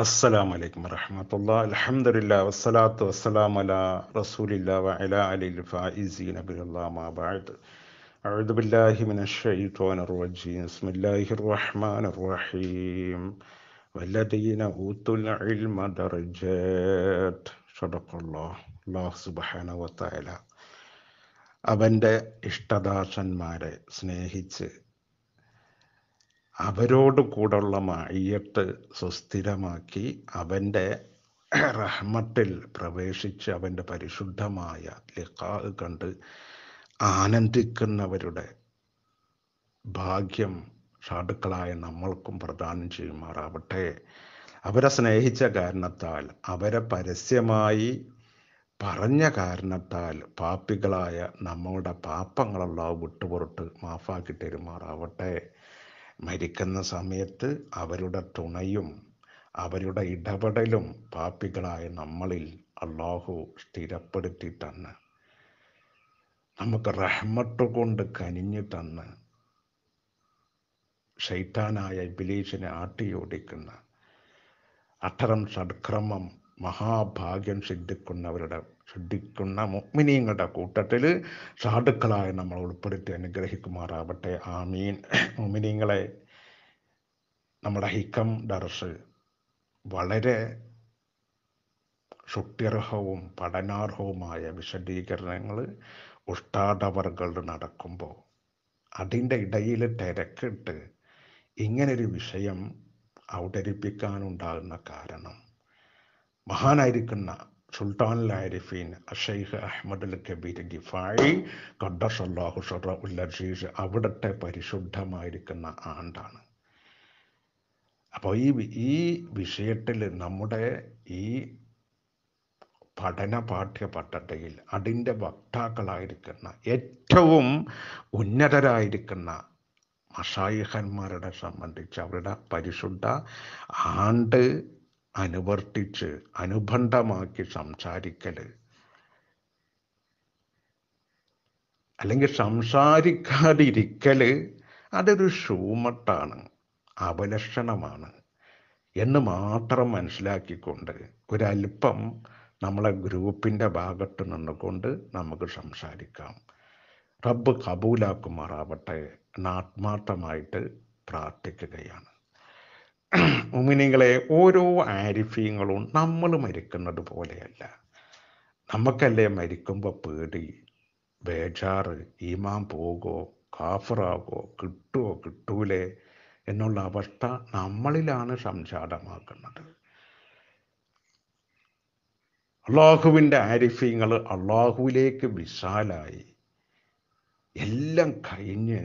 അസ്സലാം വലൈക്കും വറഹമത്തുള്ള അലഹമുല്ല വസ്സലാത്തു വസ്സലാം അല റസൂലില്ല വഅല അലിൽ ഫായിസീൻ അബിലുള്ള മാബാദ് أعوذ بالله من الشيطان الرجيم بسم الله الرحمن الرحيم والذين أوتوا العلم درجات صدق الله الله سبحانه وتعالى അവൻ്റെ ഇഷ്ടദാസന്മാരെ സ്നേഹിച്ച് അവരോട് കൂടുള്ള മായ്യത്ത് സുസ്ഥിരമാക്കി അവൻ്റെ റഹ്മത്തിൽ പ്രവേശിച്ച് അവൻ്റെ പരിശുദ്ധമായ ലിഖാ കണ്ട് ആനന്ദിക്കുന്നവരുടെ ഭാഗ്യം ഷാടുക്കളായ നമ്മൾക്കും പ്രദാനം ചെയ്യുമാറാവട്ടെ അവരെ സ്നേഹിച്ച കാരണത്താൽ അവരെ പരസ്യമായി പറഞ്ഞ കാരണത്താൽ പാപ്പികളായ നമ്മളുടെ പാപ്പങ്ങളെല്ലാം വിട്ടുപുറട്ട് മാഫാക്കി തരുമാറാവട്ടെ മരിക്കുന്ന സമയത്ത് അവരുടെ തുണയും അവരുടെ ഇടപെടലും പാപ്പികളായ നമ്മളിൽ അള്ളാഹു സ്ഥിരപ്പെടുത്തി തന്ന് നമുക്ക് റഹ്മത്ത് കൊണ്ട് കനിഞ്ഞു തന്ന് ശൈത്താനായ ബിലീഷിനെ ആട്ടിയോടിക്കുന്ന അത്തരം സത്ക്രമം മഹാഭാഗ്യം ശ്രദ്ധിക്കുന്നവരുടെ ശ്രദ്ധിക്കുന്ന മുഗ്മിനിയങ്ങളുടെ കൂട്ടത്തിൽ സാധുക്കളായി നമ്മൾ ഉൾപ്പെടുത്തി അനുഗ്രഹിക്കുമാറാവട്ടെ ആമീൻ മുമിനിയങ്ങളെ നമ്മുടെ ഹിക്കം ദർസ് വളരെ ശുക്തിർഹവും പഠനാർഹവുമായ വിശദീകരണങ്ങൾ ഉഷ്ടാടവർകൾ നടക്കുമ്പോൾ അതിൻ്റെ ഇടയിൽ തിരക്കിട്ട് ഇങ്ങനൊരു വിഷയം അവതരിപ്പിക്കാനുണ്ടാകുന്ന കാരണം മഹാനായിരിക്കുന്ന സുൽത്താൻ ലാരിഫീൻ അഷൈഖ് അഹമ്മദ് അൽ കബീർ ഗിഫായി ഖദ്ദസല്ലാഹു ഷറഉൽ അസീസ് അവിടുത്തെ പരിശുദ്ധമായിരിക്കുന്ന ആണ്ടാണ് അപ്പോൾ ഈ ഈ വിഷയത്തിൽ നമ്മുടെ ഈ പഠന പാഠ്യപദ്ധതിയിൽ അതിൻ്റെ വക്താക്കളായിരിക്കുന്ന ഏറ്റവും ഉന്നതരായിരിക്കുന്ന മഷായിഹന്മാരുടെ സംബന്ധിച്ച് അവരുടെ പരിശുദ്ധ ആണ്ട് അനുവർത്തിച്ച് അനുബന്ധമാക്കി സംസാരിക്കൽ അല്ലെങ്കിൽ സംസാരിക്കാതിരിക്കൽ അതൊരു ഷൂമട്ടാണ് അവലക്ഷണമാണ് എന്ന് മാത്രം മനസ്സിലാക്കിക്കൊണ്ട് ഒരല്പം നമ്മളെ ഗ്രൂപ്പിൻ്റെ ഭാഗത്ത് നിന്നുകൊണ്ട് നമുക്ക് സംസാരിക്കാം റബ്ബ് കബൂലാക്കുമാറാവട്ടെ എന്ന് ആത്മാർത്ഥമായിട്ട് പ്രാർത്ഥിക്കുകയാണ് ഉമിനികളെ ഓരോ ആരിഫ്യങ്ങളും നമ്മൾ മരിക്കുന്നത് പോലെയല്ല നമുക്കല്ലേ മരിക്കുമ്പോൾ പേടി ബേജാറ് ഈമാൻ പോകോ കാഫറാകോ കിട്ടുമോ കിട്ടൂലേ എന്നുള്ള അവസ്ഥ നമ്മളിലാണ് സംജാതമാക്കുന്നത് അള്ളാഹുവിൻ്റെ ആരിഫ്യങ്ങൾ അള്ളാഹുവിലേക്ക് വിശാലായി എല്ലാം കഴിഞ്ഞ്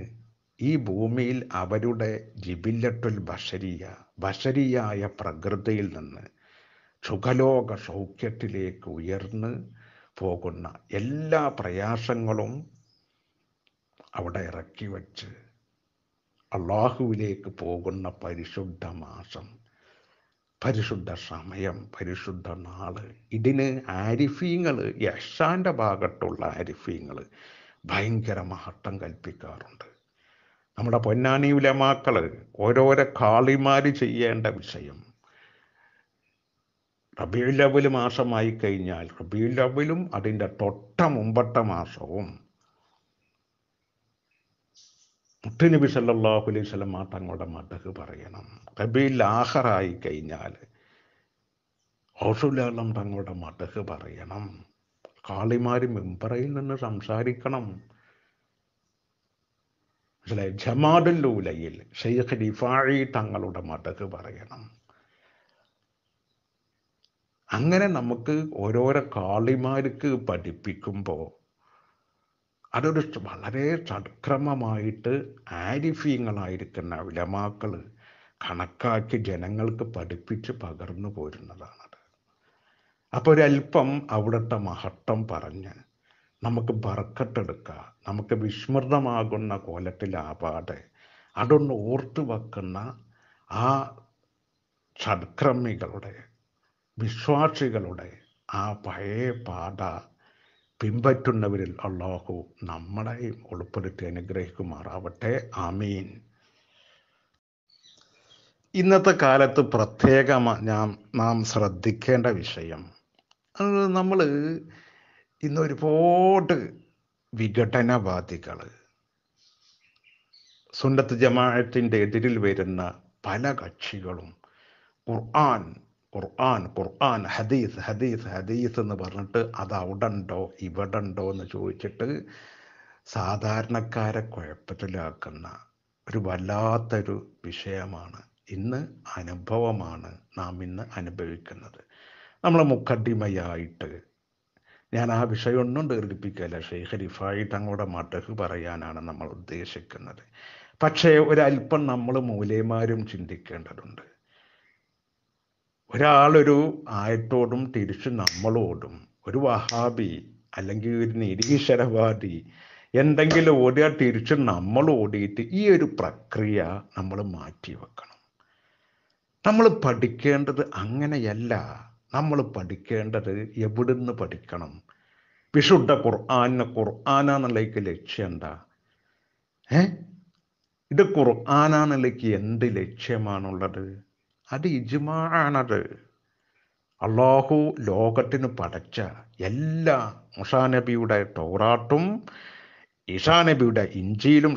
ഈ ഭൂമിയിൽ അവരുടെ ജിബില്ലത്തുൽ ബഷരിയ വശരിയായ പ്രകൃതിയിൽ നിന്ന് സുഖലോക സൗഖ്യത്തിലേക്ക് ഉയർന്ന് പോകുന്ന എല്ലാ പ്രയാസങ്ങളും അവിടെ ഇറക്കി വച്ച് അള്ളാഹുവിലേക്ക് പോകുന്ന പരിശുദ്ധ മാസം പരിശുദ്ധ സമയം പരിശുദ്ധ നാള് ഇതിന് ആരിഫീങ്ങൾ യഷാൻ്റെ ഭാഗത്തുള്ള ആരിഫീങ്ങൾ ഭയങ്കര മഹത്വം കൽപ്പിക്കാറുണ്ട് നമ്മുടെ പൊന്നാനി ഉലമാക്കൾ ഓരോരോ കാളിമാർ ചെയ്യേണ്ട വിഷയം റബീലവൽ മാസമായി കഴിഞ്ഞാൽ റബീലവലും അതിൻ്റെ തൊട്ട മുമ്പത്തെ മാസവും മുത്തുനബി സല്ലാഹു അലൈഹി സ്വലം തങ്ങളുടെ മതക് പറയണം റബീൽ ആഹറായി കഴിഞ്ഞാൽ ഹോസുലാളം തങ്ങളുടെ മതക് പറയണം കാളിമാരും മെമ്പറയിൽ നിന്ന് സംസാരിക്കണം ഇതിലെ ജമാദുൽ ലൂലയിൽ ഷെയ്ഖ് ഡിഫായി തങ്ങളുടെ മതക് പറയണം അങ്ങനെ നമുക്ക് ഓരോരോ കാളിമാർക്ക് പഠിപ്പിക്കുമ്പോൾ അതൊരു വളരെ സക്രമമായിട്ട് ആരിഫീങ്ങളായിരിക്കുന്ന വിലമാക്കൾ കണക്കാക്കി ജനങ്ങൾക്ക് പഠിപ്പിച്ച് പകർന്നു പോരുന്നതാണത് അപ്പോൾ ഒരല്പം അവിടുത്തെ മഹത്വം പറഞ്ഞ് നമുക്ക് ബർക്കത്തെടുക്കുക നമുക്ക് വിസ്മൃതമാകുന്ന കോലത്തിലാവാതെ അതൊന്ന് ഓർത്തു വെക്കുന്ന ആ സത്ക്രമികളുടെ വിശ്വാസികളുടെ ആ പഴയ പാത പിൻപറ്റുന്നവരിൽ അള്ളാഹു നമ്മളെയും ഉൾപ്പെടുത്തി അനുഗ്രഹിക്കുമാറാവട്ടെ ആമീൻ ഇന്നത്തെ കാലത്ത് പ്രത്യേക ഞാൻ നാം ശ്രദ്ധിക്കേണ്ട വിഷയം നമ്മൾ ഇന്ന് ഒരുപാട് വിഘടനവാദികൾ സുന്നത്ത് ജമാഅത്തിൻ്റെ എതിരിൽ വരുന്ന പല കക്ഷികളും ഖുർആൻ ഖുർആൻ ഖുർആൻ ഹദീസ് ഹദീസ് ഹദീസ് എന്ന് പറഞ്ഞിട്ട് അത് അവിടെ ഉണ്ടോ ഇവിടെ ഉണ്ടോ എന്ന് ചോദിച്ചിട്ട് സാധാരണക്കാരെ കുഴപ്പത്തിലാക്കുന്ന ഒരു വല്ലാത്തൊരു വിഷയമാണ് ഇന്ന് അനുഭവമാണ് നാം ഇന്ന് അനുഭവിക്കുന്നത് നമ്മൾ മുക്കഡിമയായിട്ട് ഞാൻ ആ വിഷയമൊന്നും ദീർഘിപ്പിക്കല്ല ഷെയ്ഖ് റിഫായി തങ്ങളുടെ മടക്ക് പറയാനാണ് നമ്മൾ ഉദ്ദേശിക്കുന്നത് പക്ഷേ ഒരല്പം നമ്മൾ മൂലയന്മാരും ചിന്തിക്കേണ്ടതുണ്ട് ഒരാളൊരു ആയത്തോടും തിരിച്ച് നമ്മളോടും ഒരു വഹാബി അല്ലെങ്കിൽ ഒരു നിരീശ്വരവാദി എന്തെങ്കിലും ഓടിയാൽ തിരിച്ച് നമ്മൾ ഓടിയിട്ട് ഈ ഒരു പ്രക്രിയ നമ്മൾ മാറ്റി വെക്കണം നമ്മൾ പഠിക്കേണ്ടത് അങ്ങനെയല്ല നമ്മൾ പഠിക്കേണ്ടത് എവിടുന്ന് പഠിക്കണം വിശുദ്ധ ഖുർആാനിനെ ഖുർആാനാന്നുള്ളക്ക് ലക്ഷ്യം എന്താ ഏ ഇത് ഖുർആാനാന്നുള്ളക്ക് എന്ത് ലക്ഷ്യമാണുള്ളത് അത് ഇജുമാണത് അള്ളാഹു ലോകത്തിന് പടച്ച എല്ലാ മുഷാനബിയുടെ തോറാട്ടും ഇഷാനബിയുടെ ഇഞ്ചിയിലും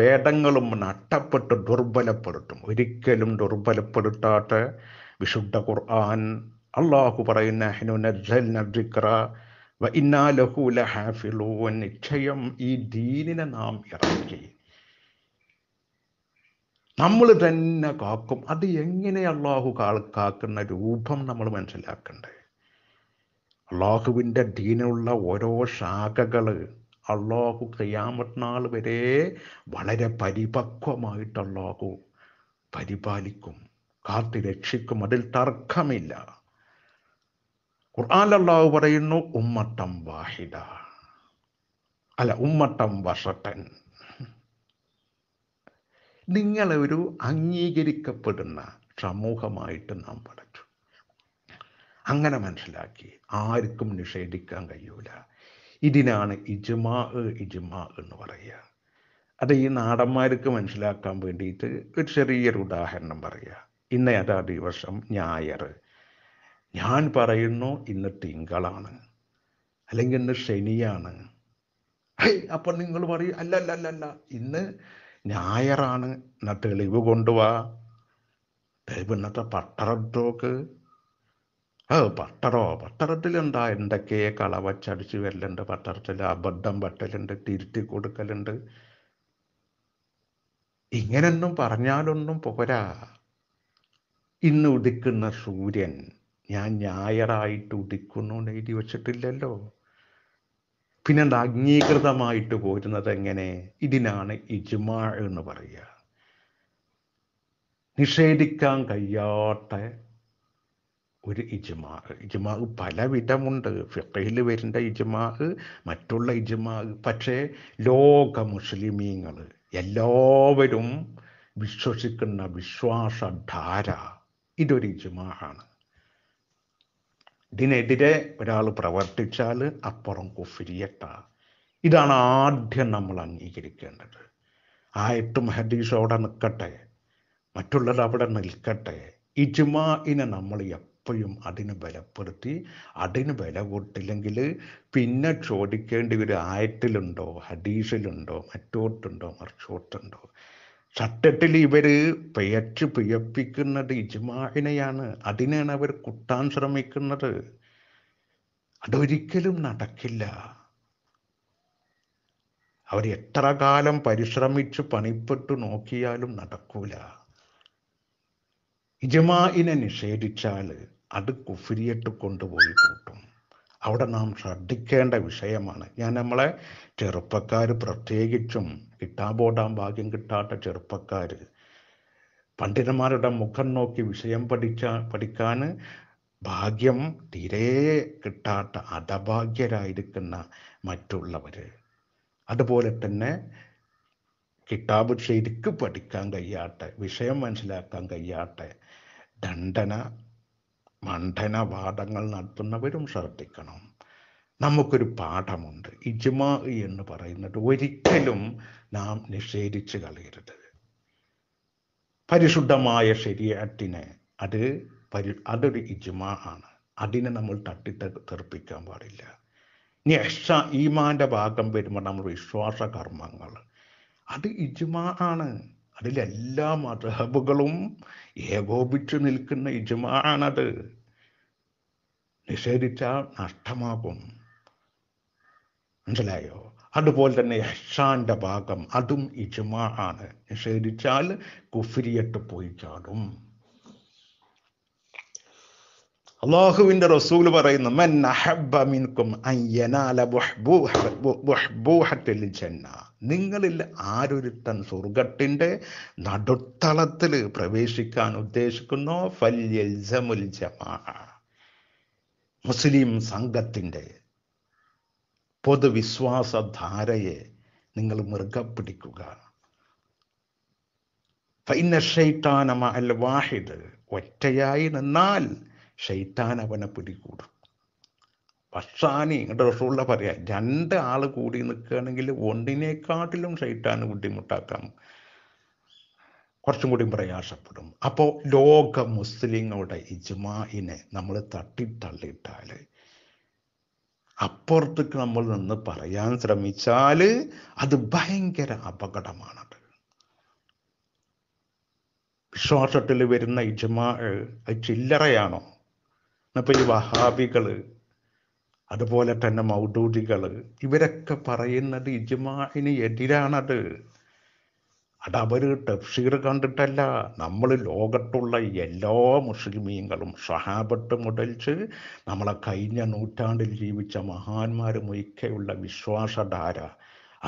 വേദങ്ങളും നഷ്ടപ്പെട്ട് ദുർബലപ്പെടുത്തും ഒരിക്കലും ദുർബലപ്പെടുത്താത്ത വിശുദ്ധ ഖുർആൻ അള്ളാഹു പറയുന്ന നിശ്ചയം ഈ ദീനിനെ നാം ഇറക്കി നമ്മൾ തന്നെ കാക്കും അത് എങ്ങനെ അള്ളാഹു കാക്കുന്ന രൂപം നമ്മൾ മനസ്സിലാക്കണ്ടേ അള്ളാഹുവിൻ്റെ ദീനുള്ള ഓരോ ശാഖകൾ അള്ളാഹു കയ്യാമത്നാൾ വരെ വളരെ പരിപക്വമായിട്ട് അള്ളാഹു പരിപാലിക്കും കാത്തു രക്ഷിക്കും അതിൽ തർക്കമില്ല ഖുർആൻ പറയുന്നു ഉമ്മട്ടം വാഹിദ അല്ല ഉമ്മട്ടം വഷട്ടൻ നിങ്ങളെ ഒരു അംഗീകരിക്കപ്പെടുന്ന സമൂഹമായിട്ട് നാം പഠിച്ചു അങ്ങനെ മനസ്സിലാക്കി ആർക്കും നിഷേധിക്കാൻ കഴിയൂല ഇതിനാണ് ഇജ്മാ ഇജ്മാ എന്ന് പറയുക അത് ഈ നാടന്മാർക്ക് മനസ്സിലാക്കാൻ വേണ്ടിയിട്ട് ഒരു ചെറിയൊരു ഉദാഹരണം പറയുക ഇന്ന ഏതാ ദിവസം ഞായർ ഞാൻ പറയുന്നു ഇന്ന് തിങ്കളാണ് അല്ലെങ്കിൽ ഇന്ന് ശനിയാണ് അപ്പം നിങ്ങൾ പറയും അല്ല അല്ല അല്ല അല്ല ഇന്ന് ഞായറാണ് എന്നാ തെളിവ് കൊണ്ടുവാ ഇന്നത്തെ പട്ടറത്തോക്ക് ഓ പട്ടറോ പട്ടറത്തിലുണ്ടാ എന്തൊക്കെ കളവച്ചടിച്ച് വരലുണ്ട് പട്ടറത്തിൽ അബദ്ധം പറ്റലുണ്ട് തിരുത്തി കൊടുക്കലുണ്ട് ഇങ്ങനൊന്നും പറഞ്ഞാലൊന്നും പോരാ ഇന്ന് ഉദിക്കുന്ന സൂര്യൻ ഞാൻ ഞായറായിട്ട് ഉദിക്കുന്നു എഴുതി വച്ചിട്ടില്ലല്ലോ പിന്നെന്താ അംഗീകൃതമായിട്ട് പോരുന്നത് എങ്ങനെ ഇതിനാണ് ഇജ്മാ എന്ന് പറയുക നിഷേധിക്കാൻ കഴിയാത്ത ഒരു ഇജ്മാ ഇജ്മാ പലവിധമുണ്ട് ഫിഫയിൽ വരുന്ന ഇജ്മാ മറ്റുള്ള ഇജ്മാ പക്ഷേ ലോക മുസ്ലിമീങ്ങൾ എല്ലാവരും വിശ്വസിക്കുന്ന വിശ്വാസധാര ഇതൊരു ഇജ്മാ ആണ് ഇതിനെതിരെ ഒരാൾ പ്രവർത്തിച്ചാൽ അപ്പുറം കുഫിരിയട്ട ഇതാണ് ആദ്യം നമ്മൾ അംഗീകരിക്കേണ്ടത് ആയിട്ടും അവിടെ നിൽക്കട്ടെ മറ്റുള്ളത് അവിടെ നിൽക്കട്ടെ ഇജ്മാഇനെ നമ്മൾ എപ്പോഴും അതിന് ബലപ്പെടുത്തി അതിന് വില കൊടുത്തില്ലെങ്കിൽ പിന്നെ ചോദിക്കേണ്ടി ഒരു ആയത്തിലുണ്ടോ ഹദീസിലുണ്ടോ മറ്റോട്ടുണ്ടോ മറിച്ചോട്ടുണ്ടോ ചട്ടത്തിൽ ഇവര് പെയച്ച് പിഴപ്പിക്കുന്നത് ഇജ്മാഹിനെയാണ് അതിനാണ് അവർ കുട്ടാൻ ശ്രമിക്കുന്നത് അതൊരിക്കലും നടക്കില്ല അവർ എത്ര കാലം പരിശ്രമിച്ച് പണിപ്പെട്ടു നോക്കിയാലും നടക്കൂല ഇജ്മാഹിനെ നിഷേധിച്ചാൽ അത് കുഫിരിയിട്ട് കൊണ്ടുപോയി കൂട്ടും അവിടെ നാം ശ്രദ്ധിക്കേണ്ട വിഷയമാണ് ഞാൻ നമ്മളെ ചെറുപ്പക്കാർ പ്രത്യേകിച്ചും കിട്ടാബോടാം ഭാഗ്യം കിട്ടാത്ത ചെറുപ്പക്കാർ പണ്ഡിതന്മാരുടെ മുഖം നോക്കി വിഷയം പഠിച്ച പഠിക്കാൻ ഭാഗ്യം തീരെ കിട്ടാത്ത അധഭാഗ്യരായിരിക്കുന്ന മറ്റുള്ളവർ അതുപോലെ തന്നെ കിട്ടാബ് ശരിക്ക് പഠിക്കാൻ കഴിയാട്ടെ വിഷയം മനസ്സിലാക്കാൻ കഴിയാട്ടെ ദണ്ഡന മണ്ഡന വാദങ്ങൾ നടത്തുന്നവരും ശ്രദ്ധിക്കണം നമുക്കൊരു പാഠമുണ്ട് ഇജ്മാ എന്ന് പറയുന്നത് ഒരിക്കലും നാം നിഷേധിച്ച് കളയരുത് പരിശുദ്ധമായ ശരീരത്തിനെ അത് പരി അതൊരു ഇജ്മാ ആണ് അതിനെ നമ്മൾ തട്ടി തെറിപ്പിക്കാൻ പാടില്ല ഇനി എക്സ്ട്രാ ഈമാൻ്റെ ഭാഗം വരുമ്പോൾ നമ്മൾ വിശ്വാസ കർമ്മങ്ങൾ അത് ഇജ്മാ ആണ് അതിലെല്ലാ മതഹബുകളും ഏകോപിച്ച് നിൽക്കുന്ന ഇജ്മാ ആണത് നിഷേധിച്ചാൽ നഷ്ടമാകും മനസ്സിലായോ അതുപോലെ തന്നെ ഇഷാന്റെ ഭാഗം അതും ഇജ്മാ ആണ് നിഷേധിച്ചാൽ കുഫിരിയട്ട് പോയി ചാടും അള്ളാഹുവിന്റെ റസൂൽ പറയുന്നു മൻ മിൻകും നിങ്ങളിൽ ആരൊരുത്തൻ സ്വർഗത്തിന്റെ നടുത്തളത്തിൽ പ്രവേശിക്കാൻ ഉദ്ദേശിക്കുന്നു ഫല്യൽ മുസ്ലിം സംഘത്തിന്റെ പൊതുവിശ്വാസധാരയെ നിങ്ങൾ മൃഗ പിടിക്കുക വാഹിദ് ഒറ്റയായി നിന്നാൽ ഷെയ്ത്താൻ അവനെ പിടികൂടും പക്ഷാനി ഇങ്ങോട്ട് റസൂള്ള പറയാ രണ്ട് ആൾ കൂടി നിൽക്കുകയാണെങ്കിൽ ഒന്നിനെക്കാട്ടിലും ഷെയ്ത്താൻ ബുദ്ധിമുട്ടാക്കാം കുറച്ചും കൂടി പ്രയാസപ്പെടും അപ്പോൾ ലോക മുസ്ലിങ്ങളുടെ ഇജ്മായിനെ നമ്മൾ തട്ടിത്തള്ളിയിട്ടാൽ അപ്പുറത്തേക്ക് നമ്മൾ നിന്ന് പറയാൻ ശ്രമിച്ചാൽ അത് ഭയങ്കര അപകടമാണ് വിശ്വാസത്തിൽ വരുന്ന ഇജമാ ചില്ലറയാണോ ഇന്നിപ്പോൾ ഈ വഹാബികൾ അതുപോലെ തന്നെ മൗദൂദികള് ഇവരൊക്കെ പറയുന്നത് ഇജ്മാഇന് എതിരാണത് അതവർ ടെഫ്സീർ കണ്ടിട്ടല്ല നമ്മൾ ലോകത്തുള്ള എല്ലാ മുസ്ലിമീങ്ങളും സഹാബത്ത് മുതൽച്ച് നമ്മളെ കഴിഞ്ഞ നൂറ്റാണ്ടിൽ ജീവിച്ച മഹാന്മാരുമൊക്കെയുള്ള വിശ്വാസധാര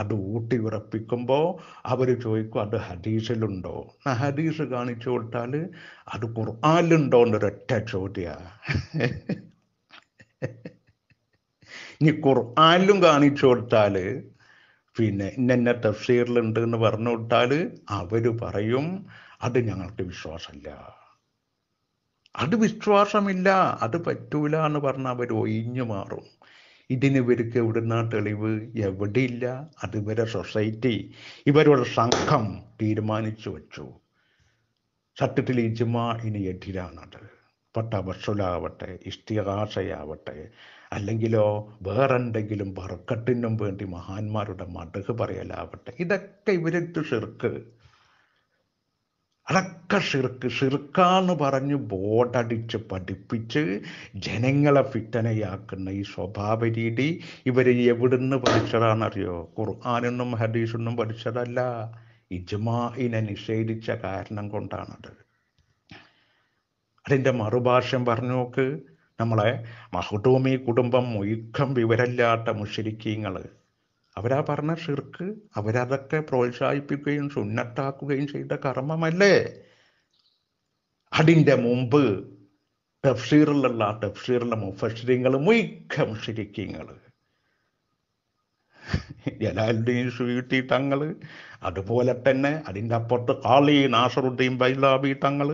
അത് ഊട്ടി ഉറപ്പിക്കുമ്പോൾ അവർ ചോദിക്കും അത് ഹദീസിലുണ്ടോ ആ ഹദീസ് കാണിച്ചു കൊടുത്താൽ അത് ഖുർആാനിലുണ്ടോ എന്നൊരൊറ്റ ചോദ്യ ഇനി ഖുർആാനിലും കാണിച്ചു കൊടുത്താൽ പിന്നെ ഇന്ന തഫ്സീറിലുണ്ട് എന്ന് പറഞ്ഞു വിട്ടാൽ അവർ പറയും അത് ഞങ്ങൾക്ക് വിശ്വാസമില്ല അത് വിശ്വാസമില്ല അത് പറ്റൂല എന്ന് പറഞ്ഞാൽ അവർ ഒഴിഞ്ഞു മാറും ഇതിന് ഇവർക്ക് എവിടുന്ന തെളിവ് എവിടെയില്ല അത് ഇവരെ സൊസൈറ്റി ഇവരുടെ സംഘം തീരുമാനിച്ചു വച്ചു സത്യത്തിൽ ഇജുമ ഇനി എതിരാണത് പട്ട ബസ്സുലാവട്ടെ ഇഷ്തിഹാസയാവട്ടെ അല്ലെങ്കിലോ വേറെന്തെങ്കിലും ബർക്കട്ടിനും വേണ്ടി മഹാന്മാരുടെ മടുക് പറയലാവട്ടെ ഇതൊക്കെ ഇവർക്ക് ഷിർക്ക് അതൊക്കെ ഷിർക്ക് ഷിർക്കാന്ന് പറഞ്ഞ് ബോർഡടിച്ച് പഠിപ്പിച്ച് ജനങ്ങളെ ഫിറ്റനയാക്കുന്ന ഈ സ്വഭാവ രീതി ഇവർ എവിടുന്ന് പഠിച്ചതാണെന്നറിയോ ഖുർആാനൊന്നും ഹദീസൊന്നും പഠിച്ചതല്ല ഇജ്മാഇനെ നിഷേധിച്ച കാരണം കൊണ്ടാണത് അതിൻ്റെ മറുഭാഷ്യം പറഞ്ഞു നോക്ക് നമ്മളെ മഹ്ദൂമി കുടുംബം മുഴുക്കം വിവരമില്ലാത്ത മുഷരിക്കീങ്ങൾ അവരാ പറഞ്ഞ ഷിർക്ക് അവരതൊക്കെ പ്രോത്സാഹിപ്പിക്കുകയും സുന്നത്താക്കുകയും ചെയ്ത കർമ്മമല്ലേ അതിൻ്റെ മുമ്പ് തഫ്സീറിലുള്ള തഫ്സീറിലെ മുഫസ്രീങ്ങൾ മുയിക്കം ഷിരിക്കീങ്ങൾ ജലാലുദ്ദീൻ സുയൂട്ടി തങ്ങൾ അതുപോലെ തന്നെ അതിൻ്റെ അപ്പുറത്ത് കാളി നാസറുദ്ദീൻ ബൈലാബി തങ്ങൾ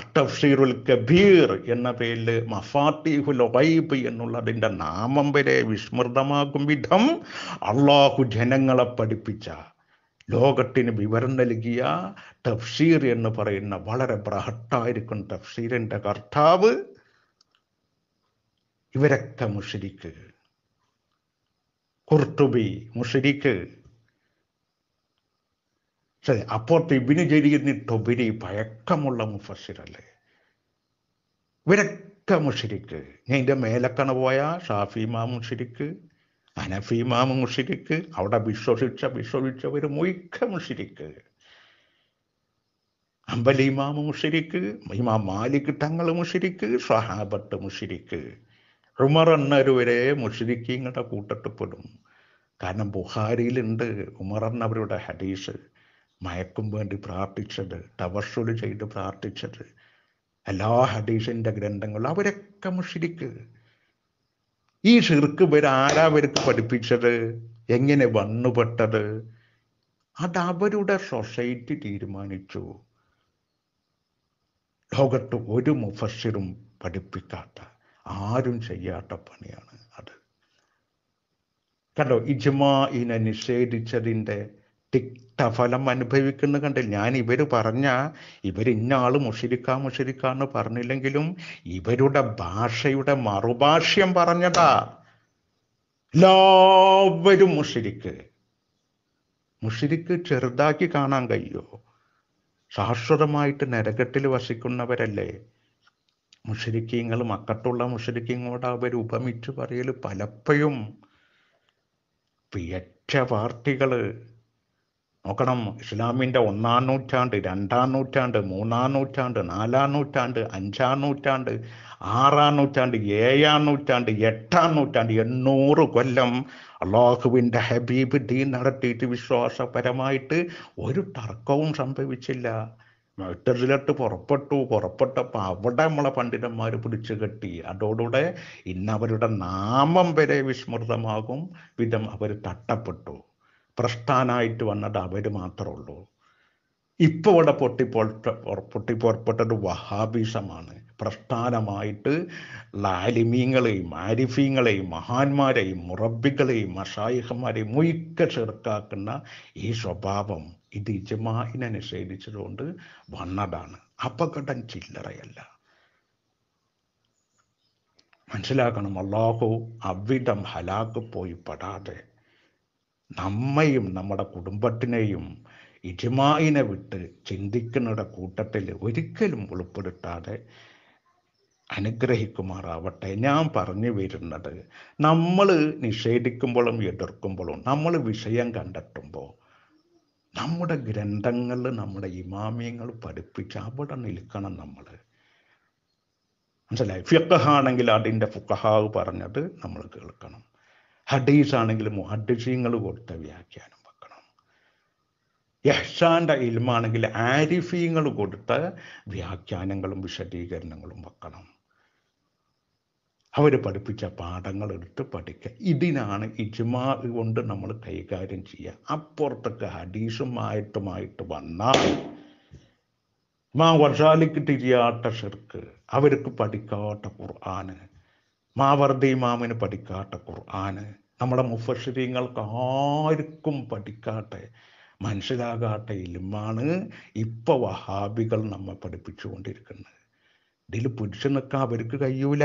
അട്ടഫ്ഷീറുൽ കബീർ എന്ന പേരിൽ മഫാത്തിഹുൽ ഒബൈബ് എന്നുള്ളതിൻ്റെ നാമം വരെ വിസ്മൃതമാകും വിധം അള്ളാഹു ജനങ്ങളെ പഠിപ്പിച്ച ലോകത്തിന് വിവരം നൽകിയ തഫ്സീർ എന്ന് പറയുന്ന വളരെ ബ്രഹട്ടായിരിക്കും തഫ്സീറിൻ്റെ കർത്താവ് ഇവരൊക്കെ മുഷരിക്ക് കുർത്തുബി മുഷരിക്ക് ശരി അപ്പോൾ ഇബിന് ജരീന്ന് തൊബിരി പഴക്കമുള്ള മുഫസ്സിറല്ലേ ഇവരൊക്കെ മുഷിരിക്ക് ഞാൻ ഇതിൻ്റെ മേലക്കണ പോയ ഷാഫി മാം മുഷിരിക്ക് അനഫി മാം മുഷിരിക്ക് അവിടെ വിശ്വസിച്ച വിശ്വസിച്ചവർ മുയ്ക്ക മുഷിരിക്ക് അമ്പലി ഇമാമ മുഷിരിക്ക് ഇമാം മാലിക് തങ്ങൾ മുഷിരിക്ക് സഹാബത്ത് മുഷിരിക്ക് ഉമർ എന്നൊരു വരെ മുഷിരിക്കിങ്ങളുടെ കൂട്ടത്തിൽ പെടും കാരണം ബുഹാരിയിലുണ്ട് ഉമർ എന്നവരുടെ ഹദീസ് മയക്കും വേണ്ടി പ്രാർത്ഥിച്ചത് തവസ്സുൽ ചെയ്ത് പ്രാർത്ഥിച്ചത് എല്ലാ ഹദീസിൻ്റെ ഗ്രന്ഥങ്ങളും അവരൊക്കെ മുഷിരിക്ക് ഈ ഷിർക്ക് ഇവർ ആരാ ഇവർക്ക് പഠിപ്പിച്ചത് എങ്ങനെ വന്നുപെട്ടത് അത് അവരുടെ സൊസൈറ്റി തീരുമാനിച്ചു ലോകത്ത് ഒരു മുഫസ്സിറും പഠിപ്പിക്കാത്ത ആരും ചെയ്യാത്ത പണിയാണ് അത് കണ്ടോ ഇജ്മാ ഇനെ നിഷേധിച്ചതിൻ്റെ തിക്തഫലം അനുഭവിക്കുന്നു കണ്ടില്ല ഞാൻ ഇവർ പറഞ്ഞ ഇവർ ആൾ മുഷിരിക്ക മുഷിരിക്കാന്ന് പറഞ്ഞില്ലെങ്കിലും ഇവരുടെ ഭാഷയുടെ മറുഭാഷ്യം പറഞ്ഞതാ എല്ലാവരും മുഷിരിക്ക് മുഷിരിക്ക് ചെറുതാക്കി കാണാൻ കഴിയോ ശാശ്വതമായിട്ട് നരകത്തിൽ വസിക്കുന്നവരല്ലേ മുഷരിക്കീങ്ങൾ മക്കട്ടുള്ള മുഷരിക്കീങ്ങളോട് അവർ ഉപമിച്ചു പറയൽ പലപ്പോഴും പിയറ്റ വാർത്തകൾ നോക്കണം ഇസ്ലാമിൻ്റെ ഒന്നാം നൂറ്റാണ്ട് രണ്ടാം നൂറ്റാണ്ട് മൂന്നാം നൂറ്റാണ്ട് നാലാം നൂറ്റാണ്ട് അഞ്ചാം നൂറ്റാണ്ട് ആറാം നൂറ്റാണ്ട് ഏഴാം നൂറ്റാണ്ട് എട്ടാം നൂറ്റാണ്ട് എണ്ണൂറ് കൊല്ലം അള്ളാഹുവിൻ്റെ ഹബീബ് ഡീൻ നടത്തിയിട്ട് വിശ്വാസപരമായിട്ട് ഒരു തർക്കവും സംഭവിച്ചില്ല മറ്റതിലോട്ട് പുറപ്പെട്ടു പുറപ്പെട്ടപ്പോൾ അവിടെ നമ്മളെ പണ്ഡിതന്മാർ പിടിച്ചു കെട്ടി അതോടുകൂടെ ഇന്നവരുടെ നാമം വരെ വിസ്മൃതമാകും വിധം അവർ തട്ടപ്പെട്ടു പ്രസ്ഥാനായിട്ട് വന്നത് അവർ മാത്രമുള്ളൂ ഇപ്പോൾ ഇവിടെ പൊട്ടിപ്പോൾ പൊട്ടിപ്പോർപ്പെട്ടത് വഹാബിസമാണ് പ്രസ്ഥാനമായിട്ട് ലാലിമീങ്ങളെയും ആരിഫീങ്ങളെയും മഹാന്മാരെയും മുറബികളെയും മഷായിഹന്മാരെയും മുയ്ക്ക ചെറുക്കാക്കുന്ന ഈ സ്വഭാവം ഇത് നിഷേധിച്ചതുകൊണ്ട് വന്നതാണ് അപകടം ചില്ലറയല്ല മനസ്സിലാക്കണം അള്ളാഹു അവിടം ഹലാക്ക് പോയി പെടാതെ നമ്മയും നമ്മുടെ കുടുംബത്തിനെയും ഇജ്മായിനെ വിട്ട് ചിന്തിക്കുന്നവരുടെ കൂട്ടത്തിൽ ഒരിക്കലും ഉൾപ്പെടുത്താതെ അനുഗ്രഹിക്കുമാറാവട്ടെ ഞാൻ പറഞ്ഞു വരുന്നത് നമ്മൾ നിഷേധിക്കുമ്പോഴും എതിർക്കുമ്പോഴും നമ്മൾ വിഷയം കണ്ടെത്തുമ്പോൾ നമ്മുടെ ഗ്രന്ഥങ്ങളിൽ നമ്മുടെ ഇമാമിയങ്ങൾ പഠിപ്പിച്ച് അവിടെ നിൽക്കണം നമ്മൾ മനസ്സിലായി ഫിക്കഹാണെങ്കിൽ അതിൻ്റെ ഫുക്കഹാവ് പറഞ്ഞത് നമ്മൾ കേൾക്കണം ഹഡീസ് ആണെങ്കിൽ മുഹദ്സിങ്ങൾ കൊടുത്ത വ്യാഖ്യാനം വെക്കണം യഹ്സാൻ്റെ ഇൽമാണെങ്കിൽ ആരിഫീങ്ങൾ കൊടുത്ത വ്യാഖ്യാനങ്ങളും വിശദീകരണങ്ങളും വെക്കണം അവർ പഠിപ്പിച്ച പാഠങ്ങൾ എടുത്ത് പഠിക്കുക ഇതിനാണ് ഇജ്മാ കൊണ്ട് നമ്മൾ കൈകാര്യം ചെയ്യുക അപ്പുറത്തൊക്കെ ഹദീസുമായിട്ടുമായിട്ട് വന്നാൽ മാ വർഷാലിക്ക് തിരിയാത്ത ഷിർക്ക് അവർക്ക് പഠിക്കാത്ത ഖുർആാന് മാവർദി മാമിന് പഠിക്കാട്ടെ ഖുർആാന് നമ്മുടെ മുഫഷിരിങ്ങൾക്ക് ആർക്കും പഠിക്കാട്ടെ മനസ്സിലാകാട്ടെ ഇല്ലുമാണ് ഇപ്പൊ വഹാബികൾ നമ്മെ പഠിപ്പിച്ചുകൊണ്ടിരിക്കുന്നത് ഇതിൽ പിടിച്ചു നിൽക്കാൻ അവർക്ക് കഴിയൂല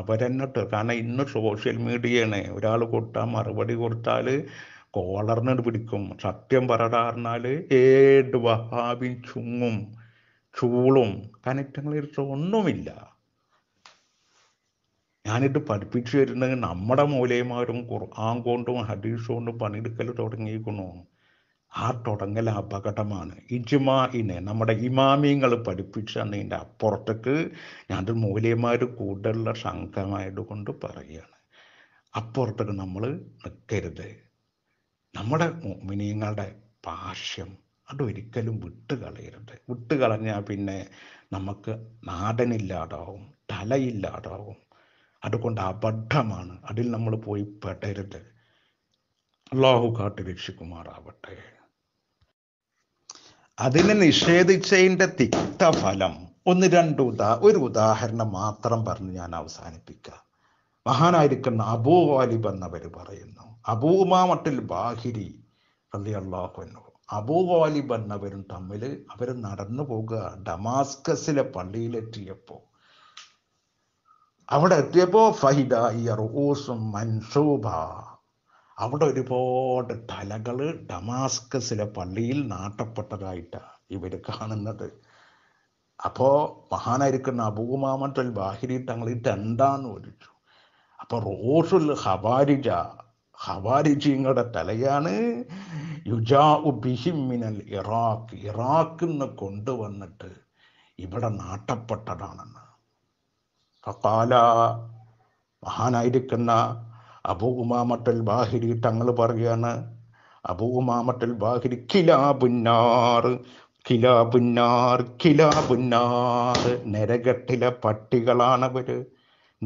അവരെന്നിട്ട് കാരണം ഇന്ന് സോഷ്യൽ മീഡിയയാണ് ഒരാൾ കൊടുത്താൽ മറുപടി കൊടുത്താൽ കോളറിനോട് പിടിക്കും സത്യം പറടാറിനാൽ ഏട് വഹാബിൻ ചുങ്ങും ചൂളും കനറ്റങ്ങൾ ഒന്നുമില്ല ഞാനിട്ട് പഠിപ്പിച്ചു വരുന്നെങ്കിൽ നമ്മുടെ മൂലയന്മാരും ഖുർആൻ കൊണ്ടും ഹദീസ് കൊണ്ടും പണിയെടുക്കൽ തുടങ്ങിയിരിക്കുന്നു ആ തുടങ്ങൽ അപകടമാണ് ഇജ്മാഇനെ നമ്മുടെ ഇമാമിങ്ങൾ പഠിപ്പിച്ച അതിൻ്റെ അപ്പുറത്തേക്ക് ഞാൻ മൂലയന്മാർ കൂടുതലുള്ള സംഘമായതുകൊണ്ട് പറയുകയാണ് അപ്പുറത്തേക്ക് നമ്മൾ നിൽക്കരുത് നമ്മുടെ മിനിയങ്ങളുടെ പാശ്യം അതൊരിക്കലും വിട്ടുകളയരുത് വിട്ടുകളഞ്ഞാൽ പിന്നെ നമുക്ക് നാടനില്ലാതാവും തലയില്ലാതാവും അതുകൊണ്ട് അബദ്ധമാണ് അതിൽ നമ്മൾ പോയി പെടരുത് അള്ളാഹു കാട്ടി രക്ഷിക്കുമാറാവട്ടെ അതിനെ നിഷേധിച്ചതിൻ്റെ തിക്തഫലം ഒന്ന് രണ്ട് ഉദാ ഒരു ഉദാഹരണം മാത്രം പറഞ്ഞ് ഞാൻ അവസാനിപ്പിക്കാം മഹാനായിരിക്കുന്ന അബൂ വാലിബ് എന്നവർ പറയുന്നു അബൂ ഉമാമട്ടിൽ ബാഹിരി അലി അള്ളാഹുനു അബൂ വാലിബ് എന്നവരും തമ്മിൽ അവർ നടന്നു പോകുക ഡമാസ്കസിലെ പള്ളിയിലെത്തിയപ്പോൾ അവിടെ എത്തിയപ്പോൾ ഫൈദ റൂസും മൻസൂബ അവിടെ ഒരുപാട് തലകൾ ഡമാസ്കസിലെ പള്ളിയിൽ നാട്ടപ്പെട്ടതായിട്ടാണ് ഇവർ കാണുന്നത് അപ്പോൾ മഹാനായിരിക്കുന്ന അബൂമാമത്തൽ ബാഹിരി തങ്ങൾ ഇതെന്താന്ന് ചോദിച്ചു അപ്പോൾ റോസുൽ ഹവാരിജ ഹവാരിജിങ്ങളുടെ തലയാണ് യുജാ ബിഹിമിനൽ ഇറാഖ് ഇറാഖ് നിന്ന് കൊണ്ടുവന്നിട്ട് ഇവിടെ നാട്ടപ്പെട്ടതാണെന്ന് ഫക്കാല മഹാനായിരിക്കുന്ന അബൂ ഉമാമട്ടൽ ബാഹിരി തങ്ങൾ പറയാണ് അബൂ ഉമാമട്ടൽ ബാഹിരി കിലാബുന്നാർ കിലാബുന്നാർ കിലാബുന്നാർ നരകട്ടിലെ പട്ടികളാണവര്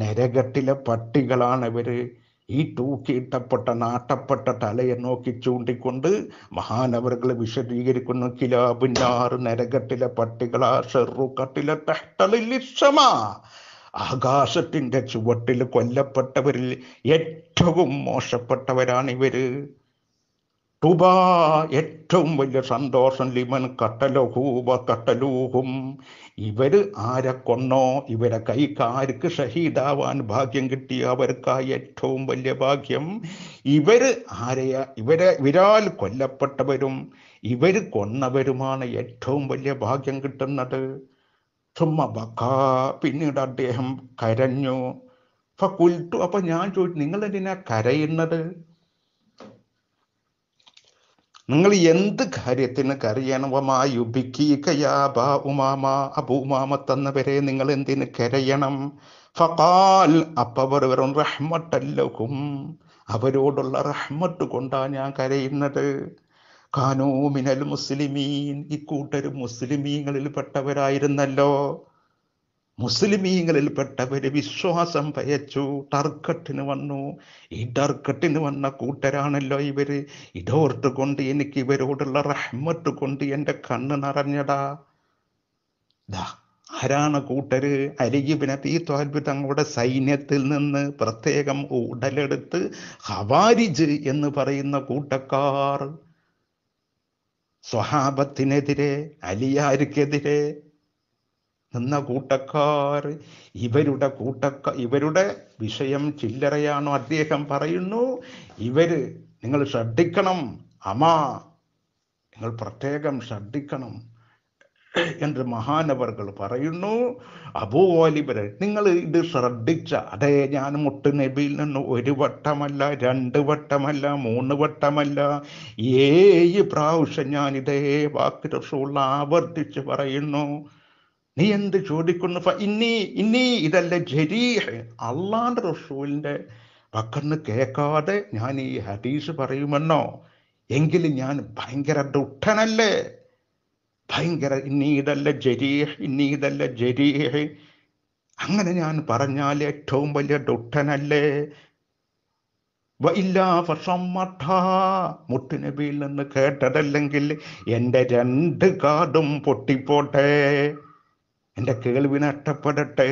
നരകട്ടിലെ പട്ടികളാണവര് ഈ തൂക്കിയിട്ടപ്പെട്ട നാട്ടപ്പെട്ട തലയെ നോക്കി ചൂണ്ടിക്കൊണ്ട് മഹാനവറുകൾ വിശദീകരിക്കുന്നു കിലാബുന്നാർ നരകട്ടിലെ പട്ടികളാ ഷെറുക്കട്ടിലെ തട്ടലിലിസമാ ആകാശത്തിൻ്റെ ചുവട്ടിൽ കൊല്ലപ്പെട്ടവരിൽ ഏറ്റവും മോശപ്പെട്ടവരാണ് ഇവർ ടുബാ ഏറ്റവും വലിയ സന്തോഷം ലിമൻ കട്ടലഹൂബ കട്ടലൂഹും ഇവർ ആരെ കൊന്നോ ഇവരെ കൈക്കാർക്ക് ഷഹീദാവാൻ ഭാഗ്യം കിട്ടിയ അവർക്കായി ഏറ്റവും വലിയ ഭാഗ്യം ഇവർ ആരെയ ഇവരെ ഇവരാൽ കൊല്ലപ്പെട്ടവരും ഇവർ കൊന്നവരുമാണ് ഏറ്റവും വലിയ ഭാഗ്യം കിട്ടുന്നത് പിന്നീട് അദ്ദേഹം കരഞ്ഞു ഫക്കുൽത്തു അപ്പൊ ഞാൻ ചോദിച്ചു നിങ്ങൾ എന്തിനാ കരയുന്നത് നിങ്ങൾ എന്ത് കാര്യത്തിന് കരയണവമായുബിക്കീകയാബാഉമാമ അബൂമാമ തന്നവരെ നിങ്ങൾ എന്തിന് കരയണം ഫകാൽ അപ്പവർ വെറും അവരോടുള്ള റഹ്മട്ട് കൊണ്ടാ ഞാൻ കരയുന്നത് കാനോ മുസ്ലിമീൻ ഇക്കൂട്ടർ മുസ്ലിമീങ്ങളിൽ പെട്ടവരായിരുന്നല്ലോ മുസ്ലിമീങ്ങളിൽപ്പെട്ടവര് വിശ്വാസം പയച്ചു ടർക്കട്ടിന് വന്നു ഈ ടർക്കട്ടിന് വന്ന കൂട്ടരാണല്ലോ ഇവര് ഇതോർത്ത് കൊണ്ട് എനിക്ക് ഇവരോടുള്ള റഹ്മത്ത് കൊണ്ട് എൻ്റെ കണ്ണ് നിറഞ്ഞടാ ദാ ആരാണ് കൂട്ടര് അരികിബിനെ തീ തോൽബി തങ്ങളുടെ സൈന്യത്തിൽ നിന്ന് പ്രത്യേകം ഉടലെടുത്ത് ഹവാരിജ് എന്ന് പറയുന്ന കൂട്ടക്കാർ സ്വഹാബത്തിനെതിരെ അലിയാർക്കെതിരെ നിന്ന കൂട്ടക്കാർ ഇവരുടെ കൂട്ടക്ക ഇവരുടെ വിഷയം ചില്ലറയാണോ അദ്ദേഹം പറയുന്നു ഇവര് നിങ്ങൾ ശ്രദ്ധിക്കണം അമ്മ നിങ്ങൾ പ്രത്യേകം ശ്രദ്ധിക്കണം എന്ന് മഹാനവർകൾ പറയുന്നു അബൂവാലിബരെ നിങ്ങൾ ഇത് ശ്രദ്ധിച്ച അതേ ഞാൻ മുട്ട് നബിയിൽ നിന്ന് ഒരു വട്ടമല്ല രണ്ട് വട്ടമല്ല മൂന്ന് വട്ടമല്ല ഏഴ് പ്രാവശ്യം ഞാൻ ഇതേ വാക്ക് റസൂൾ ആവർത്തിച്ച് പറയുന്നു നീ എന്ത് ചോദിക്കുന്നു ഇനി ഇനി ഇതല്ല ജരീഹ് അള്ളാന്റെ റസൂലിൻ്റെ പക്കന്ന് കേൾക്കാതെ ഞാൻ ഈ ഹദീസ് പറയുമെന്നോ എങ്കിലും ഞാൻ ഭയങ്കര ദുഃഖനല്ലേ ഭയങ്കര ഇന്നീതല്ല ജരീഹ് ഇന്നീതല്ല ജരീഹ് അങ്ങനെ ഞാൻ പറഞ്ഞാൽ ഏറ്റവും വലിയ ദുഷ്ടനല്ലേ മുട്ടിനബിയിൽ നിന്ന് കേട്ടതല്ലെങ്കിൽ എൻ്റെ രണ്ട് കാതും പൊട്ടിപ്പോട്ടെ എൻ്റെ കേൾവി നഷ്ടപ്പെടട്ടെ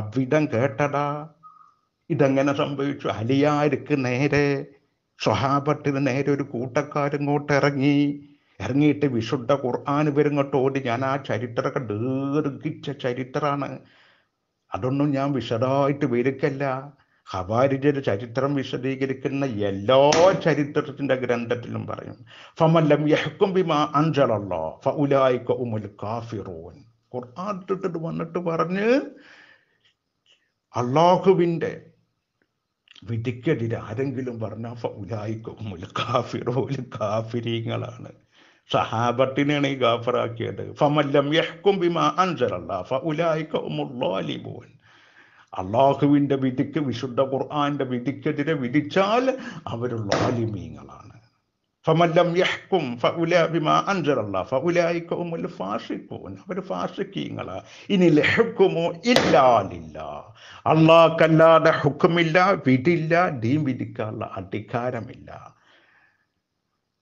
അവിടം കേട്ടടാ ഇതെങ്ങനെ സംഭവിച്ചു അലിയാർക്ക് നേരെ സ്വഹാബത്തിന് നേരെ ഒരു കൂട്ടക്കാരിങ്ങോട്ട് ഇറങ്ങി ഇറങ്ങിയിട്ട് വിശുദ്ധ ഖുർആൻ ഓടി ഞാൻ ആ ചരിത്രമൊക്കെ ദീർഘിച്ച ചരിത്രമാണ് അതൊന്നും ഞാൻ വിശദമായിട്ട് വിവരിക്കല്ല ഹവാരിജയുടെ ചരിത്രം വിശദീകരിക്കുന്ന എല്ലാ ചരിത്രത്തിന്റെ ഗ്രന്ഥത്തിലും പറയും ഫമല്ലം യഹക്കും ബിമാ അഞ്ചളല്ലോ ഫ ഉലായിക്ക ഉമുൽ കാഫിറോൻ ഖുർആാട്ടിട്ട് വന്നിട്ട് പറഞ്ഞ് അള്ളാഹുവിൻ്റെ വിധിക്കെതിരെ ആരെങ്കിലും പറഞ്ഞാൽ ഫ ഉലായിക്ക ഉമുൽ കാഫിറോൽ കാഫിരീങ്ങളാണ് സഹാബത്തിനെയാണ് ഈ ഗാഫറാക്കിയത് ഫമല്ലം യഹ്കും ബിമാ അൻസലല്ലാ ഫഉലായിക്കുമുള്ളാലിബൂൻ അള്ളാഹുവിൻ്റെ വിധിക്ക് വിശുദ്ധ ഖുർആാൻ്റെ വിധിക്കെതിരെ വിധിച്ചാൽ അവർ ലോലിമീങ്ങളാണ് ഫമല്ലം യഹ്കും ഫഉലാബിമാ അൻസലല്ലാ ഫഉലായിക്കുമുൽ ഫാഷിഖൂൻ അവർ ഫാഷിഖീങ്ങളാ ഇനി ലഹ്കുമോ ഇല്ലാലില്ല അള്ളാഹ്ക്കല്ലാതെ ഹുക്കുമില്ല വിധില്ല ദീൻ വിധിക്കാനുള്ള അധികാരമില്ല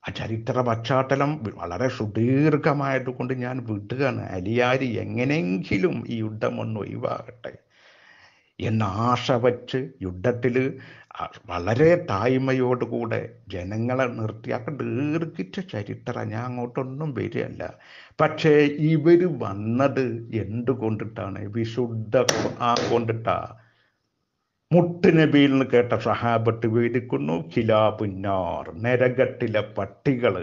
ആ ചരിത്ര പശ്ചാത്തലം വളരെ സുദീർഘമായതുകൊണ്ട് ഞാൻ വിടുകയാണ് അലിയാരി എങ്ങനെയെങ്കിലും ഈ യുദ്ധം ഒന്ന് ഒഴിവാകട്ടെ എന്ന ആശ വച്ച് യുദ്ധത്തിൽ വളരെ തായ്മയോടുകൂടെ ജനങ്ങളെ നിർത്തിയാക്ക ദീർഘിച്ച ചരിത്രം ഞാൻ അങ്ങോട്ടൊന്നും വരികയല്ല പക്ഷേ ഇവർ വന്നത് എന്തുകൊണ്ടിട്ടാണ് വിശുദ്ധ ആ കൊണ്ടിട്ടാണ് നിന്ന് കേട്ട സഹാബത്ത് വീതിക്കുന്നു ഖിലാബുന്നാർ നരകട്ടിലെ പട്ടികൾ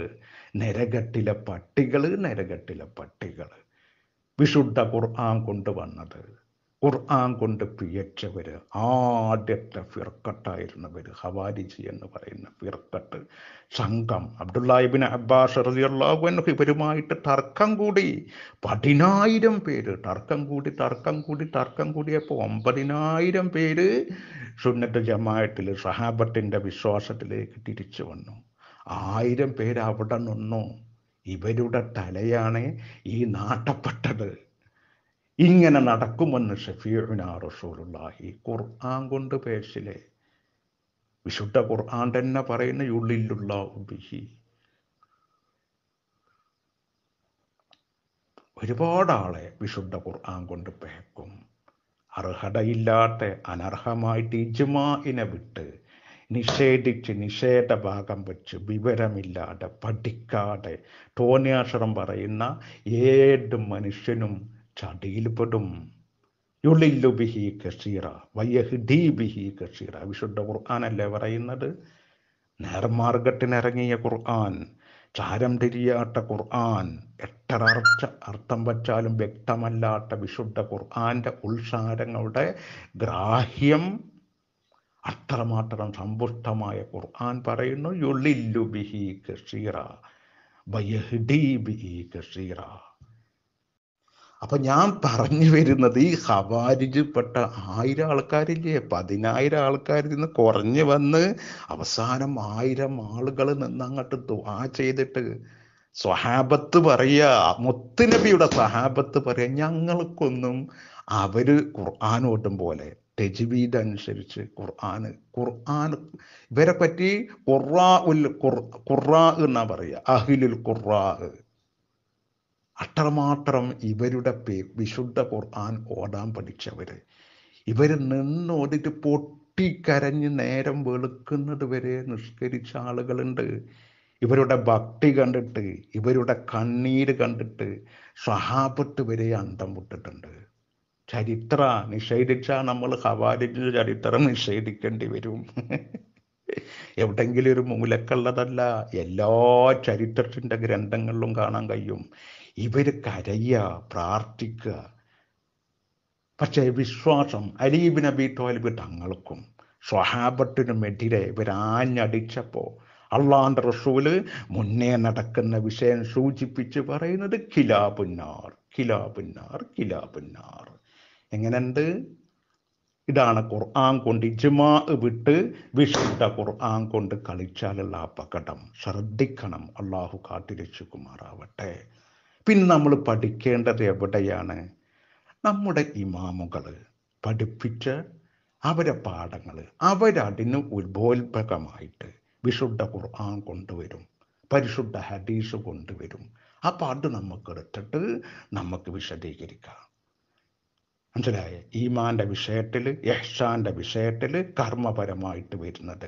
നരകട്ടിലെ പട്ടികൾ നരകട്ടിലെ പട്ടികൾ വിശുദ്ധ ഖുർആൻ കൊണ്ടുവന്നത് ഖുർആൻ കൊണ്ട് പിഴച്ചവർ ആദ്യത്തെ ഫിർക്കട്ടായിരുന്നവർ ഹവാരിജി എന്ന് പറയുന്ന ഫിർക്കട്ട് സംഘം അബ്ദുല്ലാഹിബിൻ അബ്ബാസ് റസിയല്ലാഹുവിനൊക്കെ ഇവരുമായിട്ട് തർക്കം കൂടി പതിനായിരം പേര് തർക്കം കൂടി തർക്കം കൂടി തർക്കം കൂടിയപ്പോൾ ഒമ്പതിനായിരം പേര് സുന്നത്ത് ജമായത്തിൽ സഹാബത്തിൻ്റെ വിശ്വാസത്തിലേക്ക് തിരിച്ചു വന്നു ആയിരം പേര് അവിടെ നിന്നു ഇവരുടെ തലയാണ് ഈ നാട്ടപ്പെട്ടത് ഇങ്ങനെ നടക്കുമെന്ന് ഷഫീഉനാ റസൂലുള്ളാഹി ഖുർആൻ കൊണ്ട് പേശിലെ വിശുദ്ധ ഖുർആൻ തന്നെ പറയുന്ന ഉള്ളിലുള്ള ഉബിഹി ഒരുപാട് ആളെ വിശുദ്ധ ഖുർആൻ കൊണ്ട് പേക്കും അർഹതയില്ലാത്ത അനർഹമായിട്ട് ഇജ്മാഇനെ വിട്ട് നിഷേധിച്ച് നിഷേധ ഭാഗം വെച്ച് വിവരമില്ലാതെ പഠിക്കാതെ തോന്നിയാശ്രം പറയുന്ന ഏത് മനുഷ്യനും ചടിയിൽപ്പെടും യുളില്ലു ബിഹി കഷീറ വയ്യഹിഡി ബിഹി കഷീറ വിശുദ്ധ ഖുർആാനല്ലേ പറയുന്നത് നേർമാർഗത്തിനിറങ്ങിയ ഖുർആൻ ചാരം തിരിയാട്ട ഖുർആൻ എട്ടര അർത്ഥം വച്ചാലും വ്യക്തമല്ലാത്ത വിശുദ്ധ ഖുർആന്റെ ഉൾസാരങ്ങളുടെ ഗ്രാഹ്യം അത്രമാത്രം സമ്പുഷ്ടമായ ഖുർആൻ പറയുന്നു യുളില്ലു ബിഹി കഷീറ ബിഹി കഷീറ അപ്പൊ ഞാൻ പറഞ്ഞു വരുന്നത് ഈ ഹവാരിജിൽപ്പെട്ട ആയിരം ആൾക്കാരില്ലേ പതിനായിരം ആൾക്കാരിൽ നിന്ന് കുറഞ്ഞു വന്ന് അവസാനം ആയിരം ആളുകൾ നിന്ന് അങ്ങോട്ട് ദുവാ ചെയ്തിട്ട് സ്വഹാബത്ത് പറയുക മുത്തുനബിയുടെ സ്വഹാബത്ത് പറയുക ഞങ്ങൾക്കൊന്നും അവര് ഖുർആൻ ഓട്ടും പോലെ തെജ്വീദ് അനുസരിച്ച് ഖുർആൻ ഖുർആൻ ഇവരെ പറ്റി ഖുർആ ഉൽ ഖുർആ എന്നാ പറയുക അഹിലുൽ ഖുർആ അത്രമാത്രം ഇവരുടെ പേ വിശുദ്ധ ഖുർആൻ ഓടാൻ പഠിച്ചവർ ഇവർ നിന്നോടിട്ട് പൊട്ടിക്കരഞ്ഞ് നേരം വെളുക്കുന്നത് വരെ നിഷ്കരിച്ച ആളുകളുണ്ട് ഇവരുടെ ഭക്തി കണ്ടിട്ട് ഇവരുടെ കണ്ണീര് കണ്ടിട്ട് സഹാബത്ത് വരെ അന്തം വിട്ടിട്ടുണ്ട് ചരിത്ര നിഷേധിച്ചാൽ നമ്മൾ ഹവാരിജിൻ്റെ ചരിത്രം നിഷേധിക്കേണ്ടി വരും എവിടെങ്കിലും ഒരു മൂലക്കുള്ളതല്ല എല്ലാ ചരിത്രത്തിൻ്റെ ഗ്രന്ഥങ്ങളിലും കാണാൻ കഴിയും ഇവർ കരയുക പ്രാർത്ഥിക്കുക പക്ഷേ വിശ്വാസം അലീബ് നബി തോൽബ് തങ്ങൾക്കും സ്വഹാബത്തിനുമെതിരെ ഇവർ ആഞ്ഞടിച്ചപ്പോൾ അള്ളാന്റെ റസൂല് മുന്നേ നടക്കുന്ന വിഷയം സൂചിപ്പിച്ച് പറയുന്നത് കിലാബുന്നാർ കിലാബുന്നാർ കിലാബുന്നാർ എങ്ങനെയുണ്ട് ഇതാണ് ഖുർആൻ കൊണ്ട് ഇജ്മാ വിട്ട് വിശുദ്ധ ഖുർആൻ കൊണ്ട് കളിച്ചാലുള്ള അപകടം ശ്രദ്ധിക്കണം അള്ളാഹു കാത്തിരച്ചു കുമാറാവട്ടെ പിന്നെ നമ്മൾ പഠിക്കേണ്ടത് എവിടെയാണ് നമ്മുടെ ഇമാമുകൾ പഠിപ്പിച്ച അവരെ പാഠങ്ങൾ അവരതിന് ഉത്ബോത്ഭകമായിട്ട് വിശുദ്ധ ഖുർആൻ കൊണ്ടുവരും പരിശുദ്ധ ഹദീസ് കൊണ്ടുവരും ആ അത് നമുക്ക് എടുത്തിട്ട് നമുക്ക് വിശദീകരിക്കാം മനസ്സിലായ ഈമാൻ്റെ വിഷയത്തിൽ യഹ്ഷാൻ്റെ വിഷയത്തിൽ കർമ്മപരമായിട്ട് വരുന്നത്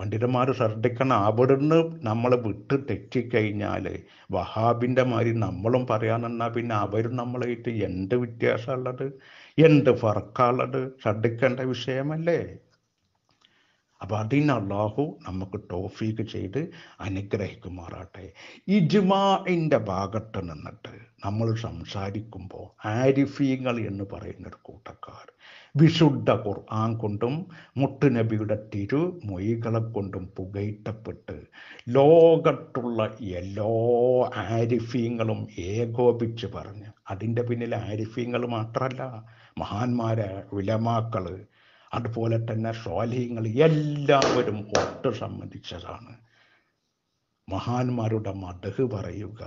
പണ്ഡിതന്മാർ ശ്രദ്ധിക്കണം അവിടുന്ന് നമ്മളെ വിട്ട് തെറ്റിക്കഴിഞ്ഞാൽ വഹാബിൻ്റെ മാതിരി നമ്മളും പറയാനെന്നാൽ പിന്നെ അവർ നമ്മളായിട്ട് എന്ത് വ്യത്യാസമുള്ളത് എന്ത് ഫർക്കാളുള്ളത് ശ്രദ്ധിക്കേണ്ട വിഷയമല്ലേ അപ്പം അതിന് അള്ളാഹു നമുക്ക് ടോഫീക്ക് ചെയ്ത് അനുഗ്രഹിക്കുമാറാട്ടെ ഇജ്മാൻ്റെ ഭാഗത്ത് നിന്നിട്ട് നമ്മൾ സംസാരിക്കുമ്പോൾ ആരിഫീങ്ങൾ എന്ന് പറയുന്ന ഒരു കൂട്ടക്കാർ വിശുദ്ധ ഖുർആൻ കൊണ്ടും തിരു മൊയ്കളെ കൊണ്ടും പുകയിട്ടപ്പെട്ട് ലോകത്തുള്ള എല്ലാ ആരിഫീങ്ങളും ഏകോപിച്ച് പറഞ്ഞു അതിൻ്റെ പിന്നിൽ ആരിഫീങ്ങൾ മാത്രമല്ല മഹാന്മാരെ വിലമാക്കൾ അതുപോലെ തന്നെ സ്വാലിഹ്യങ്ങൾ എല്ലാവരും ഒട്ടു സംബന്ധിച്ചതാണ് മഹാന്മാരുടെ മതഹ് പറയുക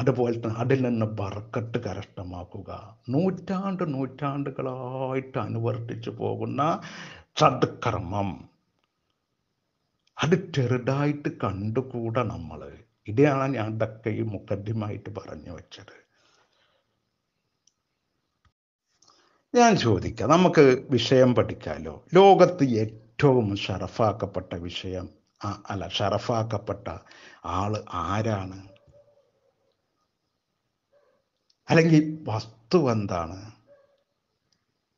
അതുപോലെ തന്നെ അതിൽ നിന്ന് ബറക്കത്ത് കരഷ്ടമാക്കുക നൂറ്റാണ്ട് നൂറ്റാണ്ടുകളായിട്ട് അനുവർത്തിച്ചു പോകുന്ന സത്കർമ്മം അത് ചെറുതായിട്ട് കണ്ടുകൂടാ നമ്മൾ ഇതാണ് ഞാൻ ഇതൊക്കെ ഈ മുഖദ്യമായിട്ട് പറഞ്ഞു വെച്ചത് ഞാൻ ചോദിക്കാം നമുക്ക് വിഷയം പഠിക്കാലോ ലോകത്ത് ഏറ്റവും ഷറഫാക്കപ്പെട്ട വിഷയം അല്ല ഷറഫാക്കപ്പെട്ട ആള് ആരാണ് അല്ലെങ്കിൽ വസ്തു എന്താണ്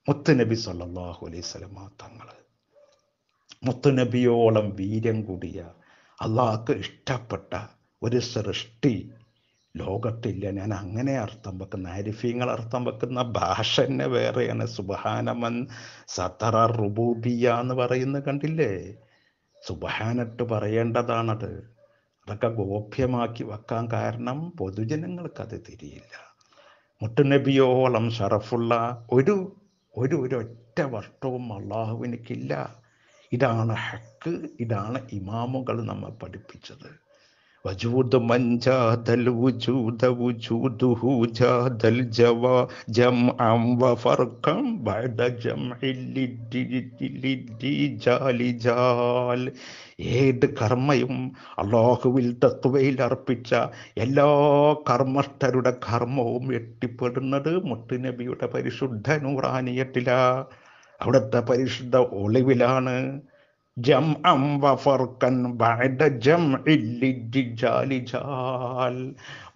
മുത്തുനബി സല്ലാഹു അലൈഹി സ്വലമ തങ്ങൾ മുത്തുനബിയോളം വീര്യം കൂടിയ അള്ളാഹ്ക്ക് ഇഷ്ടപ്പെട്ട ഒരു സൃഷ്ടി ലോകത്തില്ല ഞാൻ അങ്ങനെ അർത്ഥം വെക്കുന്ന ഹരിഫീങ്ങൾ അർത്ഥം വെക്കുന്ന ഭാഷ തന്നെ വേറെയാണ് സുബഹാനമൻ സത്തറ റുബൂബിയ എന്ന് പറയുന്നത് കണ്ടില്ലേ സുബഹാനട്ട് പറയേണ്ടതാണത് അതൊക്കെ ഗോപ്യമാക്കി വെക്കാൻ കാരണം പൊതുജനങ്ങൾക്കത് തിരിയില്ല മുട്ടുനബിയോളം ഷറഫുള്ള ഒരു ഒരു ഒരൊറ്റ വർഷവും അള്ളാഹുവിനക്കില്ല ഇതാണ് ഹക്ക് ഇതാണ് ഇമാമുകൾ നമ്മെ പഠിപ്പിച്ചത് وجود من جاد الوجود وجوده جاد الجوى جمعا وفرقا بعد جمع للدجال جال ഏത് കർമ്മയും അള്ളാഹുവിൽ തത്വയിൽ അർപ്പിച്ച എല്ലാ കർമ്മസ്ഥരുടെ കർമ്മവും എട്ടിപ്പെടുന്നത് മുത്തുനബിയുടെ പരിശുദ്ധ നൂറാനിയത്തിലാ അവിടുത്തെ പരിശുദ്ധ ഒളിവിലാണ് ജംഅം ബഅദ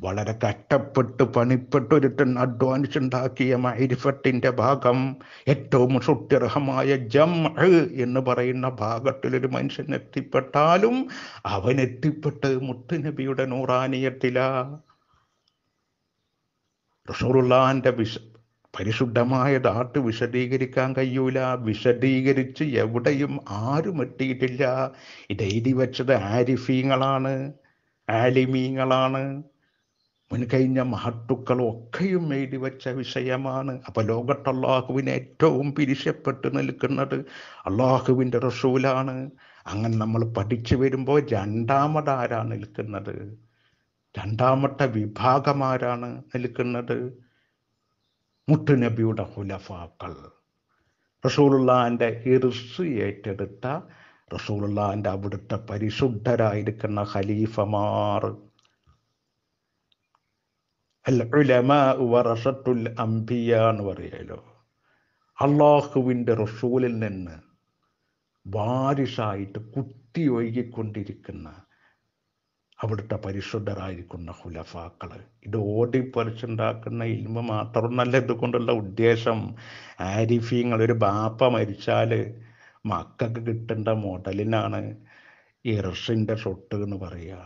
വളരെ കഷ്ടപ്പെട്ട് പണിപ്പെട്ട് ഒരുത്തൻ അഡ്വാൻസ് ഉണ്ടാക്കിയ മൈരിഫട്ടിന്റെ ഭാഗം ഏറ്റവും സുത്യർഹമായ ജം എന്ന് പറയുന്ന ഒരു മനുഷ്യൻ എത്തിപ്പെട്ടാലും അവൻ എത്തിപ്പെട്ട് മുത്തുനബിയുടെ നൂറാനിയത്തില റസൂറുല്ലാൻ്റെ വിശ പരിശുദ്ധമായ ദാട്ട് വിശദീകരിക്കാൻ കഴിയൂല വിശദീകരിച്ച് എവിടെയും ആരും എത്തിയിട്ടില്ല ഇത് എഴുതി വച്ചത് ആരിഫീങ്ങളാണ് ആലിമീങ്ങളാണ് മുൻകഴിഞ്ഞ മഹത്തുക്കളും ഒക്കെയും എഴുതി വച്ച വിഷയമാണ് അപ്പോൾ ലോകത്ത് അള്ളാഹുവിന് ഏറ്റവും പിരിശപ്പെട്ട് നിൽക്കുന്നത് അള്ളാഹുവിൻ്റെ റസൂലാണ് അങ്ങനെ നമ്മൾ പഠിച്ചു വരുമ്പോൾ രണ്ടാമതാരാണ് നിൽക്കുന്നത് രണ്ടാമത്തെ വിഭാഗമാരാണ് നിൽക്കുന്നത് നബിയുടെ ഹുലഫാക്കൾ റസൂലുള്ളാൻ്റെ ഇറുസ് ഏറ്റെടുത്ത റസൂലുള്ളാൻ്റെ അവിടുത്തെ പരിശുദ്ധരായിരിക്കുന്ന ഖലീഫമാർ അൽ അംബിയ എന്ന് പറയലോ അള്ളാഹുവിൻ്റെ റസൂലിൽ നിന്ന് വാരിസായിട്ട് കുത്തി ഒഴുകിക്കൊണ്ടിരിക്കുന്ന അവിടുത്തെ പരിശുദ്ധരായിരിക്കുന്ന ഹുലഫാക്കൾ ഇത് ഓടി പറിച്ചുണ്ടാക്കുന്ന ഇൽമ മാത്രമല്ല ഇതുകൊണ്ടുള്ള ഉദ്ദേശം ആരിഫീങ്ങൾ ഒരു ബാപ്പ മരിച്ചാൽ മക്കൾക്ക് കിട്ടേണ്ട മോഡലിനാണ് ഈ റഷ്യൻ്റെ ഷൊട്ട് എന്ന് പറയുക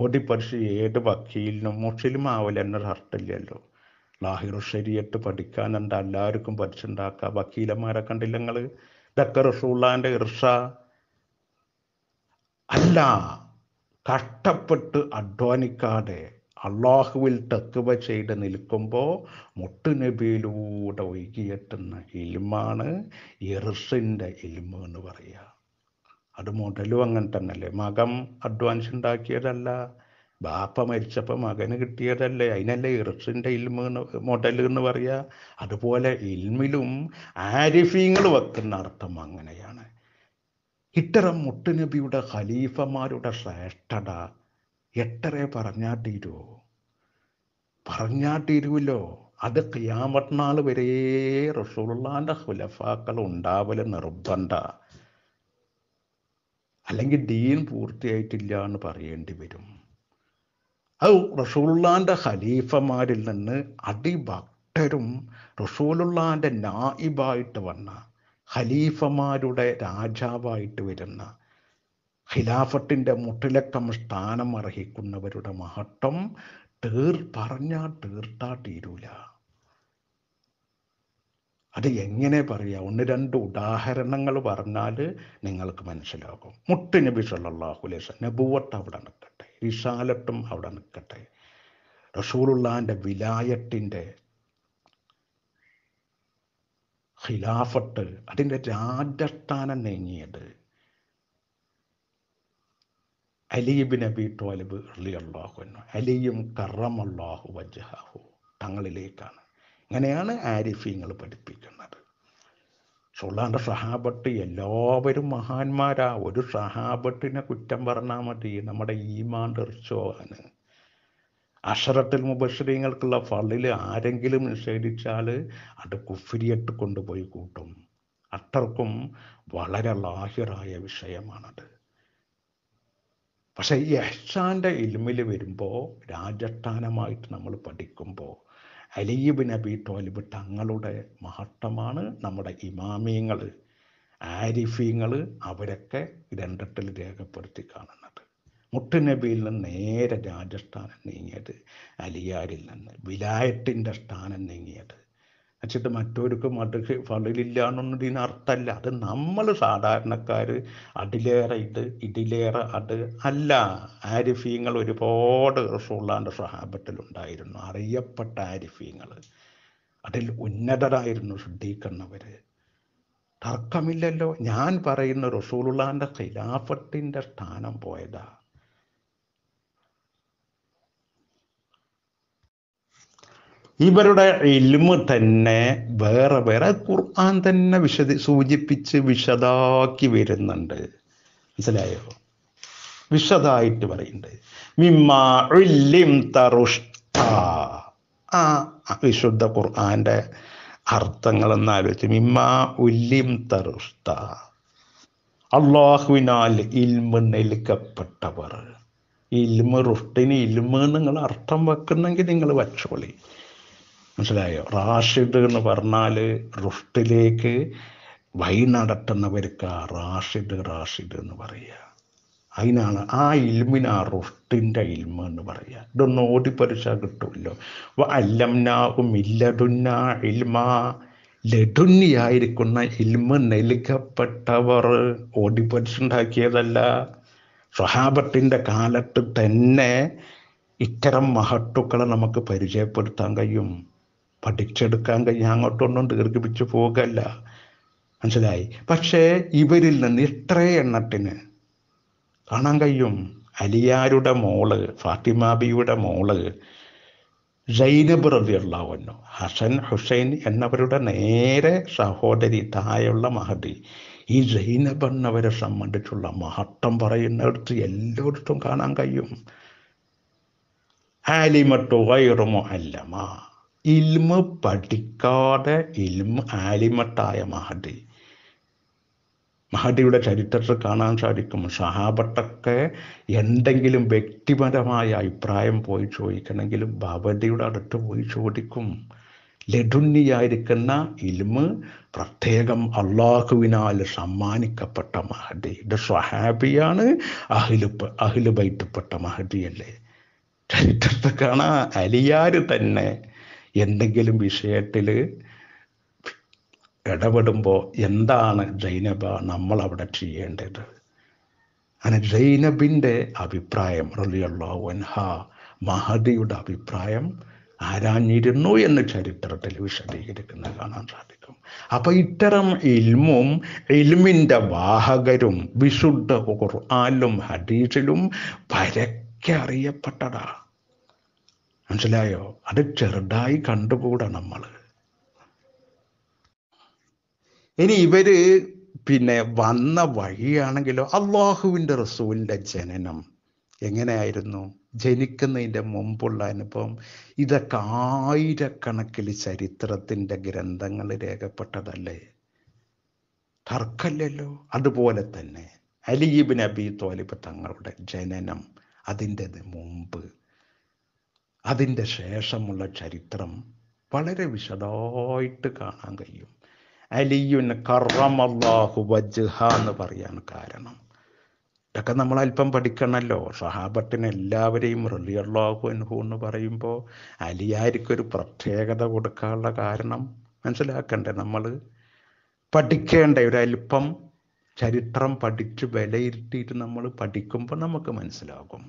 ഓടിപ്പറിച്ച് ഏത് വക്കീലിനും മുസ്ലിം ആവലെന്ന ഷർട്ടില്ലല്ലോ ലാഹിറു ശരിയത്ത് പഠിക്കാൻ എന്താ എല്ലാവർക്കും പഠിച്ചുണ്ടാക്കുക വക്കീലന്മാരെ കണ്ടില്ല നിങ്ങൾ ഇതൊക്കെ റസൂള്ളാൻ്റെ ഇർഷ അല്ല കഷ്ടപ്പെട്ട് അധ്വാനിക്കാതെ അള്ളാഹുവിൽ തക്കുവ ചെയ്ത് നിൽക്കുമ്പോൾ മുട്ടുനബിയിലൂടെ ഒഴുകിയെത്തുന്ന ഇൽമാണ് എറിസിൻ്റെ ഇൽമ എന്ന് പറയുക അത് മുതലും അങ്ങനെ തന്നെയല്ലേ മകം അഡ്വാൻസ് ഉണ്ടാക്കിയതല്ല ബാപ്പ മരിച്ചപ്പോൾ മകന് കിട്ടിയതല്ലേ അതിനല്ലേ ഇറസിൻ്റെ ഇൽമ മോഡൽ എന്ന് പറയുക അതുപോലെ ഇൽമിലും ആരിഫീങ്ങൾ വെക്കുന്ന അർത്ഥം അങ്ങനെയാണ് ഇത്തരം മുട്ടുനബിയുടെ ഖലീഫമാരുടെ ശ്രേഷ്ഠത എട്ടരെ പറഞ്ഞാട്ടീരോ പറഞ്ഞാട്ടീരുമല്ലോ അത് ക്യാമത്നാൾ വരെ റസൂലുള്ളാൻ്റെ ഹുലഫാക്കൾ ഉണ്ടാവല നിർബന്ധ അല്ലെങ്കിൽ ദീൻ പൂർത്തിയായിട്ടില്ല എന്ന് പറയേണ്ടി വരും അത് റസൂലുള്ളാൻ്റെ ഖലീഫമാരിൽ നിന്ന് അടിഭക്തരും റസൂലുള്ളാൻ്റെ നായിബായിട്ട് വന്ന ഖലീഫമാരുടെ രാജാവായിട്ട് വരുന്ന ഖിലാഫത്തിൻ്റെ മുട്ടിലക്കം സ്ഥാനം അർഹിക്കുന്നവരുടെ മഹത്വം തീർ പറഞ്ഞാൽ തീർത്താ തീരൂല അത് എങ്ങനെ പറയുക ഒന്ന് രണ്ട് ഉദാഹരണങ്ങൾ പറഞ്ഞാൽ നിങ്ങൾക്ക് മനസ്സിലാകും മുട്ട് നബി സല്ലാഹു അലൈസ് നബുവത്ത് അവിടെ നിൽക്കട്ടെ റിസാലത്തും അവിടെ നിൽക്കട്ടെ റസൂലുള്ളാൻ്റെ വിലായത്തിൻ്റെ ഖിലാഫത്ത് അതിൻ്റെ രാജസ്ഥാനം നീങ്ങിയത് അലീബ് നബി ട്വാലിബ് അള്ളി അള്ളാഹു അലിയും കറം അള്ളാഹു തങ്ങളിലേക്കാണ് ഇങ്ങനെയാണ് ആരിഫീങ്ങൾ പഠിപ്പിക്കുന്നത് സുള്ളാൻ്റെ സഹാബത്ത് എല്ലാവരും മഹാന്മാരാ ഒരു സഹാബത്തിനെ കുറ്റം പറഞ്ഞാൽ മതി നമ്മുടെ ഈമാൻ ആണ് അഷറത്തിൽ മുബഷരീങ്ങൾക്കുള്ള ഫള്ളിൽ ആരെങ്കിലും നിഷേധിച്ചാൽ അത് കുഫിരിയട്ട് കൊണ്ടുപോയി കൂട്ടും അത്രക്കും വളരെ ലാഹിറായ വിഷയമാണത് പക്ഷേ ഈ എഹ്സാൻ്റെ ഇൽമിൽ വരുമ്പോൾ രാജസ്ഥാനമായിട്ട് നമ്മൾ പഠിക്കുമ്പോൾ അലീബ് നബി ടോലിബ് തങ്ങളുടെ മഹത്വമാണ് നമ്മുടെ ഇമാമിയങ്ങൾ ആരിഫീങ്ങൾ അവരൊക്കെ ഗ്രന്ഥത്തിൽ രേഖപ്പെടുത്തി കാണുന്നത് മുട്ടുനബിയിൽ നിന്ന് നേരെ രാജസ്ഥാനം നീങ്ങിയത് അലിയാരിൽ നിന്ന് വിലായത്തിൻ്റെ സ്ഥാനം നീങ്ങിയത് വെച്ചിട്ട് മറ്റൊരുക്ക് മടുക്ക് എന്നുള്ളതിന് അർത്ഥമല്ല അത് നമ്മൾ സാധാരണക്കാർ അതിലേറെ ഇത് ഇതിലേറെ അത് അല്ല ആരിഫീങ്ങൾ ഒരുപാട് റസൂള്ളാൻ്റെ സഹാബത്തിലുണ്ടായിരുന്നു അറിയപ്പെട്ട ആരിഫീങ്ങൾ അതിൽ ഉന്നതരായിരുന്നു ശ്രദ്ധിക്കുന്നവർ തർക്കമില്ലല്ലോ ഞാൻ പറയുന്ന റസൂലുള്ളാൻ്റെ ഖിലാഫത്തിൻ്റെ സ്ഥാനം പോയതാണ് ഇവരുടെ എലിമ് തന്നെ വേറെ വേറെ ഖുർആൻ തന്നെ വിശദ സൂചിപ്പിച്ച് വിശദാക്കി വരുന്നുണ്ട് മനസ്സിലായോ വിശദായിട്ട് പറയുന്നുണ്ട് ആ വിശുദ്ധ ഖുർആന്റെ അർത്ഥങ്ങളെന്ന് ആലോചിച്ച് മിമ്മാ ഉല്ലിം തറുഷ്ത അള്ളാഹുവിനാൽ ഇൽമ നൽകപ്പെട്ടവർ ഇൽമ റുഷ്ടിന് ഇൽമ നിങ്ങൾ അർത്ഥം വെക്കുന്നെങ്കിൽ നിങ്ങൾ വച്ചോളി മനസ്സിലായോ റാഷിദ് എന്ന് പറഞ്ഞാൽ റുഷ്ടിലേക്ക് വഴി നടത്തുന്നവർക്ക് റാഷിദ് റാഷിദ് എന്ന് പറയുക അതിനാണ് ആ ഇൽമിന് ആ റുഷ്ടിൻ്റെ ഇൽമ എന്ന് പറയുക ഇതൊന്നും ഓടി പരിശ കിട്ടുമല്ലോ അല്ലംനാവും ഇൽമ ലഡുന്നിയായിരിക്കുന്ന ഇൽമ നൽകപ്പെട്ടവർ ഓടി പരിശുണ്ടാക്കിയതല്ല സ്വഹാബത്തിൻ്റെ കാലത്ത് തന്നെ ഇത്തരം മഹത്തുക്കളെ നമുക്ക് പരിചയപ്പെടുത്താൻ കഴിയും പഠിച്ചെടുക്കാൻ കഴിയും അങ്ങോട്ടൊന്നും ദീർഘിപ്പിച്ച് പോകല്ല മനസ്സിലായി പക്ഷേ ഇവരിൽ നിന്ന് ഇത്ര എണ്ണത്തിന് കാണാൻ കഴിയും അലിയാരുടെ മോള് ഫാത്തിമാബിയുടെ മോള് സൈനബ് റബിയുള്ളവന്നു ഹസൻ ഹുസൈൻ എന്നവരുടെ നേരെ സഹോദരി തായുള്ള മഹതി ഈ ജൈനബ് എന്നവരെ സംബന്ധിച്ചുള്ള മഹത്വം പറയുന്നിടത്ത് എല്ലായിടത്തും കാണാൻ കഴിയും ആലിമട്ടു വൈറുമോ അല്ലമാ ഇൽമ് പഠിക്കാതെ ഇൽമ് ആലിമട്ടായ മഹദി മഹടിയുടെ ചരിത്രത്തിൽ കാണാൻ സാധിക്കും സഹാബത്തൊക്കെ എന്തെങ്കിലും വ്യക്തിപരമായ അഭിപ്രായം പോയി ചോദിക്കണമെങ്കിൽ ഭവതിയുടെ അടുത്ത് പോയി ചോദിക്കും ലഡുണ്ണിയായിരിക്കുന്ന ഇൽമ് പ്രത്യേകം അള്ളാഹുവിനാൽ സമ്മാനിക്കപ്പെട്ട മഹദി ഇത് സ്വഹാബിയാണ് അഹിലു അഹിലുബൈറ്റപ്പെട്ട മഹദിയല്ലേ ചരിത്രത്തിൽ കാണാ അലിയാർ തന്നെ എന്തെങ്കിലും വിഷയത്തിൽ ഇടപെടുമ്പോൾ എന്താണ് ജൈനബ നമ്മൾ അവിടെ ചെയ്യേണ്ടത് അങ്ങനെ ജൈനബിൻ്റെ അഭിപ്രായം വൻഹ മഹദിയുടെ അഭിപ്രായം ആരാഞ്ഞിരുന്നു എന്ന് ചരിത്രത്തിൽ വിശദീകരിക്കുന്നത് കാണാൻ സാധിക്കും അപ്പോൾ ഇത്തരം ഇൽമും ഇൽമിൻ്റെ വാഹകരും വിശുദ്ധ ഖുർആാനിലും ഹദീസിലും പരക്കെ അറിയപ്പെട്ടതാണ് മനസ്സിലായോ അത് ചെറുതായി കണ്ടുകൂടാ നമ്മൾ ഇനി ഇവര് പിന്നെ വന്ന വഴിയാണെങ്കിലോ അള്ളാഹുവിൻ്റെ റസൂലിൻ്റെ ജനനം എങ്ങനെയായിരുന്നു ജനിക്കുന്നതിൻ്റെ മുമ്പുള്ള അനുഭവം ഇതൊക്കെ ആയിരക്കണക്കിൽ ചരിത്രത്തിൻ്റെ ഗ്രന്ഥങ്ങൾ രേഖപ്പെട്ടതല്ലേ തർക്കല്ലോ അതുപോലെ തന്നെ അലീബ് നബി തോലിബ് തങ്ങളുടെ ജനനം അതിൻ്റെ മുമ്പ് അതിൻ്റെ ശേഷമുള്ള ചരിത്രം വളരെ വിശദമായിട്ട് കാണാൻ കഴിയും അലിയുൻ കറമല്ലാഹു വജ്ഹ എന്ന് പറയാൻ കാരണം ഇതൊക്കെ നമ്മൾ അല്പം പഠിക്കണമല്ലോ സഹാബത്തിന് എല്ലാവരെയും റളിയല്ലാഹു അനുഭവം എന്ന് പറയുമ്പോൾ അലിയായിരിക്കൊരു പ്രത്യേകത കൊടുക്കാനുള്ള കാരണം മനസ്സിലാക്കണ്ടേ നമ്മൾ പഠിക്കേണ്ട ഒരു അല്പം ചരിത്രം പഠിച്ച് വിലയിരുത്തിയിട്ട് നമ്മൾ പഠിക്കുമ്പോൾ നമുക്ക് മനസ്സിലാകും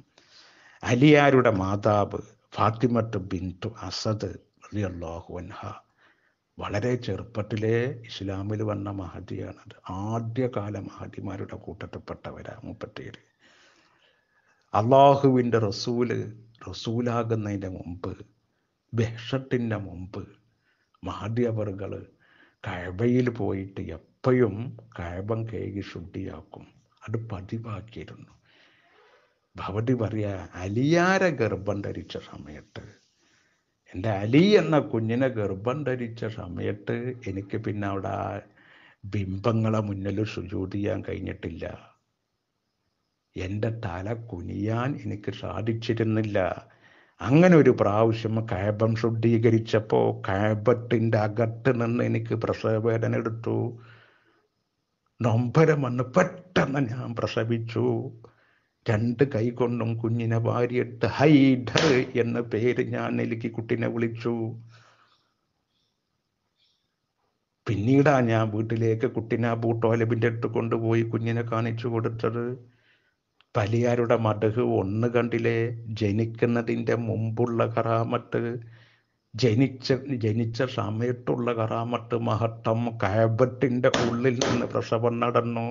അലിയാരുടെ മാതാവ് ഫാത്തിമത്ത് ബിന്തു അസദ് അലിയല്ലാഹു അൻഹ വളരെ ചെറുപ്പത്തിലേ ഇസ്ലാമിൽ വന്ന മഹതിയാണത് ആദ്യകാല മഹതിമാരുടെ കൂട്ടത്തിൽപ്പെട്ടവരാ മുപ്പത്തേഴ് അള്ളാഹുവിൻ്റെ റസൂല് റസൂലാകുന്നതിൻ്റെ മുമ്പ് ബഹഷത്തിൻ്റെ മുമ്പ് മഹദിയവറുകൾ കഴവയിൽ പോയിട്ട് എപ്പോഴും കഴവം കേകി ശുദ്ധിയാക്കും അത് പതിവാക്കിയിരുന്നു ഭവതി പറയ അലിയാര ഗർഭം ധരിച്ച സമയത്ത് എൻ്റെ അലി എന്ന കുഞ്ഞിനെ ഗർഭം ധരിച്ച സമയത്ത് എനിക്ക് പിന്നെ അവിടെ ബിംബങ്ങളെ മുന്നിൽ സുജൂതി ചെയ്യാൻ കഴിഞ്ഞിട്ടില്ല എൻ്റെ തല കുനിയാൻ എനിക്ക് സാധിച്ചിരുന്നില്ല അങ്ങനെ ഒരു പ്രാവശ്യം കഴബം ശുദ്ധീകരിച്ചപ്പോൾ കഴബത്തിൻ്റെ അകത്ത് നിന്ന് എനിക്ക് പ്രസവവേദന എടുത്തു നൊമ്പരം വന്ന് പെട്ടെന്ന് ഞാൻ പ്രസവിച്ചു രണ്ട് കൈകൊണ്ടും കുഞ്ഞിനെ വാരിയിട്ട് ഹൈഡർ എന്ന പേര് ഞാൻ എനിക്ക് കുട്ടിനെ വിളിച്ചു പിന്നീടാ ഞാൻ വീട്ടിലേക്ക് കുട്ടിനെ ബൂട്ടോലബിൻ്റെ അടുത്ത് കൊണ്ടുപോയി കുഞ്ഞിനെ കാണിച്ചു കൊടുത്തത് പലിയാരുടെ മടഹ് ഒന്ന് കണ്ടിലെ ജനിക്കുന്നതിൻ്റെ മുമ്പുള്ള കറാമത്ത് ജനിച്ച ജനിച്ച സമയത്തുള്ള കറാമത്ത് മഹത്തം കയബത്തിൻ്റെ ഉള്ളിൽ നിന്ന് പ്രസവം നടന്നു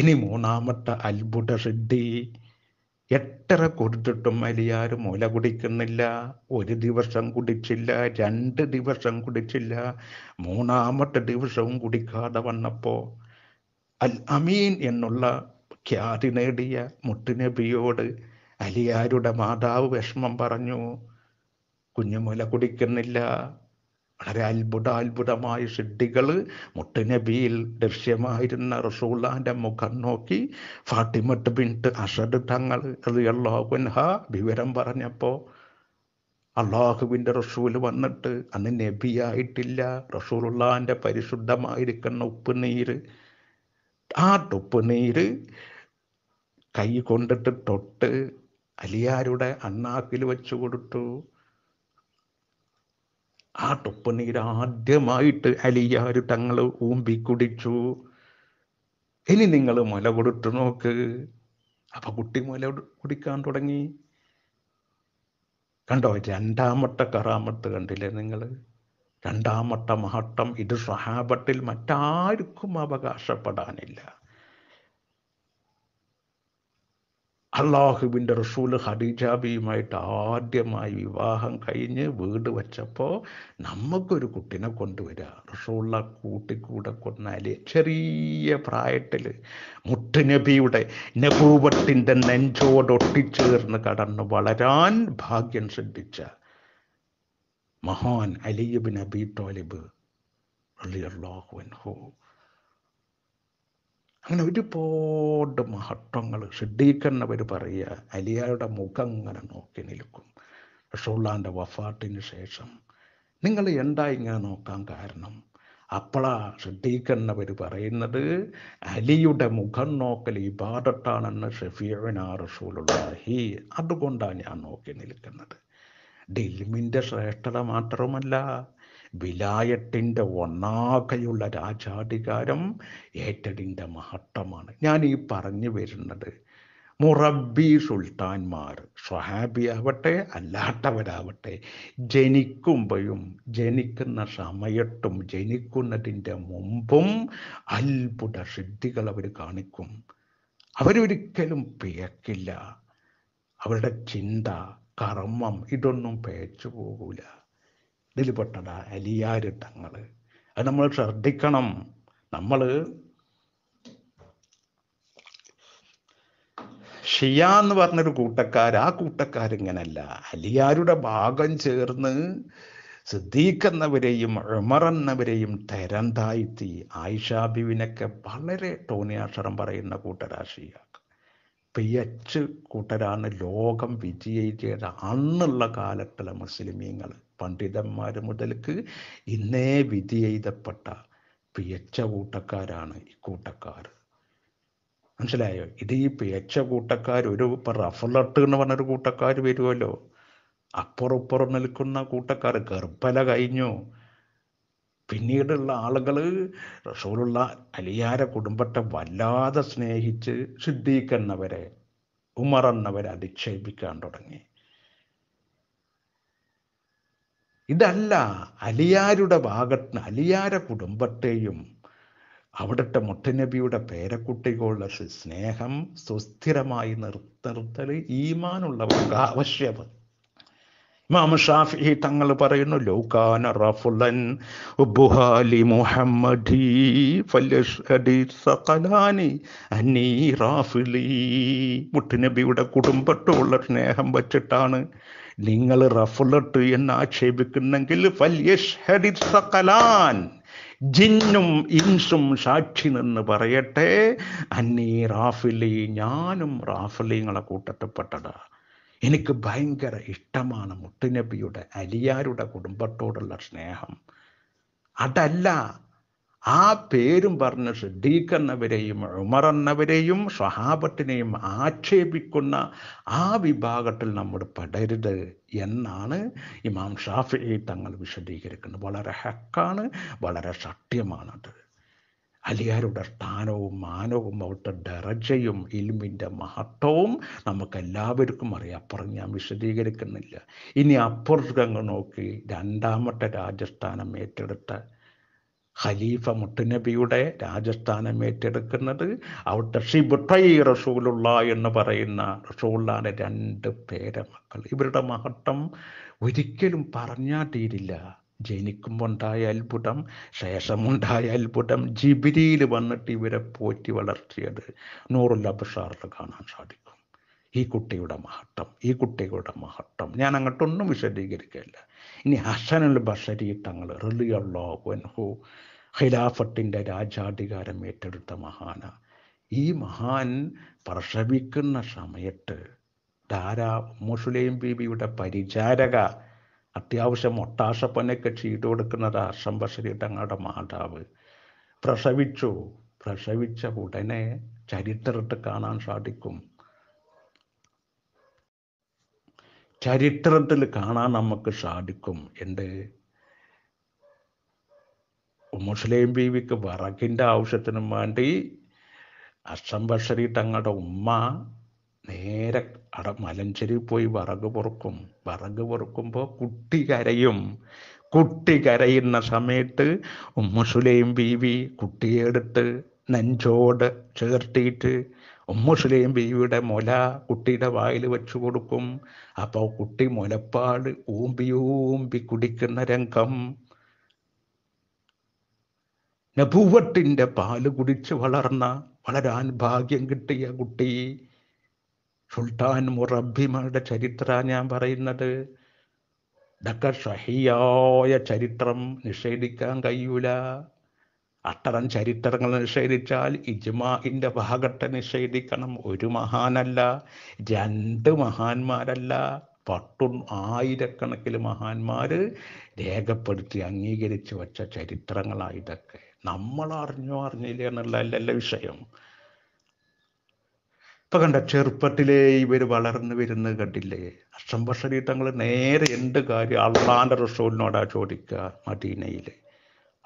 ഇനി മൂന്നാമത്തെ അത്ഭുത സിദ്ധി എട്ടര കൊടുത്തിട്ടും അലിയാർ മുല കുടിക്കുന്നില്ല ഒരു ദിവസം കുടിച്ചില്ല രണ്ട് ദിവസം കുടിച്ചില്ല മൂന്നാമത്തെ ദിവസവും കുടിക്കാതെ വന്നപ്പോ അൽ അമീൻ എന്നുള്ള ഖ്യാതി നേടിയ മുത്തുനബിയോട് അലിയാരുടെ മാതാവ് വിഷമം പറഞ്ഞു കുഞ്ഞുമുല കുടിക്കുന്നില്ല വളരെ അത്ഭുതമായ സിദ്ധികൾ മുട്ടുനബിയിൽ ദൃശ്യമായിരുന്ന റസൂള്ളാൻ്റെ മുഖം നോക്കി ഫാട്ടിമട്ട് ബിൻത്ത് അഷഡ് തങ്ങൾ അള്ളാഹുൻഹ വിവരം പറഞ്ഞപ്പോൾ അള്ളാഹുവിൻ്റെ റസൂൽ വന്നിട്ട് അന്ന് നബിയായിട്ടില്ല റസൂലുള്ളാന്റെ പരിശുദ്ധമായിരിക്കുന്ന ഉപ്പുനീര് ആ ഉപ്പുനീര് കൈ കൊണ്ടിട്ട് തൊട്ട് അലിയാരുടെ അണ്ണാക്കിൽ വെച്ചു കൊടുത്തു ആ ടുപ്പ് ആദ്യമായിട്ട് അലിയാർ തങ്ങൾ ഊമ്പി കുടിച്ചു ഇനി നിങ്ങൾ മുല കൊടുത്തു നോക്ക് അപ്പൊ കുട്ടി മുല കുടിക്കാൻ തുടങ്ങി കണ്ടോ രണ്ടാമത്തെ കറാമത്ത് കണ്ടില്ലേ നിങ്ങൾ രണ്ടാമത്തെ മഹത്വം ഇത് സഹാബത്തിൽ മറ്റാർക്കും അവകാശപ്പെടാനില്ല അള്ളാഹുവിൻ്റെ റസൂൽ ഹദീജാബിയുമായിട്ട് ആദ്യമായി വിവാഹം കഴിഞ്ഞ് വീട് വച്ചപ്പോൾ നമുക്കൊരു കുട്ടിനെ കൊണ്ടുവരിക റസൂള്ള കൂട്ടിക്കൂടെ കൊന്നാൽ ചെറിയ പ്രായത്തിൽ മുട്ടുനബിയുടെ നബൂബത്തിൻ്റെ നെഞ്ചോടൊട്ടിച്ചേർന്ന് കടന്ന് വളരാൻ ഭാഗ്യം ശ്രദ്ധിച്ച മഹാൻ അലിയബിൻ അബി ടോലിബ് അള്ളാഹു അൻഹോ അങ്ങനെ ഒരുപാട് മഹത്വങ്ങൾ ഷിഡീഖന്നവർ പറയുക അലിയായുടെ മുഖം അങ്ങനെ നോക്കി നിൽക്കും റഷൂള്ളാൻ്റെ വഫാട്ടിന് ശേഷം നിങ്ങൾ എന്താ ഇങ്ങനെ നോക്കാൻ കാരണം അപ്പോളാ ഷിഡീഖന്നവർ പറയുന്നത് അലിയുടെ മുഖം നോക്കൽ ഇബാദത്താണെന്ന് ഷെഫീന റസൂലുള്ളാഹി അതുകൊണ്ടാണ് ഞാൻ നോക്കി നിൽക്കുന്നത് ഡിൽമിൻ്റെ ശ്രേഷ്ഠത മാത്രമല്ല വിലായട്ടിൻ്റെ ഒന്നാകെയുള്ള രാജാധികാരം ഏറ്റതിൻ്റെ മഹത്വമാണ് ഞാൻ ഈ പറഞ്ഞു വരുന്നത് മുറബി സുൽത്താൻമാർ സ്വഹാബിയാവട്ടെ അല്ലാത്തവരാവട്ടെ ജനിക്കുമ്പോഴും ജനിക്കുന്ന സമയത്തും ജനിക്കുന്നതിൻ്റെ മുമ്പും അത്ഭുത സിദ്ധികൾ അവർ കാണിക്കും അവരൊരിക്കലും പിയക്കില്ല അവരുടെ ചിന്ത കർമ്മം ഇതൊന്നും പേച്ചു പോകൂല ഇതിൽപ്പെട്ടതാ അലിയാരിട്ടങ്ങൾ അത് നമ്മൾ ശ്രദ്ധിക്കണം നമ്മൾ ഷിയ എന്ന് പറഞ്ഞൊരു കൂട്ടക്കാർ ആ കൂട്ടക്കാരിങ്ങനല്ല അലിയാരുടെ ഭാഗം ചേർന്ന് സിദ്ദീഖ് എന്നവരെയും ഉമർ എന്നവരെയും തരം ആയിഷാ ആയിഷാബിവിനൊക്കെ വളരെ ടോണിയാക്ഷരം പറയുന്ന പി എച്ച് കൂട്ടരാണ് ലോകം വിജയിച്ചത് അന്നുള്ള കാലത്തുള്ള മുസ്ലിമീങ്ങൾ പണ്ഡിതന്മാർ മുതൽക്ക് ഇന്നേ വിധി എഴുതപ്പെട്ട പിയച്ച കൂട്ടക്കാരാണ് ഈ കൂട്ടക്കാർ മനസ്സിലായോ ഇത് ഈ പിയച്ച കൂട്ടക്കാർ ഒരു ഇപ്പം റഫലട്ട് എന്ന് പറഞ്ഞൊരു കൂട്ടക്കാർ വരുമല്ലോ അപ്പുറപ്പുറം നിൽക്കുന്ന കൂട്ടക്കാർ ഗർഭല കഴിഞ്ഞു പിന്നീടുള്ള ആളുകൾ റസൂലുള്ള അലിയാര കുടുംബത്തെ വല്ലാതെ സ്നേഹിച്ച് സിദ്ദീഖ് എന്നവരെ ഉമർ എന്നവരെ അധിക്ഷേപിക്കാൻ തുടങ്ങി ഇതല്ല അലിയാരുടെ ഭാഗത്ത് അലിയാര കുടുംബത്തെയും അവിടുത്തെ മുട്ടനബിയുടെ പേരക്കുട്ടികളുടെ സ്നേഹം സുസ്ഥിരമായി നിർത്തൽ ഈമാനുള്ളവർക്ക് ആവശ്യമാണ് ഇമാം ഷാഫി തങ്ങൾ പറയുന്നു ലൗകാന റഫുലൻ ഉബുഹാലി മുഹമ്മദി ഫലഷ്ഹദി സഖലാനി അനി റാഫിലി മുട്ടുനബിയുടെ കുടുംബത്തോടുള്ള സ്നേഹം വച്ചിട്ടാണ് നിങ്ങൾ റഫുലട്ട് എന്ന് ആക്ഷേപിക്കുന്നെങ്കിൽ ജിന്നും ഇൻസും സാക്ഷി നിന്ന് പറയട്ടെ അന്നീ റാഫിലി ഞാനും റാഫിലിങ്ങളെ കൂട്ടത്തിൽപ്പെട്ടടാ എനിക്ക് ഭയങ്കര ഇഷ്ടമാണ് മുട്ടുനബിയുടെ അലിയാരുടെ കുടുംബത്തോടുള്ള സ്നേഹം അതല്ല ആ പേരും പറഞ്ഞ് ഷഡീഖ് എന്നവരെയും ഉമർ എന്നവരെയും ഷഹാബത്തിനെയും ആക്ഷേപിക്കുന്ന ആ വിഭാഗത്തിൽ നമ്മൾ പെടരുത് എന്നാണ് ഇമാം ഷാഫി തങ്ങൾ വിശദീകരിക്കുന്നത് വളരെ ഹക്കാണ് വളരെ സത്യമാണത് അലിയാരുടെ സ്ഥാനവും മാനവും അവരുടെ ഡറജയും ഇൽമിൻ്റെ മഹത്വവും നമുക്കെല്ലാവർക്കും അറിയാം അപ്പുറം ഞാൻ വിശദീകരിക്കുന്നില്ല ഇനി അപ്പുറം നോക്കി രണ്ടാമത്തെ രാജസ്ഥാനം ഏറ്റെടുത്ത ഖലീഫ മുട്ടുനബിയുടെ രാജസ്ഥാനം ഏറ്റെടുക്കുന്നത് അവിടുത്തെ ഷിബുത്തൈ റസൂലുള്ള എന്ന് പറയുന്ന റസൂള്ളാൻ്റെ രണ്ട് മക്കൾ ഇവരുടെ മഹത്വം ഒരിക്കലും പറഞ്ഞാൽ തീരില്ല ഉണ്ടായ അത്ഭുതം ശേഷമുണ്ടായ അത്ഭുതം ജിബിരിയിൽ വന്നിട്ട് ഇവരെ പോറ്റി വളർത്തിയത് നൂറുല്ലാബ്ഷാറിൽ കാണാൻ സാധിക്കും ഈ കുട്ടിയുടെ മഹത്വം ഈ കുട്ടികളുടെ മഹത്വം ഞാൻ അങ്ങോട്ടൊന്നും വിശദീകരിക്കില്ല ഇനി ഹസനുൽ ബസരി തങ്ങൾ റലിയല്ലാഹു ഖിലാഫത്തിൻ്റെ രാജാധികാരം ഏറ്റെടുത്ത മഹാന ഈ മഹാൻ പ്രസവിക്കുന്ന സമയത്ത് ധാരാ മുസ്ലിം ബീബിയുടെ പരിചാരക അത്യാവശ്യം ഒട്ടാശപ്പനൊക്കെ ചെയ്തു കൊടുക്കുന്നത് ഹസൻ ബസരി തങ്ങളുടെ മാതാവ് പ്രസവിച്ചു പ്രസവിച്ച ഉടനെ ചരിത്രത്തിൽ കാണാൻ സാധിക്കും ചരിത്രത്തിൽ കാണാൻ നമുക്ക് സാധിക്കും എൻ്റെ മുസ്ലിം ബീവിക്ക് വിറകിൻ്റെ ആവശ്യത്തിനും വേണ്ടി അസം ബഷരി തങ്ങളുടെ ഉമ്മ നേരെ അട മലഞ്ചെരി പോയി വിറക് പൊറുക്കും വിറക് പൊറുക്കുമ്പോൾ കുട്ടി കരയും കുട്ടി കരയുന്ന സമയത്ത് ഉമ്മസുലയും ബീവി കുട്ടിയെടുത്ത് നെഞ്ചോട് ചേർത്തിയിട്ട് ഉമ്മുഷിലെയും ബീവിയുടെ മുല കുട്ടിയുടെ വായിൽ വെച്ചു കൊടുക്കും അപ്പോൾ കുട്ടി മുലപ്പാട് ഊമ്പി കുടിക്കുന്ന രംഗം നബൂവട്ടിൻ്റെ പാല് കുടിച്ച് വളർന്ന വളരാൻ ഭാഗ്യം കിട്ടിയ കുട്ടി സുൽത്താൻ മുറബിമാരുടെ ചരിത്ര ഞാൻ പറയുന്നത് ഇതൊക്കെ സഹിയായ ചരിത്രം നിഷേധിക്കാൻ കഴിയൂല അത്തരം ചരിത്രങ്ങൾ നിഷേധിച്ചാൽ ഇജ്മാഇന്റെ ഭാഗത്തെ നിഷേധിക്കണം ഒരു മഹാനല്ല രണ്ട് മഹാന്മാരല്ല പട്ടും ആയിരക്കണക്കിന് മഹാന്മാർ രേഖപ്പെടുത്തി അംഗീകരിച്ചു വച്ച ചരിത്രങ്ങളായിതൊക്കെ നമ്മൾ അറിഞ്ഞോ അറിഞ്ഞില്ല എന്നുള്ളതല്ല വിഷയം ഇപ്പൊ കണ്ട ചെറുപ്പത്തിലേ ഇവർ വളർന്നു വരുന്നത് കണ്ടില്ലേ അഷ്ടംബഷരീ നേരെ എന്ത് കാര്യം അള്ളാന്റെ റസൂലിനോടാ ചോദിക്കുക മദീനയിലെ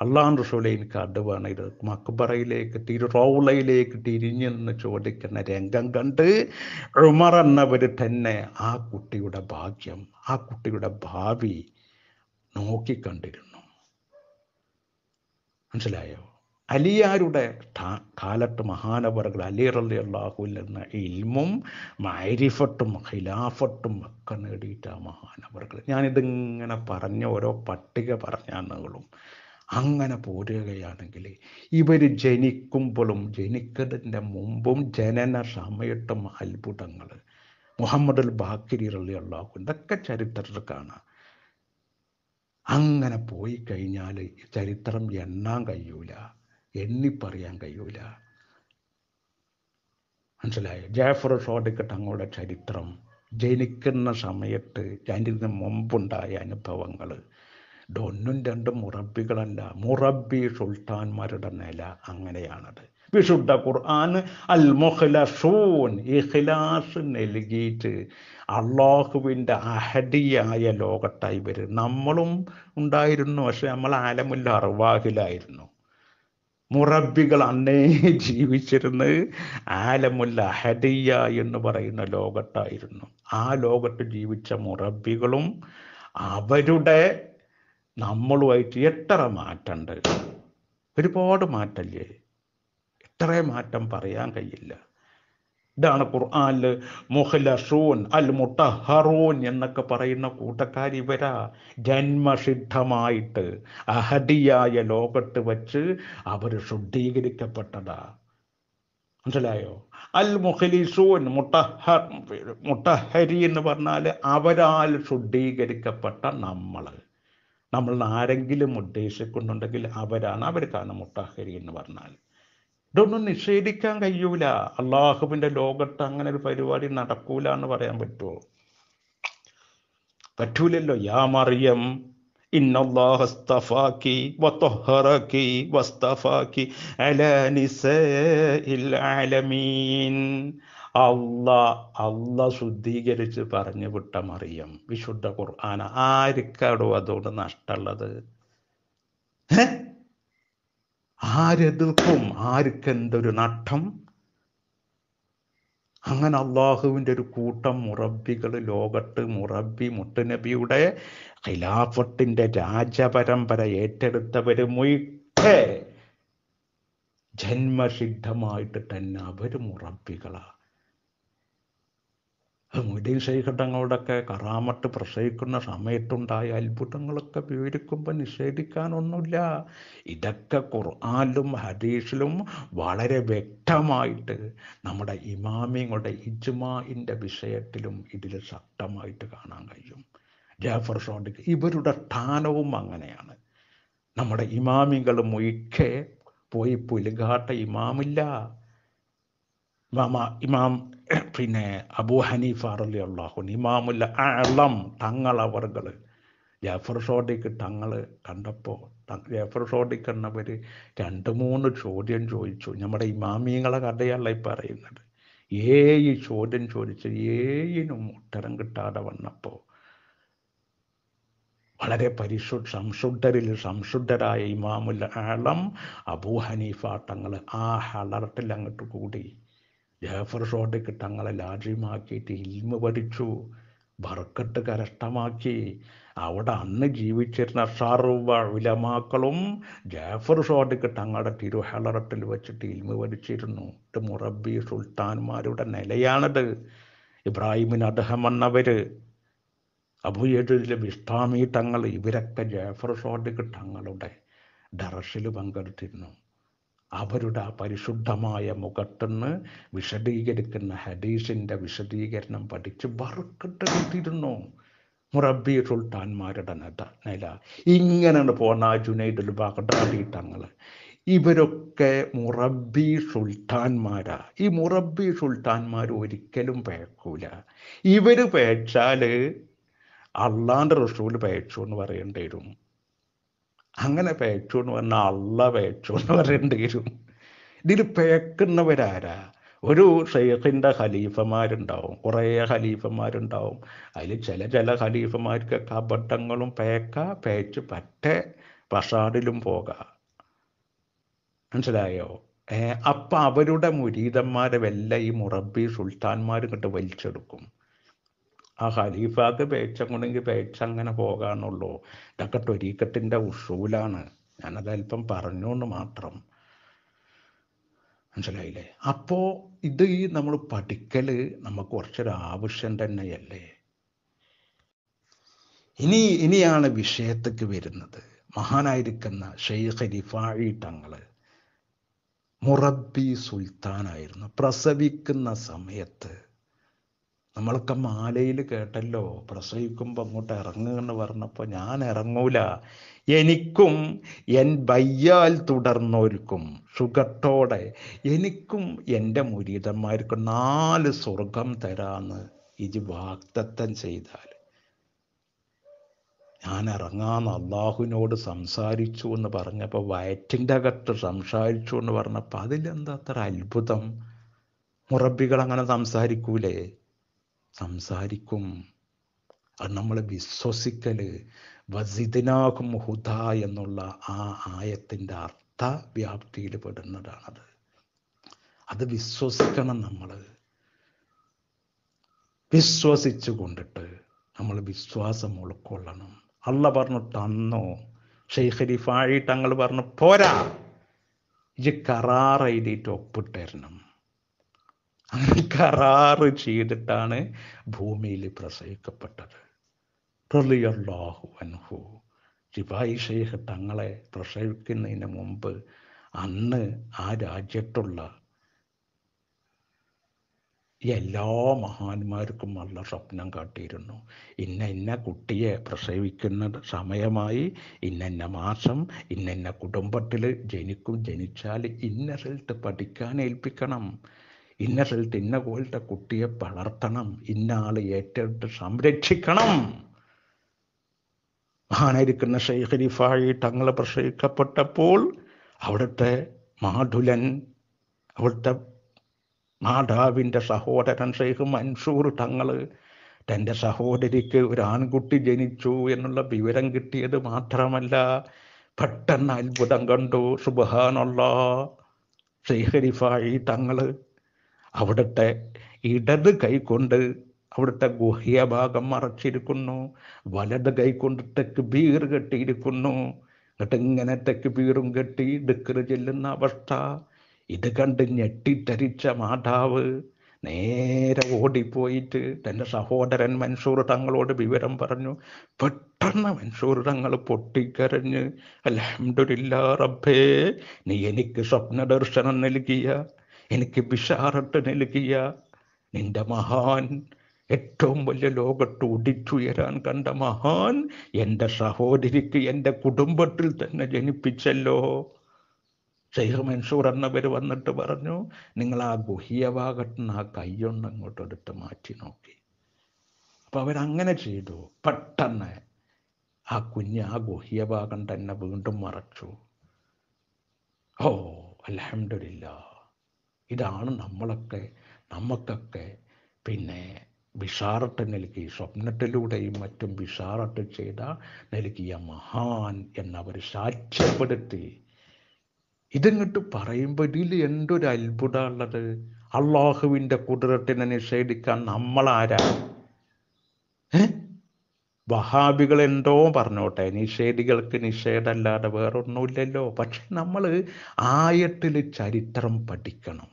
അള്ളാൻ റസൂലയിലേക്ക് അടുവാണ് ഇത് മക്ബറയിലേക്ക് തിരു റൗളയിലേക്ക് തിരിഞ്ഞു ചോദിക്കുന്ന രംഗം കണ്ട് ഉമർ എന്നവർ തന്നെ ആ കുട്ടിയുടെ ഭാഗ്യം ആ കുട്ടിയുടെ ഭാവി നോക്കിക്കണ്ടിരുന്നു മനസ്സിലായോ അലിയാരുടെ കാലത്ത് മഹാനവറുകൾ അലി റലി അള്ളാഹുവിൽ നിന്ന് ഇൽമും മൈരിഫട്ടും ഖിലാഫട്ടും ഒക്കെ നേടിയിട്ട് ആ മഹാനവറുകൾ ഞാനിതിങ്ങനെ പറഞ്ഞ ഓരോ പട്ടിക പറഞ്ഞാന്നുകളും അങ്ങനെ പോരുകയാണെങ്കിൽ ഇവർ ജനിക്കുമ്പോഴും ജനിക്കുന്നതിൻ്റെ മുമ്പും ജനന സമയത്തും അത്ഭുതങ്ങൾ മുഹമ്മദ് അൽ ബാക്കിരി റളിയുള്ളാഹു ഇതൊക്കെ ചരിത്രത്തിൽ കാണാം അങ്ങനെ പോയി കഴിഞ്ഞാൽ ചരിത്രം എണ്ണാൻ കഴിയൂല എണ്ണി പറയാൻ കഴിയൂല മനസ്സിലായോ ജാഫർ ഷോഡിക്ക് തങ്ങളുടെ ചരിത്രം ജനിക്കുന്ന സമയത്ത് അതിന് മുമ്പുണ്ടായ അനുഭവങ്ങൾ ഒന്നും രണ്ടും മുറബികളല്ല മുറബി സുൽത്താൻമാരുടെ നില അങ്ങനെയാണത് വിശുദ്ധ ഖുർആൻ അൽ മുഹ്ലസൂൻ ഇഖ്ലാസ് നൽകിയിട്ട് അള്ളാഹുവിൻ്റെ അഹദിയായ ലോകത്തായി വരും നമ്മളും ഉണ്ടായിരുന്നു പക്ഷെ നമ്മൾ ആലമുല്ല അറിവാഹിലായിരുന്നു മുറബികൾ അന്നേ ജീവിച്ചിരുന്നത് ആലമുല്ല അഹദിയ എന്ന് പറയുന്ന ലോകത്തായിരുന്നു ആ ലോകത്ത് ജീവിച്ച മുറബികളും അവരുടെ നമ്മളുമായിട്ട് എത്ര മാറ്റമുണ്ട് ഒരുപാട് മാറ്റല്ലേ എത്ര മാറ്റം പറയാൻ കഴിയില്ല ഇതാണ് ഖുർആാനിൽ മുഹ്ലഷൂൻ അൽ മുട്ടഹറൂൻ എന്നൊക്കെ പറയുന്ന കൂട്ടക്കാർ ഇവരാ ജന്മസിദ്ധമായിട്ട് അഹദിയായ ലോകത്ത് വച്ച് അവർ ശുദ്ധീകരിക്കപ്പെട്ടതാ മനസ്സിലായോ അൽ മുഖലിസൂൻ മുട്ടഹ മുട്ടഹരി എന്ന് പറഞ്ഞാൽ അവരാൽ ശുദ്ധീകരിക്കപ്പെട്ട നമ്മള് നമ്മൾ ആരെങ്കിലും ഉദ്ദേശിക്കുന്നുണ്ടെങ്കിൽ അവരാണ് അവർക്കാണ് മുട്ടാഹരി എന്ന് പറഞ്ഞാൽ ഇതൊന്നും നിഷേധിക്കാൻ കഴിയൂല അള്ളാഹുവിൻ്റെ ലോകത്ത് അങ്ങനെ ഒരു പരിപാടി നടക്കൂല എന്ന് പറയാൻ പറ്റുമോ പറ്റൂലല്ലോ യാ മറിയം ഇന്നല്ലാഹസ്തഫാക്കി ആലമീൻ അള്ള അള്ള ശുദ്ധീകരിച്ച് പറഞ്ഞു വിട്ട മറിയം വിശുദ്ധ ഖുർആാന ആർക്കാടോ അതോട് നഷ്ടമുള്ളത് ആരെതിർക്കും ആർക്കെന്തൊരു നട്ടം അങ്ങനെ അള്ളാഹുവിൻ്റെ ഒരു കൂട്ടം മുറബികൾ ലോകത്ത് മുറബി മുട്ടുനബിയുടെ ഖിലാഫത്തിൻ്റെ രാജപരമ്പര ഏറ്റെടുത്തവർ മുയ്ക്കെ ജന്മസിദ്ധമായിട്ട് തന്നെ അവർ മുറബികളാണ് മൊയ്തീൻ ശൈഘട്ടങ്ങളുടെയൊക്കെ കറാമട്ട് പ്രസവിക്കുന്ന സമയത്തുണ്ടായ അത്ഭുതങ്ങളൊക്കെ വിവരിക്കുമ്പോൾ നിഷേധിക്കാനൊന്നുമില്ല ഇതൊക്കെ ഖുർആാനിലും ഹദീസിലും വളരെ വ്യക്തമായിട്ട് നമ്മുടെ ഇമാമിങ്ങളുടെ ഇജ്മാഇൻ്റെ വിഷയത്തിലും ഇതിൽ ശക്തമായിട്ട് കാണാൻ കഴിയും ജാഫർ ഷോഡിക്ക് ഇവരുടെ സ്ഥാനവും അങ്ങനെയാണ് നമ്മുടെ ഇമാമികൾ മൊയ്ക്കെ പോയി പുലുകാട്ട ഇമാമില്ല ഇമാം പിന്നെ അബൂ ഹനീഫ അറലി അള്ളാഹു ഇമാമുല്ല അളം തങ്ങൾ അവർകൾ ജാഫർ ഷോഡിക്ക് തങ്ങൾ കണ്ടപ്പോൾ ജാഫർ ഷോഡിക്ക് എന്നവർ രണ്ട് മൂന്ന് ചോദ്യം ചോദിച്ചു നമ്മുടെ ഇമാമിയങ്ങളെ കഥയല്ല ഈ പറയുന്നത് ഏഴ് ചോദ്യം ചോദിച്ച് ഏഴിനും ഉത്തരം കിട്ടാതെ വന്നപ്പോൾ വളരെ പരിശു സംശുദ്ധരിൽ സംശുദ്ധരായ ഇമാമുല്ല ആളം അബൂ ഹനീഫ തങ്ങൾ ആ ഹളർട്ടിൽ അങ്ങോട്ട് കൂടി ജാഫർ ഷോട്ടയ്ക്ക് തങ്ങളെ ലാഡ്രിമാക്കിയിട്ട് ഇൽമ പഠിച്ചു ബർക്കട്ട് കരഷ്ടമാക്കി അവിടെ അന്ന് ജീവിച്ചിരുന്ന ഷറുവ വിലമാക്കളും ജാഫർ ഷോട്ടിക്ക് തങ്ങളുടെ തിരുഹലറത്തിൽ വെച്ചിട്ട് ഇൽമ പഠിച്ചിരുന്നു ഇത് മുറബി സുൽത്താൻമാരുടെ നിലയാണത് ഇബ്രാഹിമിന് അദ്ദേഹം എന്നവർ അബുയദിലെ വിഷ്ടാമി തങ്ങൾ ഇവരൊക്കെ ജാഫർ ഷോട്ടിക്ക് തങ്ങളുടെ ഡറസിൽ പങ്കെടുത്തിരുന്നു അവരുടെ ആ പരിശുദ്ധമായ മുഖത്തുനിന്ന് വിശദീകരിക്കുന്ന ഹദീസിൻ്റെ വിശദീകരണം പഠിച്ച് വറുക്കിട്ടെടുത്തിരുന്നു മുറബി സുൽത്താൻമാരുടെ നില നില ഇങ്ങനെ പോന്ന ജുനൈദുൽ ബഗ്ദാദി തങ്ങൾ ഇവരൊക്കെ മുറബി സുൽത്താൻമാരാ ഈ മുറബി സുൽത്താൻമാർ ഒരിക്കലും പേക്കൂല ഇവർ പേച്ചാൽ അള്ളാൻ്റെ റസൂൽ പേച്ചു എന്ന് പറയേണ്ടി വരും അങ്ങനെ പേക്ഷു എന്ന് പറഞ്ഞാൽ അള്ള പേക്ഷു എന്ന് പറയേണ്ടി വരും ഇതിൽ പേക്കുന്നവരാരാ ഒരു ഷെയ്ഖിൻ്റെ ഖലീഫമാരുണ്ടാവും കുറേ ഖലീഫമാരുണ്ടാവും അതിൽ ചില ചില ഖലീഫമാർക്കൊക്കെ അബദ്ധങ്ങളും പേക്ക പേച്ച് പറ്റേ പ്രസാദിലും പോകാം മനസ്സിലായോ അപ്പം അവരുടെ മുരീതന്മാരെ വല്ല ഈ മുറബി സുൽത്താന്മാരും കിട്ട് വലിച്ചെടുക്കും ആ ഖലീഫാക്ക് പേച്ച കൊണ്ടെങ്കിൽ പേച്ച അങ്ങനെ പോകാനുള്ളൂ ഇതൊക്കെ ത്വരീക്കത്തിൻ്റെ ഉഷൂലാണ് ഞാനത് അല്പം പറഞ്ഞുകൊണ്ട് മാത്രം മനസ്സിലായില്ലേ അപ്പോൾ ഇത് ഈ നമ്മൾ പഠിക്കല് നമുക്ക് കുറച്ചൊരു ആവശ്യം തന്നെയല്ലേ ഇനി ഇനിയാണ് വിഷയത്തേക്ക് വരുന്നത് മഹാനായിരിക്കുന്ന ഷെയ്ഖ് റിഫാഴി തങ്ങൾ മുറബി സുൽത്താനായിരുന്നു പ്രസവിക്കുന്ന സമയത്ത് നമ്മളൊക്കെ മാലയിൽ കേട്ടല്ലോ പ്രസവിക്കുമ്പോൾ അങ്ങോട്ട് ഇറങ്ങുകയെന്ന് പറഞ്ഞപ്പോൾ ഞാൻ ഇറങ്ങൂല എനിക്കും എൻ ബയ്യാൽ തുടർന്നോർക്കും സുഖത്തോടെ എനിക്കും എൻ്റെ മുരീതന്മാർക്കും നാല് സ്വർഗം തരാന്ന് ഇത് വാക്തത്വം ചെയ്താൽ ഞാൻ ഇറങ്ങാന്ന് അള്ളാഹുവിനോട് സംസാരിച്ചു എന്ന് പറഞ്ഞപ്പോൾ വയറ്റിൻ്റെ അകത്ത് സംസാരിച്ചു എന്ന് പറഞ്ഞപ്പോൾ അതിലെന്താ അത്ര അത്ഭുതം മുറബികൾ അങ്ങനെ സംസാരിക്കൂലേ സംസാരിക്കും അത് നമ്മൾ വിശ്വസിക്കൽ വസിദിനാകും ഹുദ എന്നുള്ള ആ ആയത്തിൻ്റെ വ്യാപ്തിയിൽ പെടുന്നതാണത് അത് വിശ്വസിക്കണം നമ്മൾ വിശ്വസിച്ചു കൊണ്ടിട്ട് നമ്മൾ വിശ്വാസം ഉൾക്കൊള്ളണം അള്ള പറഞ്ഞു തന്നോ ഷെയ്ഖ് അങ്ങൾ തങ്ങൾ പറഞ്ഞു പോരാ ഇത് കറാർ എഴുതിയിട്ട് ഒപ്പിട്ടിരണം അങ്ങനെ കരാറ് ചെയ്തിട്ടാണ് ഭൂമിയിൽ പ്രസവിക്കപ്പെട്ടത് അൻഹു ജിബായി ഷെയ്ഖ് തങ്ങളെ പ്രസവിക്കുന്നതിന് മുമ്പ് അന്ന് ആ രാജ്യത്തുള്ള എല്ലാ മഹാന്മാർക്കും നല്ല സ്വപ്നം കാട്ടിയിരുന്നു ഇന്ന ഇന്ന കുട്ടിയെ പ്രസവിക്കുന്ന സമയമായി ഇന്ന മാസം ഇന്ന കുടുംബത്തിൽ ജനിക്കും ജനിച്ചാൽ ഇന്ന സ്ഥലത്ത് പഠിക്കാൻ ഏൽപ്പിക്കണം ഇന്ന സ്ഥലത്ത് ഇന്ന പോലത്തെ കുട്ടിയെ വളർത്തണം ഇന്ന ഏറ്റെടുത്ത് സംരക്ഷിക്കണം മഹാനായിരിക്കുന്ന ഷെയ്ഖ് തങ്ങളെ തങ്ങൾ പ്രസവിക്കപ്പെട്ടപ്പോൾ അവിടുത്തെ മാധുലൻ അവിടുത്തെ മാതാവിൻ്റെ സഹോദരൻ ഷെയ്ഖ് മൻസൂർ തങ്ങൾ തൻ്റെ സഹോദരിക്ക് ഒരു ആൺകുട്ടി ജനിച്ചു എന്നുള്ള വിവരം കിട്ടിയത് മാത്രമല്ല പെട്ടെന്ന് അത്ഭുതം കണ്ടു സുബഹാനുള്ള ഷെയ്ഖ് റിഫായി തങ്ങൾ അവിടുത്തെ ഇടത് കൈകൊണ്ട് അവിടുത്തെ ഗുഹ്യഭാഗം മറച്ചിരിക്കുന്നു വലത് കൈകൊണ്ട് തെക്ക് ബീർ കെട്ടിയിരിക്കുന്നു എന്നിട്ട് ഇങ്ങനെ തെക്ക് ബീറും കെട്ടി ദിക്കറ് ചെല്ലുന്ന അവസ്ഥ ഇത് കണ്ട് ഞെട്ടിത്തരിച്ച മാതാവ് നേരെ ഓടിപ്പോയിട്ട് തൻ്റെ സഹോദരൻ മൻസൂർ തങ്ങളോട് വിവരം പറഞ്ഞു പെട്ടെന്ന് മൻസൂർ തങ്ങൾ പൊട്ടിക്കരഞ്ഞ് അലഹമില്ല റബ്ബേ നീ എനിക്ക് സ്വപ്ന ദർശനം നൽകിയ എനിക്ക് ബിഷാറട്ട് നൽകിയ നിന്റെ മഹാൻ ഏറ്റവും വലിയ ലോകത്ത് ഉദിച്ചുയരാൻ കണ്ട മഹാൻ എൻ്റെ സഹോദരിക്ക് എൻ്റെ കുടുംബത്തിൽ തന്നെ ജനിപ്പിച്ചല്ലോ ഷെയ്ഖ് മൻസൂർ എന്നവർ വന്നിട്ട് പറഞ്ഞു നിങ്ങൾ ആ ഗുഹ്യ ഭാഗത്ത് നിന്ന് ആ കൈയൊന്ന് അങ്ങോട്ട് എടുത്ത് മാറ്റി നോക്കി അപ്പൊ അവരങ്ങനെ ചെയ്തു പെട്ടെന്ന് ആ കുഞ്ഞ് ആ ഗുഹ്യ ഭാഗം തന്നെ വീണ്ടും മറച്ചു ഓ അലഹമില്ല ഇതാണ് നമ്മളൊക്കെ നമുക്കൊക്കെ പിന്നെ വിഷാറട്ട് നൽകി സ്വപ്നത്തിലൂടെയും മറ്റും വിഷാറട്ട് ചെയ്ത നൽകിയ മഹാൻ എന്നവർ സാക്ഷ്യപ്പെടുത്തി ഇതിങ്ങോട്ട് പറയുമ്പോൾ ഇതിൽ എന്തൊരു അത്ഭുതമുള്ളത് അള്ളാഹുവിൻ്റെ കുതിരത്തിനെ നിഷേധിക്കാൻ നമ്മളാരാണ് വഹാബികൾ എന്തോ പറഞ്ഞോട്ടെ നിഷേധികൾക്ക് നിഷേധമല്ലാതെ വേറൊന്നുമില്ലല്ലോ പക്ഷെ നമ്മൾ ആയത്തിൽ ചരിത്രം പഠിക്കണം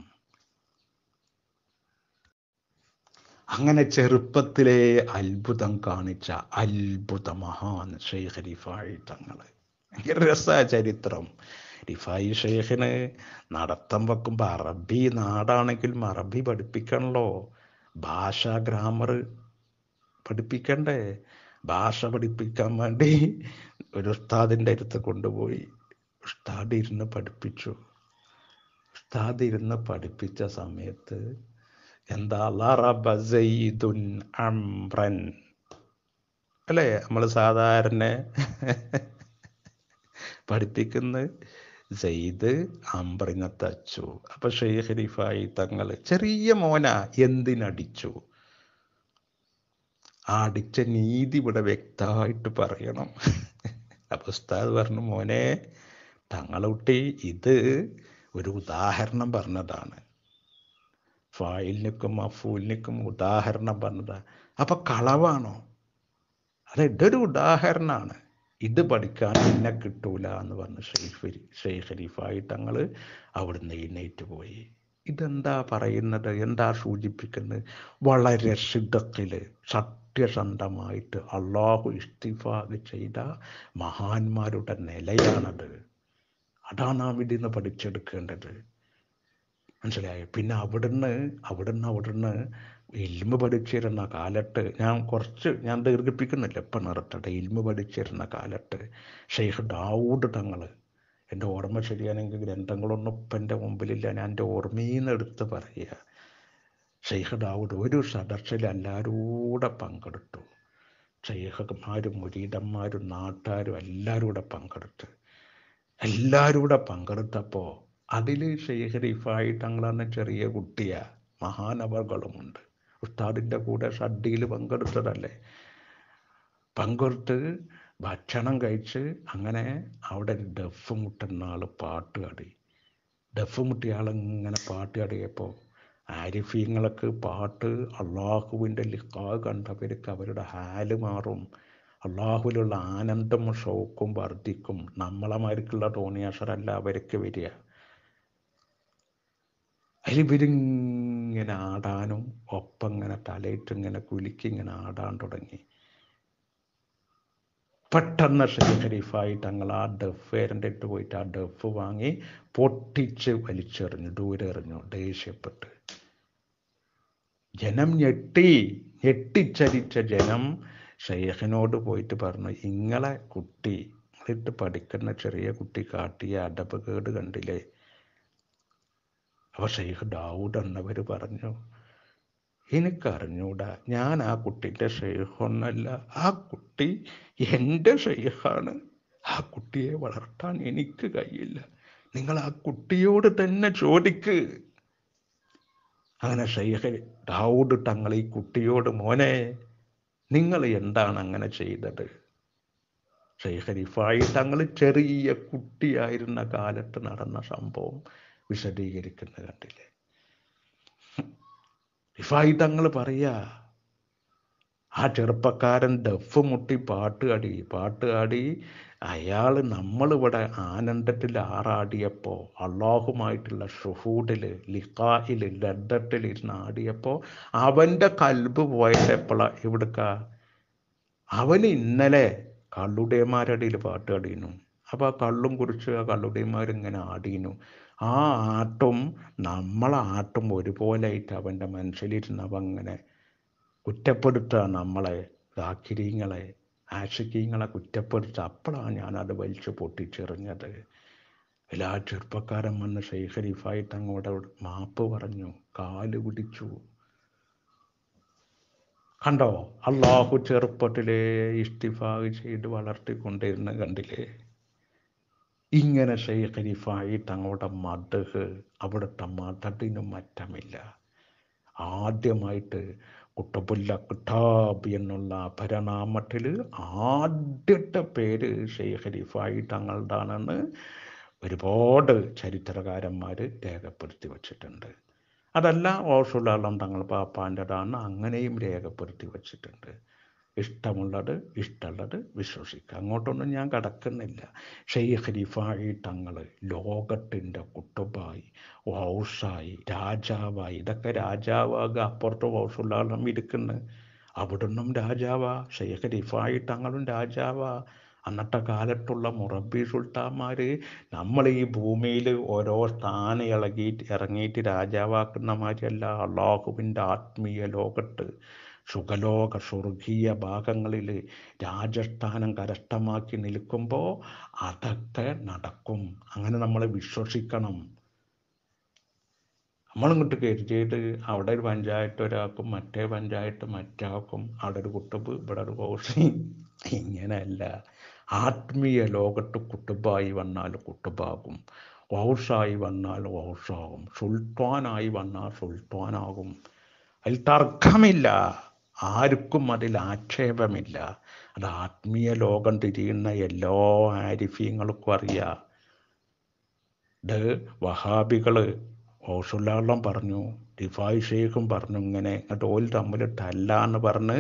അങ്ങനെ ചെറുപ്പത്തിലെ അത്ഭുതം കാണിച്ച അത്ഭുത മഹാൻ ഷെയ്ഖ് റിഫായി തങ്ങൾ രസ ചരിത്രം റിഫായി ഷെയ്ഖിന് നടത്തം വെക്കുമ്പോൾ അറബി നാടാണെങ്കിലും അറബി പഠിപ്പിക്കണല്ലോ ഭാഷ ഗ്രാമർ പഠിപ്പിക്കണ്ടേ ഭാഷ പഠിപ്പിക്കാൻ വേണ്ടി ഒരു ഉസ്താദിൻ്റെ അടുത്ത് കൊണ്ടുപോയി ഉസ്താദ് ഇരുന്ന് പഠിപ്പിച്ചു ഉസ്താദ് ഇരുന്ന് പഠിപ്പിച്ച സമയത്ത് എന്താ അംറൻ അല്ലേ നമ്മൾ സാധാരണ പഠിപ്പിക്കുന്ന സെയ്ദ് അംബ്രിനെ തച്ചു അപ്പൊ ഷെയ്ഖ് റിഫായി തങ്ങൾ ചെറിയ മോന എന്തിനടിച്ചു അടിച്ച നീതി ഇവിടെ വ്യക്തമായിട്ട് പറയണം അപ്പോൾ ഉസ്താദ് പറഞ്ഞു മോനെ തങ്ങളുട്ടി ഇത് ഒരു ഉദാഹരണം പറഞ്ഞതാണ് ഫായിലിനും മഫൂലിനും ഉദാഹരണം പറഞ്ഞതാണ് അപ്പൊ കളവാണോ അത് ഇതൊരു ഉദാഹരണമാണ് ഇത് പഠിക്കാൻ എന്നെ കിട്ടൂല എന്ന് പറഞ്ഞ് ഷെയ്ഫ് ഷെയ്ഖ് ഷെരീഫായി തങ്ങൾ അവിടുന്ന് എഴുന്നേറ്റ് പോയി ഇതെന്താ പറയുന്നത് എന്താ സൂചിപ്പിക്കുന്നത് വളരെ സിദ്ധത്തിൽ സത്യസന്ധമായിട്ട് അള്ളാഹു ഇസ്തിഫാഗ് ചെയ്ത മഹാന്മാരുടെ നിലയാണത് അതാണ് നാം ഇതിൽ നിന്ന് പഠിച്ചെടുക്കേണ്ടത് മനസ്സിലായോ പിന്നെ അവിടുന്ന് അവിടുന്ന് അവിടുന്ന് ഇൽമ പഠിച്ചിരുന്ന കാലത്ത് ഞാൻ കുറച്ച് ഞാൻ ദീർഘിപ്പിക്കുന്നില്ല ഇപ്പം നിർത്തട്ടെ ഇൽമ പഠിച്ചിരുന്ന കാലത്ത് ഷെയ്ഖ് ദാവൂദ് തങ്ങൾ എൻ്റെ ഓർമ്മ ശരിയാണെങ്കിൽ ഗ്രന്ഥങ്ങളൊന്നും ഇപ്പം എൻ്റെ മുമ്പിലില്ല ഞാൻ എൻ്റെ ഓർമ്മയിൽ നിന്ന് എടുത്ത് പറയുക ഷെയ്ഖ് ദാവൂദ് ഒരു സദസ്സിൽ എല്ലാവരൂടെ പങ്കെടുത്തു ഷെയ്ഖുമാരും മുരീദന്മാരും നാട്ടുകാരും എല്ലാവരും കൂടെ പങ്കെടുത്ത് എല്ലാവരും കൂടെ പങ്കെടുത്തപ്പോൾ അതിൽ ഷെയ്ഖ് റിഫായി തങ്ങളെന്ന ചെറിയ കുട്ടിയ മഹാനവകളുമുണ്ട് ഉസ്താദിൻ്റെ കൂടെ സദ്യയിൽ പങ്കെടുത്തതല്ലേ പങ്കെടുത്ത് ഭക്ഷണം കഴിച്ച് അങ്ങനെ അവിടെ ഡഫ് മുട്ടുന്ന ആൾ പാട്ട് കാടി ഡഫ് മുട്ടിയ ആളിങ്ങനെ പാട്ട് കാടിയപ്പോൾ ആരിഫീങ്ങളൊക്കെ പാട്ട് അള്ളാഹുവിൻ്റെ ലിഖാ കണ്ടവർക്ക് അവരുടെ ഹാല് മാറും അള്ളാഹുവിലുള്ള ആനന്ദം ഷോക്കും വർദ്ധിക്കും നമ്മളമാർക്കുള്ള ടോണിയാഷറല്ല അവർക്ക് വരിക അതിലിവരിങ്ങനെ ആടാനും ഒപ്പം ഇങ്ങനെ തലയിട്ടിങ്ങനെ ഇങ്ങനെ ആടാൻ തുടങ്ങി പെട്ടെന്ന് ഷെരീഫായിട്ട് ഞങ്ങൾ തങ്ങൾ ആ ഡഫേരൻ്റെ അടുത്ത് പോയിട്ട് ആ ഡഫ് വാങ്ങി പൊട്ടിച്ച് വലിച്ചെറിഞ്ഞു ദൂരെ എറിഞ്ഞു ദേഷ്യപ്പെട്ട് ജനം ഞെട്ടി ഞെട്ടിച്ചരിച്ച ജനം ഷെയ്ഖിനോട് പോയിട്ട് പറഞ്ഞു ഇങ്ങളെ കുട്ടി ഇങ്ങളിട്ട് പഠിക്കുന്ന ചെറിയ കുട്ടി കാട്ടിയ അടപകേട് കണ്ടില്ലേ അപ്പോൾ ഷെയ്ഖ് ദാവൂദ് എന്നവർ പറഞ്ഞു എനിക്കറിഞ്ഞൂടാ ഞാൻ ആ കുട്ടിൻ്റെ ഷെയ്ഖൊന്നല്ല ആ കുട്ടി എൻ്റെ ഷെയ്ഖാണ് ആ കുട്ടിയെ വളർത്താൻ എനിക്ക് കഴിയില്ല നിങ്ങൾ ആ കുട്ടിയോട് തന്നെ ചോദിക്ക് അങ്ങനെ ഷെയ്ഖ് ദാവൂദ് തങ്ങൾ ഈ കുട്ടിയോട് മോനെ നിങ്ങൾ എന്താണ് അങ്ങനെ ചെയ്തത് ഷെയ്ഖ് റിഫായി തങ്ങൾ ചെറിയ കുട്ടിയായിരുന്ന കാലത്ത് നടന്ന സംഭവം വിശദീകരിക്കുന്ന കണ്ടില്ലേ റിഫായി തങ്ങൾ പറയാ ആ ചെറുപ്പക്കാരൻ ദഫ് മുട്ടി പാട്ടുപാടി പാട്ടുപാടി അയാൾ നമ്മളിവിടെ ആനന്ദത്തിൽ ആറാടിയപ്പോൾ അള്ളാഹുമായിട്ടുള്ള ഷുഹൂഡിൽ ലിഖായിൽ ലഡത്തിൽ ഇരുന്ന് ആടിയപ്പോൾ അവൻ്റെ കൽബ് പോയത് എപ്പോഴാണ് ഇവിടുക്ക അവൻ ഇന്നലെ കള്ളുടേമാരടിയിൽ പാട്ടുപാടിയിരുന്നു അപ്പോൾ ആ കള്ളും കുറിച്ച് ആ കള്ളുടേമാരിങ്ങനെ ആടിയിരുന്നു ആ ആട്ടും നമ്മളാട്ടും ഒരുപോലെ ആയിട്ട് അവൻ്റെ മനസ്സിലിരുന്നവങ്ങനെ കുറ്റപ്പെടുത്തുക നമ്മളെ ദാക്കിരിങ്ങളെ ആശിക്കീങ്ങളെ കുറ്റപ്പെടുത്തുക അപ്പോഴാണ് ഞാനത് വലിച്ചു പൊട്ടിച്ചെറിഞ്ഞത് എല്ലാ ചെറുപ്പക്കാരൻ വന്ന് ശൈഖരിഫായി അങ്ങോട്ട് മാപ്പ് പറഞ്ഞു കാല് പിടിച്ചു കണ്ടോ അള്ളാഹു ചെറുപ്പത്തിലേ ഇഷ്ടിഫാഗ് ചെയ്ത് വളർത്തിക്കൊണ്ടിരുന്ന കണ്ടില്ലേ ഇങ്ങനെ ശൈഖരിഫായി അങ്ങോട്ട് മധുഹ് അവിടുത്തെ മതത്തിനും മറ്റമില്ല ആദ്യമായിട്ട് കുട്ടബുല്ല കിട്ടാബ് എന്നുള്ള പരനാമത്തിൽ ആദ്യത്തെ പേര് ഷെയ്ഖ് ഖലീഫായി ഒരുപാട് ചരിത്രകാരന്മാർ രേഖപ്പെടുത്തി വച്ചിട്ടുണ്ട് അതല്ല ഓഷുള്ളാളം തങ്ങൾ പാപ്പാൻ്റെതാണ് അങ്ങനെയും രേഖപ്പെടുത്തി വച്ചിട്ടുണ്ട് ഇഷ്ടമുള്ളത് ഇഷ്ടമുള്ളത് വിശ്വസിക്കുക അങ്ങോട്ടൊന്നും ഞാൻ കടക്കുന്നില്ല ഷെയ്ഖ് റിഫായി തങ്ങൾ ലോകത്തിൻ്റെ കുട്ടുബായി ഹൗസായി രാജാവായി ഇതൊക്കെ രാജാവാക അപ്പുറത്ത് ഹൗസുള്ളാളും ഇരിക്കുന്നു അവിടുന്നും രാജാവാ ഷെയ്ഖ് റിഫായി തങ്ങളും രാജാവാ അന്നത്തെ കാലത്തുള്ള മുറബി സുൽത്താന്മാർ നമ്മൾ ഈ ഭൂമിയിൽ ഓരോ സ്ഥാനം ഇളകി ഇറങ്ങിയിട്ട് രാജാവാക്കുന്ന മാതിരിയല്ല അള്ളാഹുവിൻ്റെ ആത്മീയ ലോകത്ത് സുഖലോക സ്വർഗീയ ഭാഗങ്ങളിൽ രാജസ്ഥാനം കരസ്ഥമാക്കി നിൽക്കുമ്പോൾ അതൊക്കെ നടക്കും അങ്ങനെ നമ്മൾ വിശ്വസിക്കണം നമ്മളിങ്ങോട്ട് കരുതിയിട്ട് അവിടെ ഒരു പഞ്ചായത്ത് ഒരാൾക്കും മറ്റേ പഞ്ചായത്ത് മറ്റാൾക്കും അവിടെ ഒരു കുട്ടുബ് ഇവിടെ ഒരു കോഷി ഇങ്ങനെയല്ല ആത്മീയ ലോകത്ത് കുട്ടുബായി വന്നാൽ കുട്ടുബാകും വൗഷായി വന്നാൽ വൗഷാകും സുൽത്താനായി വന്നാൽ സുൽത്താനാകും അതിൽ തർക്കമില്ല ആർക്കും അതിൽ ആക്ഷേപമില്ല അത് ആത്മീയ ലോകം തിരിയുന്ന എല്ലാ ആരിഫീങ്ങൾക്കും അറിയാം ഇത് വഹാബികൾ ഓസുല്ലാളം പറഞ്ഞു ഡിഫായ് ഷെയ്ഖും പറഞ്ഞു ഇങ്ങനെ ഇങ്ങോട്ട് ഓൽ തമ്മിൽ എന്ന് പറഞ്ഞ്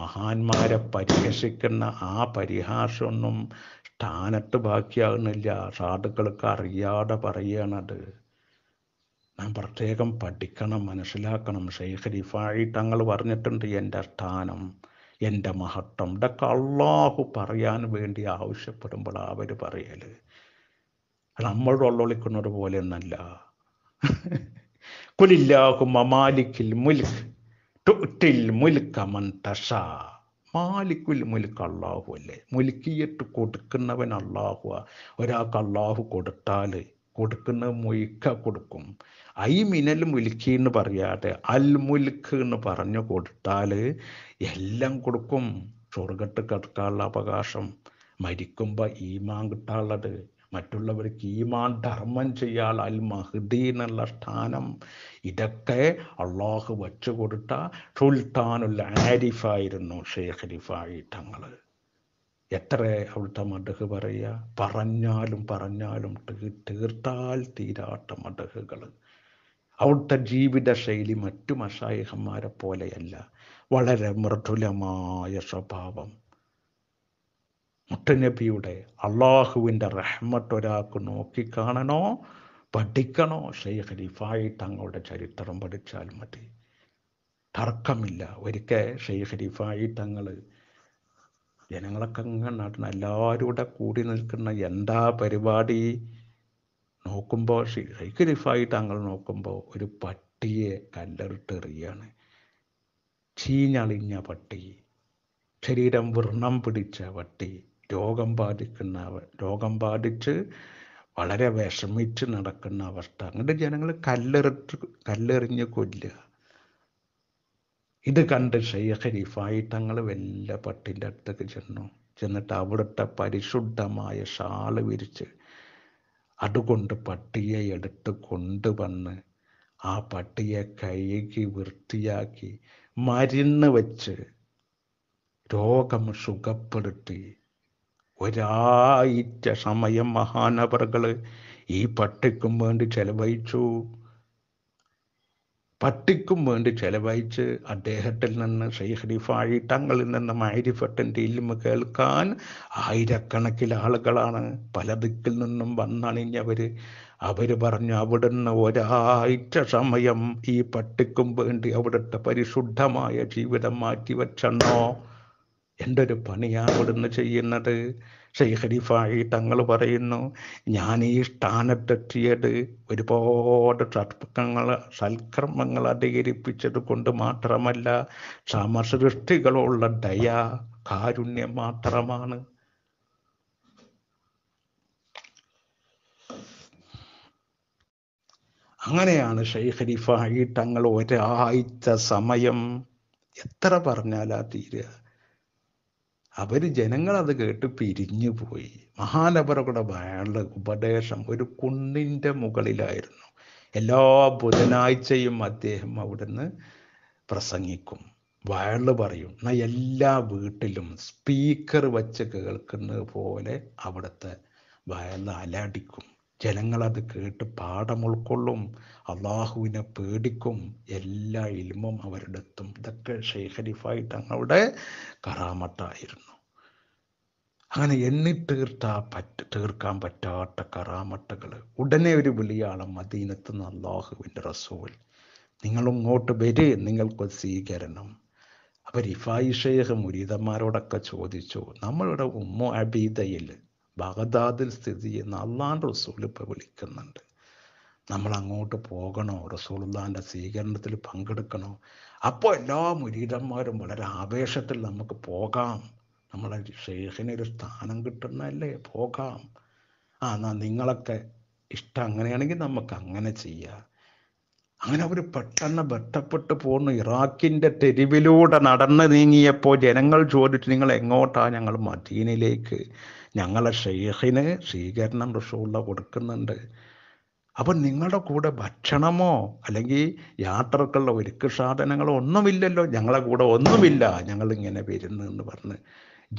മഹാന്മാരെ പരിഹസിക്കുന്ന ആ പരിഹാസമൊന്നും സ്ഥാനത്ത് ബാക്കിയാകുന്നില്ല സാധുക്കൾക്ക് അറിയാതെ പറയണത് നാം പ്രത്യേകം പഠിക്കണം മനസ്സിലാക്കണം ഷെയ്ഖ് തങ്ങൾ പറഞ്ഞിട്ടുണ്ട് എൻ്റെ സ്ഥാനം എൻ്റെ മഹത്വം ഇതൊക്കെ അള്ളാഹു പറയാൻ വേണ്ടി ആവശ്യപ്പെടുമ്പോൾ അവർ പറയൽ നമ്മൾ ഒള്ളൊളിക്കുന്നത് പോലെ ഒന്നല്ല കുലില്ലാഹു മമാലിക്കിൽ മുൽഖ് ടുട്ടിൽ മുൽക്ക മൻ തഷ മാലിക്കുൽ മുൽക്ക് അള്ളാഹു അല്ലേ മുൽക്കിയിട്ട് കൊടുക്കുന്നവൻ അള്ളാഹു ഒരാൾക്ക് അള്ളാഹു കൊടുത്താൽ കൊടുക്കുന്ന മൊയ്ക്ക കൊടുക്കും ഐ മിനൽ മുൽക്കി എന്ന് പറയാതെ അൽ മുൽക്ക് എന്ന് പറഞ്ഞു കൊടുത്താൽ എല്ലാം കൊടുക്കും സ്വർഗത്ത് കിടക്കാനുള്ള അവകാശം മരിക്കുമ്പോൾ ഈമാൻ കിട്ടാനുള്ളത് മറ്റുള്ളവർക്ക് ഈമാൻ ധർമ്മം ചെയ്യാൻ അൽ മഹദി എന്നുള്ള സ്ഥാനം ഇതൊക്കെ അള്ളാഹ് വച്ചു കൊടുത്ത സുൽത്താനുൽ ആരിഫായിരുന്നു ഷെയ്ഖ് തങ്ങൾ എത്ര അവിടുത്തെ മടഹ് പറയുക പറഞ്ഞാലും പറഞ്ഞാലും തീർത്താൽ തീരാത്ത മടഹുകൾ അവിടുത്തെ ജീവിത ശൈലി മറ്റു മഷായിഹന്മാരെ പോലെയല്ല വളരെ മൃദുലമായ സ്വഭാവം മുട്ടുനബിയുടെ അള്ളാഹുവിൻ്റെ റഹ്മത്ത് ഒരാൾക്ക് നോക്കിക്കാണണോ പഠിക്കണോ ഷെയ്ഖ് റിഫായി തങ്ങളുടെ ചരിത്രം പഠിച്ചാൽ മതി തർക്കമില്ല ഒരിക്കൽ ഷെയ്ഖ് റിഫായി തങ്ങൾ ജനങ്ങളൊക്കെ അങ്ങനെ നടന്ന എല്ലാവരും കൂടെ കൂടി നിൽക്കുന്ന എന്താ പരിപാടി നോക്കുമ്പോൾ ഷൈഖ് റിഫായി താങ്കൾ നോക്കുമ്പോൾ ഒരു പട്ടിയെ കല്ലെറിട്ടെറിയാണ് ചീഞ്ഞളിഞ്ഞ പട്ടി ശരീരം വൃണം പിടിച്ച പട്ടി രോഗം ബാധിക്കുന്ന രോഗം ബാധിച്ച് വളരെ വിഷമിച്ച് നടക്കുന്ന അവസ്ഥ അങ്ങനെ ജനങ്ങൾ കല്ലെറിട്ട് കല്ലെറിഞ്ഞ് കൊല്ലുക ഇത് കണ്ട് ഷെയ്ഖ് തങ്ങൾ വല്ല പട്ടിൻ്റെ അടുത്തേക്ക് ചെന്നു ചെന്നിട്ട് അവിടുത്തെ പരിശുദ്ധമായ ഷാള് വിരിച്ച് അതുകൊണ്ട് പട്ടിയെ എടുത്ത് കൊണ്ടുവന്ന് ആ പട്ടിയെ കഴുകി വൃത്തിയാക്കി മരുന്ന് വെച്ച് രോഗം സുഖപ്പെടുത്തി ഒരാഴ്ച സമയം മഹാനവറുകൾ ഈ പട്ടിക്കും വേണ്ടി ചെലവഴിച്ചു പട്ടിക്കും വേണ്ടി ചെലവഴിച്ച് അദ്ദേഹത്തിൽ നിന്ന് ഷെയ്ഖ് റിഫാഴി തങ്ങളിൽ നിന്ന് മൈരിഫട്ടിൻ്റെ ഇൽമ കേൾക്കാൻ ആയിരക്കണക്കിന് ആളുകളാണ് പല ദിക്കിൽ നിന്നും വന്നണിഞ്ഞവർ അവർ പറഞ്ഞു അവിടുന്ന് ഒരാഴ്ച സമയം ഈ പട്ടിക്കും വേണ്ടി അവിടുത്തെ പരിശുദ്ധമായ ജീവിതം മാറ്റിവെച്ചെണ്ണോ എൻ്റെ ഒരു പണിയാണ് അവിടുന്ന് ചെയ്യുന്നത് ഈ തങ്ങൾ പറയുന്നു ഞാൻ ഈ സ്ഥാനത്തെത്തിയത് ഒരുപാട് സത്കങ്ങൾ സൽക്രമങ്ങൾ അധികരിപ്പിച്ചത് കൊണ്ട് മാത്രമല്ല സമസൃഷ്ടികളുള്ള ദയ കാരുണ്യം മാത്രമാണ് അങ്ങനെയാണ് ഷെയ്ഖ് ഈ തങ്ങൾ ഒരാഴ്ച സമയം എത്ര പറഞ്ഞാലാ തീരുക അവർ ജനങ്ങളത് കേട്ട് പിരിഞ്ഞു പോയി മഹാനപരുടെ ഭയണ്ട ഉപദേശം ഒരു കുണ്ണിൻ്റെ മുകളിലായിരുന്നു എല്ലാ ബുധനാഴ്ചയും അദ്ദേഹം അവിടുന്ന് പ്രസംഗിക്കും വയള് പറയും എന്നാൽ എല്ലാ വീട്ടിലും സ്പീക്കർ വച്ച് കേൾക്കുന്നത് പോലെ അവിടുത്തെ വയള് അലാടിക്കും ജനങ്ങളത് കേട്ട് പാഠം ഉൾക്കൊള്ളും അള്ളാഹുവിനെ പേടിക്കും എല്ലാ ഇൽമും അവരുടെ എത്തും ഇതൊക്കെ ഷെയ്ഖലിഫായിട്ട് തങ്ങളുടെ കറാമട്ടായിരുന്നു അങ്ങനെ എണ്ണിത്തീർത്താ പറ്റ തീർക്കാൻ പറ്റാത്ത കറാമട്ടകൾ ഉടനെ ഒരു വിളിയാളം മദീനത്തുനിന്ന് അള്ളാഹുവിൻ്റെ റസൂൽ നിങ്ങളിങ്ങോട്ട് ഇങ്ങോട്ട് വരെ നിങ്ങൾക്ക് സ്വീകരണം അപ്പൊ റിഫായി ഷെയ്ഖ് മുരീതന്മാരോടൊക്കെ ചോദിച്ചു നമ്മളുടെ ഉമ്മു അബീദയിൽ ബഗദാദിൽ സ്ഥിതി ചെയ്യുന്ന അള്ളാൻ റസൂൽ ഇപ്പൊ വിളിക്കുന്നുണ്ട് നമ്മൾ അങ്ങോട്ട് പോകണോ റസൂലുള്ളാൻ്റെ സ്വീകരണത്തിൽ പങ്കെടുക്കണോ അപ്പോൾ എല്ലാ മുരീതന്മാരും വളരെ ആവേശത്തിൽ നമുക്ക് പോകാം നമ്മളെ ഷെയ്ഖിനൊരു സ്ഥാനം കിട്ടുന്നല്ലേ പോകാം ആ എന്നാൽ നിങ്ങളൊക്കെ ഇഷ്ടം അങ്ങനെയാണെങ്കിൽ നമുക്ക് അങ്ങനെ ചെയ്യാം അങ്ങനെ അവർ പെട്ടെന്ന് ബന്ധപ്പെട്ട് പോന്നു ഇറാഖിൻ്റെ തെരുവിലൂടെ നടന്ന് നീങ്ങിയപ്പോൾ ജനങ്ങൾ ചോദിച്ചു നിങ്ങൾ എങ്ങോട്ടാ ഞങ്ങൾ മദീനയിലേക്ക് ഞങ്ങളെ ഷെയ്ഖിന് സ്വീകരണം റസൂള്ള കൊടുക്കുന്നുണ്ട് അപ്പം നിങ്ങളുടെ കൂടെ ഭക്ഷണമോ അല്ലെങ്കിൽ യാത്രക്കുള്ള ഒരുക്ക് സാധനങ്ങളോ ഒന്നുമില്ലല്ലോ ഞങ്ങളെ കൂടെ ഒന്നുമില്ല ഞങ്ങളിങ്ങനെ വരുന്നു എന്ന് പറഞ്ഞ്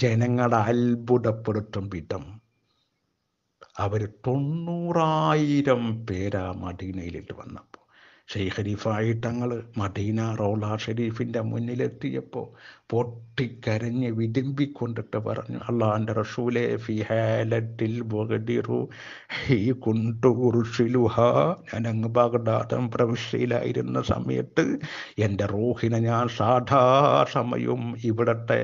ജനങ്ങളെ അത്ഭുതപ്പെടുത്തും വിധം അവർ തൊണ്ണൂറായിരം പേരാ മടീനയിലിട്ട് വന്നപ്പോൾ ഷെയ്ഖരിഫായിട്ടങ്ങൾ മദീന റൗള ഷെരീഫിൻ്റെ മുന്നിലെത്തിയപ്പോൾ പൊട്ടിക്കരഞ്ഞ് വിതുമ്പിക്കൊണ്ടിട്ട് പറഞ്ഞു അള്ളാൻ്റെ റസൂലെ ഫിഹാലറ്റിൽ ബൊഗഡിറു ഹീ കുണ്ടുഹ ഞാൻ അങ്ങ് ബാഗ്ദാദം പ്രവിശ്യയിലായിരുന്ന സമയത്ത് എൻ്റെ റൂഹിനെ ഞാൻ സാധാ സമയം ഇവിടത്തെ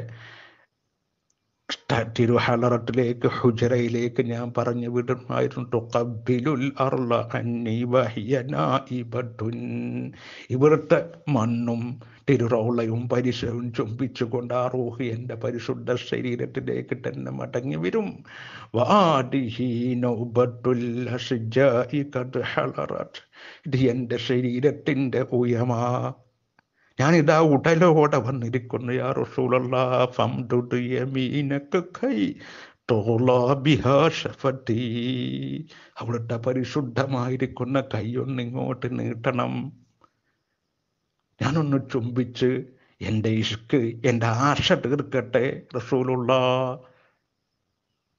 തിരുഹലറത്തിലേക്ക് ഹുജറയിലേക്ക് ഞാൻ പറഞ്ഞു വിടുമായിരുന്നു ഇവിടുത്തെ മണ്ണും തിരുറൗളയും പരിശവും ചുംബിച്ചുകൊണ്ട് ആ റൂഹ് എൻ്റെ പരിശുദ്ധ ശരീരത്തിലേക്ക് തന്നെ മടങ്ങി വരും ഇത് എൻ്റെ ശരീരത്തിൻ്റെ ഉയമാ ഞാനിതാ ഉടലോടെ വന്നിരിക്കുന്നു യാ റസൂലല്ല ഫംതുയമീനക്ക് കൈ ടോളാഭിഹാഷഫത്തി അവളുടെ പരിശുദ്ധമായിരിക്കുന്ന കൈയൊന്നിങ്ങോട്ട് നീട്ടണം ഞാനൊന്ന് ചുംബിച്ച് എൻ്റെ ഇഷ്ക്ക് എൻ്റെ ആശ തീർക്കട്ടെ റസൂലുള്ള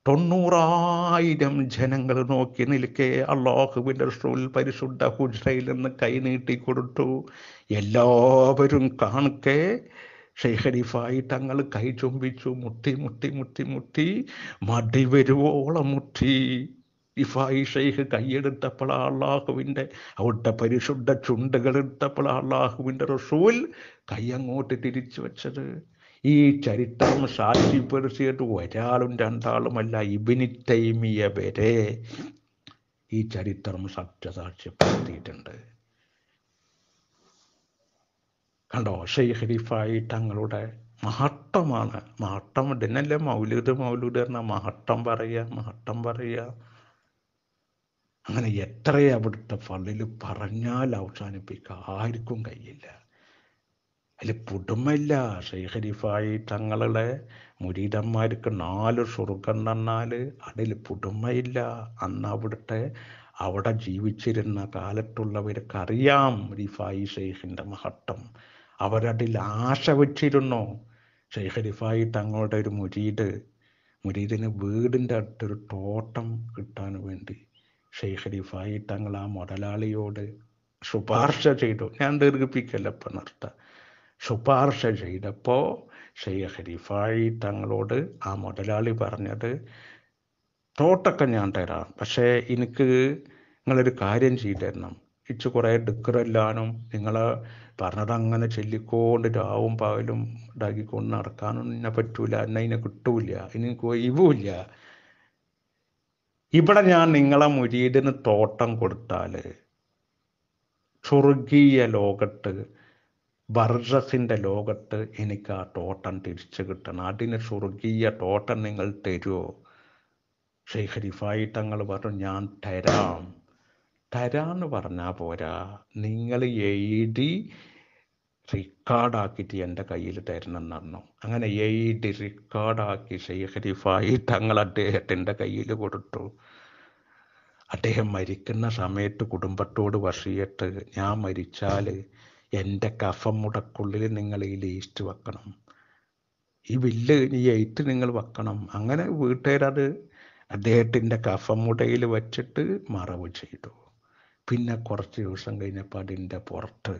തൊണ്ണൂറായിരം ജനങ്ങൾ നോക്കി നിൽക്കെ അള്ളാഹുവിൻ്റെ റസൂൽ പരിശുദ്ധ ഹുജ്രയിൽ നിന്ന് കൈനീട്ടി കൊടുത്തു എല്ലാവരും കാണുക്കെ ഷെയ്ഖരിഫായി തങ്ങൾ കൈ ചുംബിച്ചു മുട്ടി മുട്ടി മുട്ടി മുട്ടി മടി വരുവോളം മുട്ടി ഇഫായി ഷെയ്ഖ് കൈയെടുത്തപ്പോൾ അള്ളാഹുവിൻ്റെ അവിടുത്തെ പരിശുദ്ധ ചുണ്ടുകൾ എടുത്തപ്പോൾ അള്ളാഹുവിൻ്റെ റസൂൽ കൈ അങ്ങോട്ട് തിരിച്ചു വെച്ചത് ഈ ചരിത്രം സാക്ഷിപ്പെടുത്തിയിട്ട് ഒരാളും രണ്ടാളുമല്ല ഇബിനി തൈമിയ വരെ ഈ ചരിത്രം സത്യസാക്ഷ്യപ്പെടുത്തിയിട്ടുണ്ട് കണ്ടോ ഷെയ്ഖ് തങ്ങളുടെ മഹത്വമാണ് മഹത്വം ഇതിനല്ലേ മൗലൂദ് മൗലൂദ് എന്ന മഹത്വം പറയുക മഹത്വം പറയുക അങ്ങനെ എത്രയവിടുത്തെ അവിടുത്തെ പറഞ്ഞാൽ അവസാനിപ്പിക്കുക ആർക്കും കഴിയില്ല അതിൽ പുതുമയില്ല ഷെയ്ഖ് റിഫായി തങ്ങളുടെ മുരീതന്മാർക്ക് നാല് സ്വർഗം തന്നാൽ അതിൽ പുതുമയില്ല അന്ന് അവിടുത്തെ അവിടെ ജീവിച്ചിരുന്ന കാലത്തുള്ളവർക്കറിയാം റിഫായി ഷെയ്ഖിൻ്റെ മഹത്വം അവരതിൽ ആശ വച്ചിരുന്നു ഷെയ്ഖ് റിഫായി തങ്ങളുടെ ഒരു മുരീദ് മുരീദിന് വീടിൻ്റെ അടുത്തൊരു തോട്ടം കിട്ടാൻ വേണ്ടി ഷെയ്ഖ് റിഫായി തങ്ങൾ ആ മുതലാളിയോട് ശുപാർശ ചെയ്തു ഞാൻ ദീർഘിപ്പിക്കല്ല ഇപ്പം നിർത്താം ശുപാർശ ചെയ്തപ്പോൾ ഷെയ്ഖ് റിഫായി തങ്ങളോട് ആ മുതലാളി പറഞ്ഞത് തോട്ടൊക്കെ ഞാൻ തരാം പക്ഷേ എനിക്ക് നിങ്ങളൊരു കാര്യം ചെയ്തു തരണം ഇച്ച് കുറേ ഡിക്കറെല്ലാനും നിങ്ങൾ അങ്ങനെ ചൊല്ലിക്കൊണ്ട് രാവും പകലും ഇതാക്കിക്കൊണ്ട് നടക്കാനും എന്നെ പറ്റൂല എന്നെ ഇതിനെ കിട്ടൂല എനിക്ക് ഇവില്ല ഇവിടെ ഞാൻ നിങ്ങളെ മുരീടിന് തോട്ടം കൊടുത്താൽ സ്വർഗീയ ലോകത്ത് ബർജസിൻ്റെ ലോകത്ത് എനിക്ക് ആ തോട്ടം തിരിച്ചു കിട്ടണം അതിന് സ്വർഗീയ ടോട്ടൻ നിങ്ങൾ തരുമോ ഷെയ്ഖ് തങ്ങൾ പറഞ്ഞു ഞാൻ തരാം തരാന്ന് പറഞ്ഞാൽ പോരാ നിങ്ങൾ എഴുതി റിക്കാർഡാക്കിയിട്ട് എൻ്റെ കയ്യിൽ തരണം എന്നോ അങ്ങനെ എഴുതി റിക്കാർഡാക്കി ഷെയ്ഖ് തങ്ങൾ അദ്ദേഹത്തിൻ്റെ കയ്യിൽ കൊടുത്തു അദ്ദേഹം മരിക്കുന്ന സമയത്ത് കുടുംബത്തോട് വസിയത്ത് ഞാൻ മരിച്ചാൽ എൻ്റെ കഫമുടക്കുള്ളിൽ നിങ്ങൾ ഈ ലീസ്റ്റ് വെക്കണം ഈ വില്ല് ഈ എയ്റ്റ് നിങ്ങൾ വെക്കണം അങ്ങനെ വീട്ടുകാരത് അദ്ദേഹത്തിൻ്റെ കഫമുടയിൽ വച്ചിട്ട് മറവ് ചെയ്തു പിന്നെ കുറച്ച് ദിവസം കഴിഞ്ഞപ്പോൾ അതിൻ്റെ പുറത്ത്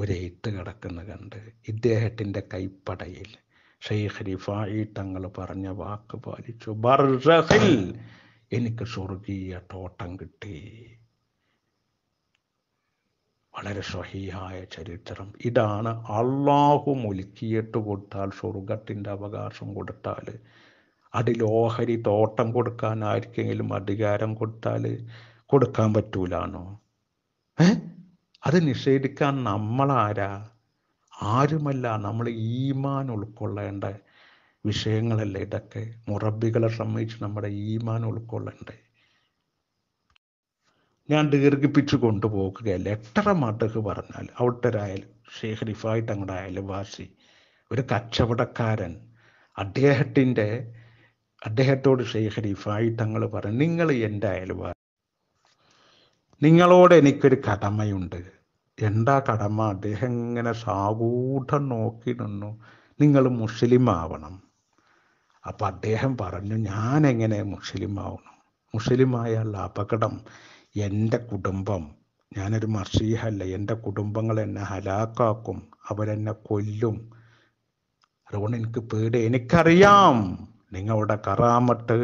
ഒരു എയ്ത്ത് കിടക്കുന്ന കണ്ട് ഇദ്ദേഹത്തിൻ്റെ കൈപ്പടയിൽ ഷെയ്ഖ് റിഫായി തങ്ങൾ പറഞ്ഞ വാക്ക് പാലിച്ചു ബർഹിൽ എനിക്ക് സ്വർഗീയ തോട്ടം കിട്ടി വളരെ സഹിയായ ചരിത്രം ഇതാണ് അള്ളാഹു മുലുക്കിയിട്ട് കൊടുത്താൽ സ്വർഗത്തിൻ്റെ അവകാശം കൊടുത്താൽ അതിൽ ഓഹരി തോട്ടം കൊടുക്കാൻ ആർക്കെങ്കിലും അധികാരം കൊടുത്താൽ കൊടുക്കാൻ പറ്റൂലാണോ ഏ അത് നിഷേധിക്കാൻ നമ്മളാരാ ആരുമല്ല നമ്മൾ ഈമാൻ ഉൾക്കൊള്ളേണ്ട വിഷയങ്ങളല്ലേ ഇതൊക്കെ മുറബികളെ സംബന്ധിച്ച് നമ്മുടെ ഈമാൻ ഉൾക്കൊള്ളണ്ടേ ഞാൻ ദീർഘിപ്പിച്ചു കൊണ്ടുപോകുകയല്ല എത്ര മടക്ക് പറഞ്ഞാൽ ഔട്ടരായാലും റിഫായിട്ട് അങ്ങോട്ട് ആയാലും വാശി ഒരു കച്ചവടക്കാരൻ അദ്ദേഹത്തിൻ്റെ അദ്ദേഹത്തോട് ഷേഖ് റിഫായിട്ട് അങ്ങൾ പറഞ്ഞു നിങ്ങൾ എൻ്റെ വാ നിങ്ങളോട് എനിക്കൊരു കടമയുണ്ട് എന്താ കടമ അദ്ദേഹം ഇങ്ങനെ സാകൂഢം നോക്കി നിന്നു നിങ്ങൾ മുസ്ലിം ആവണം അപ്പം അദ്ദേഹം പറഞ്ഞു ഞാൻ എങ്ങനെ മുസ്ലിം ആവണം മുസ്ലിമായാൽ അപകടം എൻ്റെ കുടുംബം ഞാനൊരു മർഷീഹല്ല എൻ്റെ കുടുംബങ്ങൾ എന്നെ ഹലാക്കാക്കും അവരെന്നെ കൊല്ലും അതുകൊണ്ട് എനിക്ക് പേടി എനിക്കറിയാം നിങ്ങളുടെ കറാമട്ട്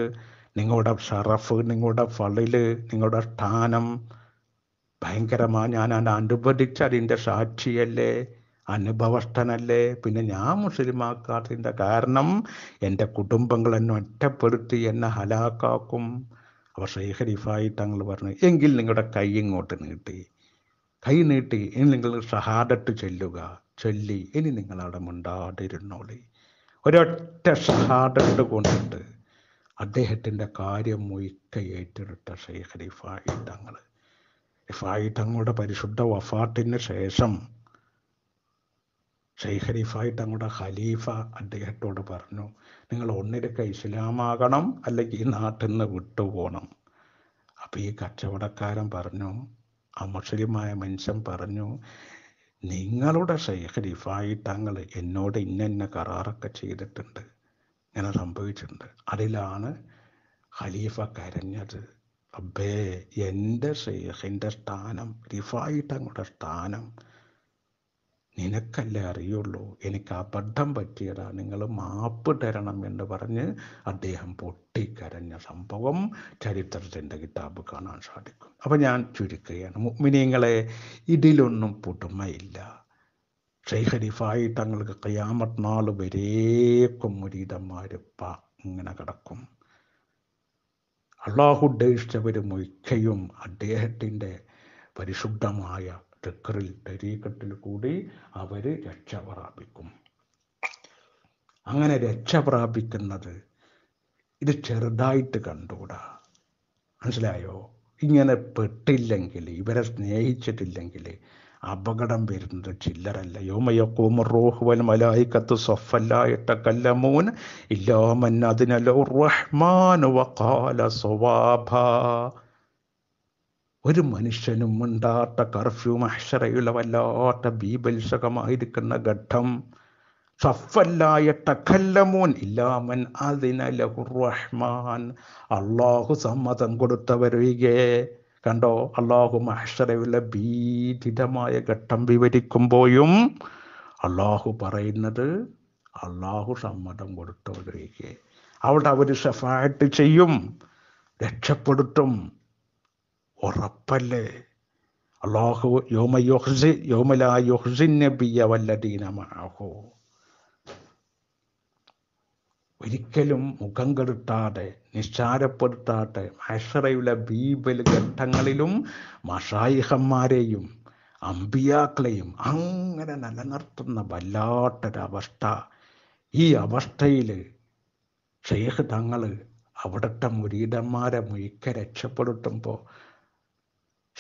നിങ്ങളുടെ ഷറഫ് നിങ്ങളുടെ ഫളില് നിങ്ങളുടെ സ്ഥാനം ഭയങ്കരമാണ് ഞാൻ അത് അനുഭവിച്ച് അതിൻ്റെ സാക്ഷിയല്ലേ അനുഭവഷ്ടനല്ലേ പിന്നെ ഞാൻ മുസ്ലിമാക്കാത്തതിൻ്റെ കാരണം എൻ്റെ കുടുംബങ്ങൾ എന്നെ ഒറ്റപ്പെടുത്തി എന്നെ ഹലാക്കാക്കും അപ്പോൾ ഷെയ്ഖ് തങ്ങൾ പറഞ്ഞു എങ്കിൽ നിങ്ങളുടെ കൈ ഇങ്ങോട്ട് നീട്ടി കൈ നീട്ടി ഇനി നിങ്ങൾ ഷഹാദട്ട് ചൊല്ലുക ചൊല്ലി ഇനി നിങ്ങൾ മുണ്ടാടിരുന്നോളി ഒരൊറ്റ ഷഹാദട്ട് കൊണ്ടിട്ട് അദ്ദേഹത്തിൻ്റെ കാര്യം മുയ്ക്ക ഏറ്റെടുത്ത ഷെയ്ഖ് തങ്ങൾ റിഫായി തങ്ങളുടെ പരിശുദ്ധ വഫാട്ടിന് ശേഷം ഷെയ്ഖ് റിഫായി തങ്ങളുടെ ഖലീഫ അദ്ദേഹത്തോട് പറഞ്ഞു നിങ്ങൾ ഒന്നിരക്ക ഇസ്ലാമാകണം അല്ലെങ്കിൽ ഈ നാട്ടിൽ നിന്ന് വിട്ടുപോകണം അപ്പോൾ ഈ കച്ചവടക്കാരൻ പറഞ്ഞു ആ മുസ്ലിമായ മനുഷ്യൻ പറഞ്ഞു നിങ്ങളുടെ ഷെയ്ഖ് റിഫായി തങ്ങൾ എന്നോട് ഇന്നന്ന കരാറൊക്കെ ചെയ്തിട്ടുണ്ട് ഇങ്ങനെ സംഭവിച്ചിട്ടുണ്ട് അതിലാണ് ഖലീഫ കരഞ്ഞത് അബ്ബേ എൻ്റെ ഷെയ്ഖിൻ്റെ സ്ഥാനം റിഫായി തങ്ങളുടെ സ്ഥാനം നിനക്കല്ലേ അറിയുള്ളൂ എനിക്ക് അബദ്ധം പറ്റിയതാ നിങ്ങൾ മാപ്പ് തരണം എന്ന് പറഞ്ഞ് അദ്ദേഹം പൊട്ടിക്കരഞ്ഞ സംഭവം ചരിത്രത്തിൻ്റെ കിതാബ് കാണാൻ സാധിക്കും അപ്പം ഞാൻ ചുരുക്കുകയാണ് മുഗ്മിനീങ്ങളെ ഇതിലൊന്നും പുതുമയില്ല ഷെയ്ഖരിഫായി തങ്ങൾക്ക് കയ്യാമത്നാൾ വരേക്കും മുരീതന്മാർ പ ഇങ്ങനെ കിടക്കും അള്ളാഹുദ്ദേശിച്ചവരും ഒക്കെയും അദ്ദേഹത്തിൻ്റെ പരിശുദ്ധമായ ദിക്കറിൽ തരീക്കത്തിൽ കൂടി അവർ രക്ഷ പ്രാപിക്കും അങ്ങനെ രക്ഷ പ്രാപിക്കുന്നത് ഇത് ചെറുതായിട്ട് കണ്ടുകൂടാ മനസ്സിലായോ ഇങ്ങനെ പെട്ടില്ലെങ്കിൽ ഇവരെ സ്നേഹിച്ചിട്ടില്ലെങ്കിൽ അപകടം വരുന്നത് ചില്ലറല്ല യോമയക്കോമ റോഹുവൻ വൽ മലായിക്കത്ത് സൊഫല്ലായിട്ട കല്ലമോൻ ഇല്ലാമൻ അതിനലോ റഹ്മാൻ വഖാല സ്വവാഭ ഒരു മനുഷ്യനും മിണ്ടാത്ത കർഫ്യൂ മഹ്ഷറയുള്ള വല്ലാത്ത ബീഭത്സകമായിരിക്കുന്ന ഘട്ടം സഫല്ലായ ടഖല്ലമോൻ ഇല്ലാമൻ റഹ്മാൻ അള്ളാഹു സമ്മതം കൊടുത്തവരൊഴികെ കണ്ടോ അള്ളാഹു മഹ്ഷറയുള്ള ഭീതിതമായ ഘട്ടം വിവരിക്കുമ്പോഴും അള്ളാഹു പറയുന്നത് അള്ളാഹു സമ്മതം കൊടുത്തവരൊഴികെ അവിടെ അവർ ഷഫായിട്ട് ചെയ്യും രക്ഷപ്പെടുത്തും ഉറപ്പല്ലേ അള്ളാഹു യോമ യോഹ്സി യോമലാ യോഹ്സിൻ നബിയ വല്ലദീനമാഹോ ഒരിക്കലും മുഖം കെടുത്താതെ നിസ്സാരപ്പെടുത്താതെ മഹഷറയുടെ ബീബൽ ഘട്ടങ്ങളിലും മഷായിഹന്മാരെയും അമ്പിയാക്കളെയും അങ്ങനെ നിലനിർത്തുന്ന വല്ലാത്തൊരവസ്ഥ ഈ അവസ്ഥയിൽ ഷെയ്ഖ് തങ്ങൾ അവിടുത്തെ മുരീതന്മാരെ മുയ്ക്ക രക്ഷപ്പെടുത്തുമ്പോൾ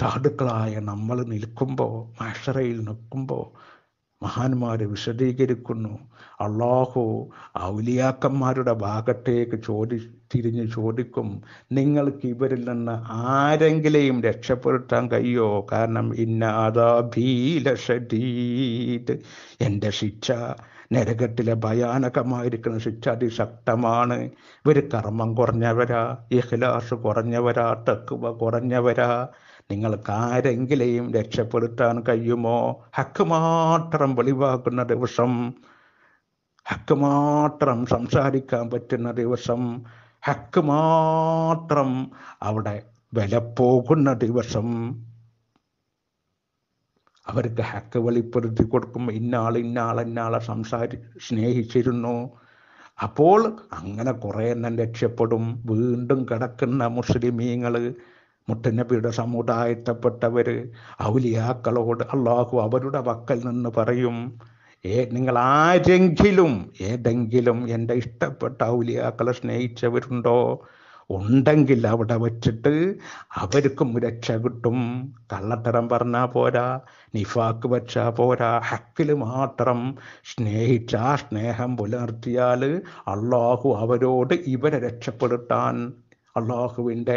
സാധുക്കളായ നമ്മൾ നിൽക്കുമ്പോൾ മഷറയിൽ നിൽക്കുമ്പോൾ മഹാന്മാർ വിശദീകരിക്കുന്നു അള്ളാഹു ഔലിയാക്കന്മാരുടെ ഭാഗത്തേക്ക് ചോദി തിരിഞ്ഞ് ചോദിക്കും നിങ്ങൾക്ക് ഇവരിൽ നിന്ന് ആരെങ്കിലെയും രക്ഷപ്പെടുത്താൻ കഴിയോ കാരണം ഇന്നാദാഭീലീത് എൻ്റെ ശിക്ഷ നരകത്തിലെ ഭയാനകമായിരിക്കുന്ന ശിക്ഷ അതിശക്തമാണ് ഇവർ കർമ്മം കുറഞ്ഞവരാ ഇഹ്ലാസ് കുറഞ്ഞവരാ തക്കുവ കുറഞ്ഞവരാ നിങ്ങൾക്കാരെങ്കിലെയും രക്ഷപ്പെടുത്താൻ കഴിയുമോ ഹക്ക് മാത്രം വെളിവാക്കുന്ന ദിവസം ഹക്ക് മാത്രം സംസാരിക്കാൻ പറ്റുന്ന ദിവസം ഹക്ക് മാത്രം അവിടെ വില പോകുന്ന ദിവസം അവർക്ക് ഹക്ക് വെളിപ്പെടുത്തി കൊടുക്കും ഇന്നാൾ ഇന്നാൾ ഇന്നാളെ സംസാരി സ്നേഹിച്ചിരുന്നു അപ്പോൾ അങ്ങനെ കുറേ എണ്ണം രക്ഷപ്പെടും വീണ്ടും കിടക്കുന്ന മുസ്ലിമീങ്ങൾ നബിയുടെ സമുദായത്തെപ്പെട്ടവർ ഔലിയാക്കളോട് അള്ളാഹു അവരുടെ വക്കൽ നിന്ന് പറയും ഏ നിങ്ങൾ ആരെങ്കിലും ഏതെങ്കിലും എൻ്റെ ഇഷ്ടപ്പെട്ട ഔലിയാക്കളെ സ്നേഹിച്ചവരുണ്ടോ ഉണ്ടെങ്കിൽ അവിടെ വച്ചിട്ട് അവർക്കും രക്ഷ കിട്ടും കള്ളത്തരം പറഞ്ഞാൽ പോരാ നിഫാക്ക് വച്ചാൽ പോരാ ഹക്കിൽ മാത്രം സ്നേഹിച്ച സ്നേഹം പുലർത്തിയാൽ അള്ളാഹു അവരോട് ഇവരെ രക്ഷപ്പെടുത്താൻ അള്ളാഹുവിൻ്റെ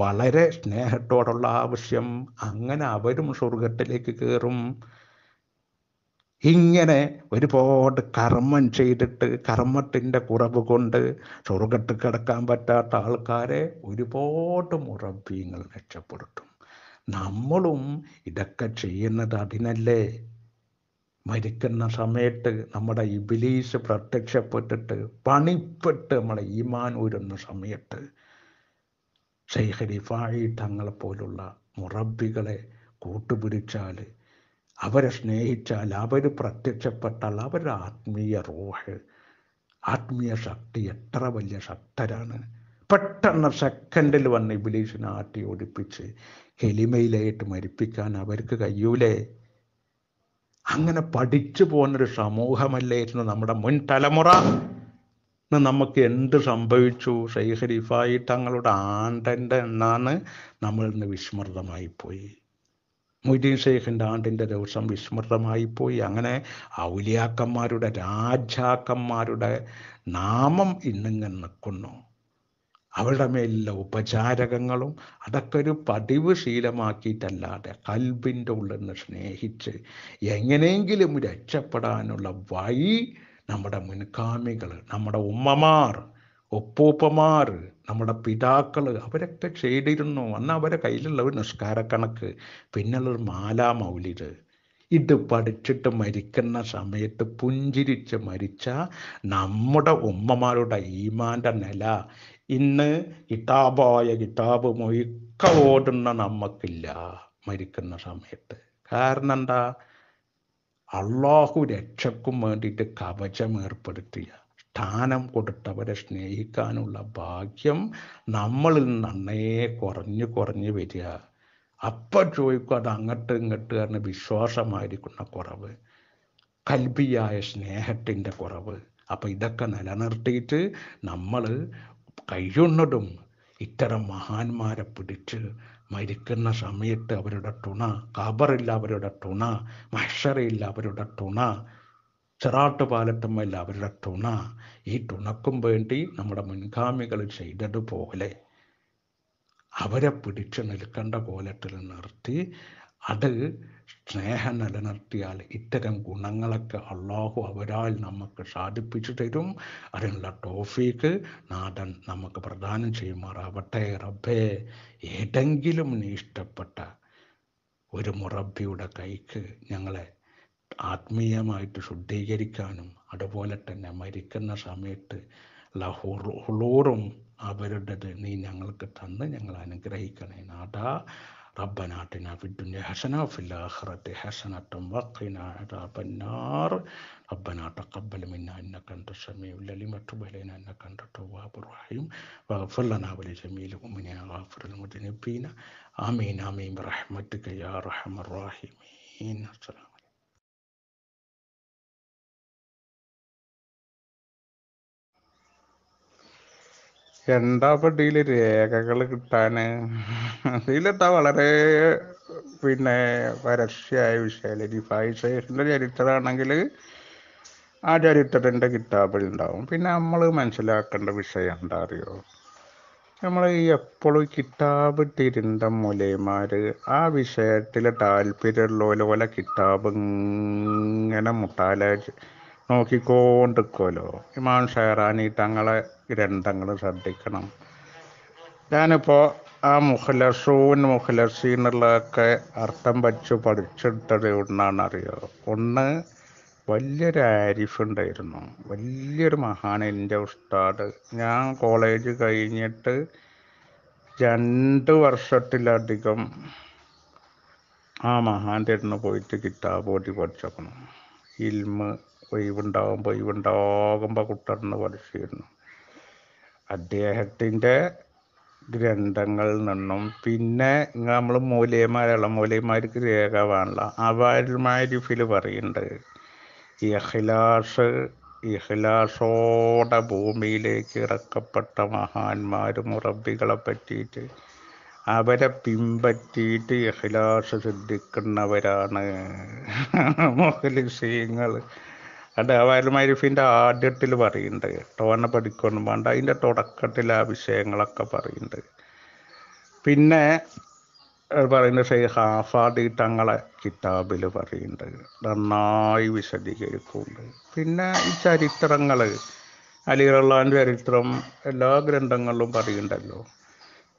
വളരെ സ്നേഹത്തോടുള്ള ആവശ്യം അങ്ങനെ അവരും സ്വർഗത്തിലേക്ക് കയറും ഇങ്ങനെ ഒരുപാട് കർമ്മം ചെയ്തിട്ട് കർമ്മത്തിൻ്റെ കുറവ് കൊണ്ട് സ്വർഗത്ത് കിടക്കാൻ പറ്റാത്ത ആൾക്കാരെ ഒരുപാട് മുറബീങ്ങൾ രക്ഷപ്പെടുത്തും നമ്മളും ഇതൊക്കെ ചെയ്യുന്നത് അതിനല്ലേ മരിക്കുന്ന സമയത്ത് നമ്മുടെ ഇബിലീസ് പ്രത്യക്ഷപ്പെട്ടിട്ട് പണിപ്പെട്ട് നമ്മളെ ഈമാൻ ഉരുന്ന സമയത്ത് ഷെയ്ഖലിഫായി തങ്ങളെ തങ്ങളെപ്പോലുള്ള മുറബികളെ കൂട്ടുപിടിച്ചാൽ അവരെ സ്നേഹിച്ചാൽ അവർ പ്രത്യക്ഷപ്പെട്ടാൽ അവരുടെ ആത്മീയ റോഹ് ആത്മീയ ശക്തി എത്ര വലിയ ശക്തരാണ് പെട്ടെന്ന് സെക്കൻഡിൽ വന്ന് ഇബിലീഷിനെ ആട്ടി ഓടിപ്പിച്ച് എലിമയിലായിട്ട് മരിപ്പിക്കാൻ അവർക്ക് കഴിയൂലേ അങ്ങനെ പഠിച്ചു പോകുന്നൊരു സമൂഹമല്ലായിരുന്നു നമ്മുടെ മുൻ തലമുറ നമുക്ക് എന്ത് സംഭവിച്ചു ശൈഖരിഫായി തങ്ങളുടെ ആണ്ടൻ്റെ എന്നാണ് നമ്മൾ ഇന്ന് വിസ്മൃതമായി പോയി മൊയ്തീൻ ഷെയ്ഖിൻ്റെ ആണ്ടിൻ്റെ ദിവസം വിസ്മൃതമായി പോയി അങ്ങനെ ഔലിയാക്കന്മാരുടെ രാജാക്കന്മാരുടെ നാമം ഇന്നിങ്ങനെ നിൽക്കുന്നു അവരുടെ മേലുള്ള ഉപചാരകങ്ങളും അതൊക്കെ ഒരു പതിവ് ശീലമാക്കിയിട്ടല്ലാതെ കൽബിൻ്റെ ഉള്ളിൽ നിന്ന് സ്നേഹിച്ച് എങ്ങനെയെങ്കിലും രക്ഷപ്പെടാനുള്ള വഴി നമ്മുടെ മുൻഗാമികൾ നമ്മുടെ ഉമ്മമാർ ഒപ്പൂപ്പമാർ നമ്മുടെ പിതാക്കൾ അവരൊക്കെ ചെയ്തിരുന്നു അന്ന് അവരെ കയ്യിലുള്ള ഒരു നിഷ്കാരക്കണക്ക് പിന്നുള്ളൊരു മാലാ മൗലിത് ഇത് പഠിച്ചിട്ട് മരിക്കുന്ന സമയത്ത് പുഞ്ചിരിച്ച് മരിച്ച നമ്മുടെ ഉമ്മമാരുടെ ഈമാൻ്റെ നില ഇന്ന് കിതാബായ കിതാബ് മൊയ്ക്ക ഓടുന്ന നമുക്കില്ല മരിക്കുന്ന സമയത്ത് കാരണം എന്താ അള്ളാഹു രക്ഷക്കും വേണ്ടിയിട്ട് കവചം ഏർപ്പെടുത്തിയ സ്ഥാനം കൊടുത്തവരെ സ്നേഹിക്കാനുള്ള ഭാഗ്യം നമ്മളിൽ നന്നേ കുറഞ്ഞു കുറഞ്ഞു വരിക അപ്പം ചോദിക്കും അത് അങ്ങോട്ടും ഇങ്ങോട്ട് കാരണം വിശ്വാസമായിരിക്കുന്ന കുറവ് കൽബിയായ സ്നേഹത്തിൻ്റെ കുറവ് അപ്പം ഇതൊക്കെ നിലനിർത്തിയിട്ട് നമ്മൾ കഴിയുന്നതും ഇത്തരം മഹാന്മാരെ പിടിച്ച് മരിക്കുന്ന സമയത്ത് അവരുടെ തുണ ഖബറില്ല അവരുടെ തുണ മഷറയില്ല അവരുടെ തുണ പാലത്തമ്മയില്ല അവരുടെ തുണ ഈ തുണക്കും വേണ്ടി നമ്മുടെ മുൻഗാമികൾ ചെയ്തതുപോലെ അവരെ പിടിച്ചു നിൽക്കേണ്ട കോലത്തിൽ നിർത്തി അത് സ്നേഹം നിലനിർത്തിയാൽ ഇത്തരം ഗുണങ്ങളൊക്കെ അള്ളാഹു അവരാൽ നമുക്ക് സാധിപ്പിച്ചു തരും അതിനുള്ള ടോഫിക്ക് നാഥൻ നമുക്ക് പ്രദാനം ചെയ്യുമാറാവട്ടെ റബ്ബേ ഏതെങ്കിലും നീ ഇഷ്ടപ്പെട്ട ഒരു മുറബിയുടെ കൈക്ക് ഞങ്ങളെ ആത്മീയമായിട്ട് ശുദ്ധീകരിക്കാനും അതുപോലെ തന്നെ മരിക്കുന്ന സമയത്ത് ലഹോറും അവരുടേത് നീ ഞങ്ങൾക്ക് തന്ന് ഞങ്ങൾ അനുഗ്രഹിക്കണേ നാടാ ربنا آتنا في الدنيا حسنة وفي ربنا تقبل منا انك انت السميع العليم وتب إلينا انك انت التواب الرحيم واغفر لنا ولجميع المؤمنين غافر المذنبين امين امين برحمتك يا ارحم الراحمين السلام എന്താ ഇതിൽ രേഖകൾ കിട്ടാൻ ഇതിലെത്താ വളരെ പിന്നെ പരസ്യമായ വിഷയമല്ലേ ജിഫായി ശേഷൻ്റെ ചരിത്രമാണെങ്കിൽ ആ ചരിത്രത്തിൻ്റെ ഉണ്ടാവും പിന്നെ നമ്മൾ മനസ്സിലാക്കേണ്ട വിഷയം എന്താ അറിയോ നമ്മൾ ഈ എപ്പോഴും കിതാബ് തിരുന്ത മൂലയന്മാർ ആ വിഷയത്തിൽ താല്പര്യമുള്ള പോലെ കിതാബ് ഇങ്ങനെ മുട്ടാല നോക്കിക്കോണ്ടിരിക്കുമല്ലോ ഇമാൻ ഷെയറാനി തങ്ങളെ ഗ്രന്ഥങ്ങൾ ശ്രദ്ധിക്കണം ഞാനിപ്പോൾ ആ മുഖലസൂൻ മുഖലസീനുള്ളതൊക്കെ അർത്ഥം വച്ച് പഠിച്ചെടുത്തത് അറിയോ ഒന്ന് വലിയൊരു ആരിഫ് ഉണ്ടായിരുന്നു വലിയൊരു മഹാൻ എൻ്റെ ഉസ്താദ് ഞാൻ കോളേജ് കഴിഞ്ഞിട്ട് രണ്ട് വർഷത്തിലധികം ആ മഹാൻ്റെ അടുത്ത് പോയിട്ട് കിതാബ് ഓടി പഠിച്ചേക്കണം ഇൽമ ഒഴിവുണ്ടാകുമ്പോൾ ഒഴിവുണ്ടാകുമ്പോൾ കുട്ടർന്ന് പഠിച്ചിരുന്നു അദ്ദേഹത്തിൻ്റെ ഗ്രന്ഥങ്ങളിൽ നിന്നും പിന്നെ നമ്മൾ മൂലയന്മാരെ മൂലയന്മാർക്ക് രേഖ വേണ്ട അവരുമാരിഫിൽ പറയുന്നുണ്ട് ഇഹ്ലാസ് ഇഹ്ലാസോടെ ഭൂമിയിലേക്ക് ഇറക്കപ്പെട്ട മഹാന്മാരും ഉറബികളെ പറ്റിയിട്ട് അവരെ പിൻപറ്റിയിട്ട് ഇഹ്ലാസ് ശ്രദ്ധിക്കുന്നവരാണ് മുഹലിസീങ്ങൾ അത് അവരുമാരിഫിൻ്റെ ആദ്യത്തിൽ പറയുന്നുണ്ട് ടോനെ പഠിക്കൊന്നും വേണ്ട അതിൻ്റെ തുടക്കത്തിൽ ആ വിഷയങ്ങളൊക്കെ പറയുന്നുണ്ട് പിന്നെ പറയുന്ന ഷെയ്ഖ് ഹാഫാദി തങ്ങളെ കിതാബിൽ പറയുന്നുണ്ട് നന്നായി വിശദീകരിക്കുന്നുണ്ട് പിന്നെ ഈ ചരിത്രങ്ങൾ അലി റള്ളാൻ ചരിത്രം എല്ലാ ഗ്രന്ഥങ്ങളിലും പറയുന്നുണ്ടല്ലോ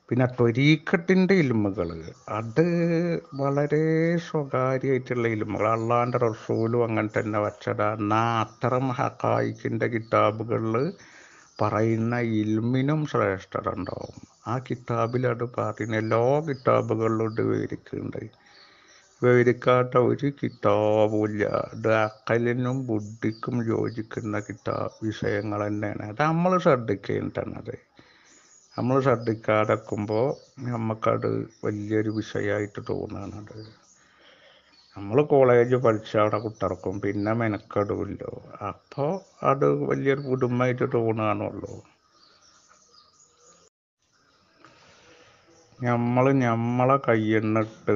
പിന്നെ ത്വരീക്കത്തിൻ്റെ ഇൽമുകൾ അത് വളരെ സ്വകാര്യമായിട്ടുള്ള ഇൽമുകൾ അള്ളാൻ്റെ റസൂലും അങ്ങനെ തന്നെ വച്ചതാ അത്തരം ഹക്കായിക്കിൻ്റെ കിതാബുകളിൽ പറയുന്ന ഇൽമിനും ശ്രേഷ്ഠത ഉണ്ടാവും ആ കിതാബിലാണ് പറയുന്നത് എല്ലാ കിതാബുകളിലും വിവരിക്കുന്നുണ്ട് വിവരിക്കാത്ത ഒരു കിതാബുമില്ല അത് അക്കലിനും ബുദ്ധിക്കും യോജിക്കുന്ന കിതാബ് വിഷയങ്ങൾ തന്നെയാണ് അത് നമ്മൾ ശ്രദ്ധിക്കേണ്ടത് നമ്മൾ ശ്രദ്ധിക്കാതെക്കുമ്പോൾ നമുക്കത് വലിയൊരു വിഷയമായിട്ട് തോന്നുകയാണത് നമ്മൾ കോളേജ് അവിടെ കുട്ടിറക്കും പിന്നെ മെനക്കെടുമല്ലോ അപ്പോൾ അത് വലിയൊരു പുതുമയായിട്ട് തോന്നുകയാണുള്ളൂ നമ്മൾ നമ്മളെ കയ്യെണ്ണിട്ട്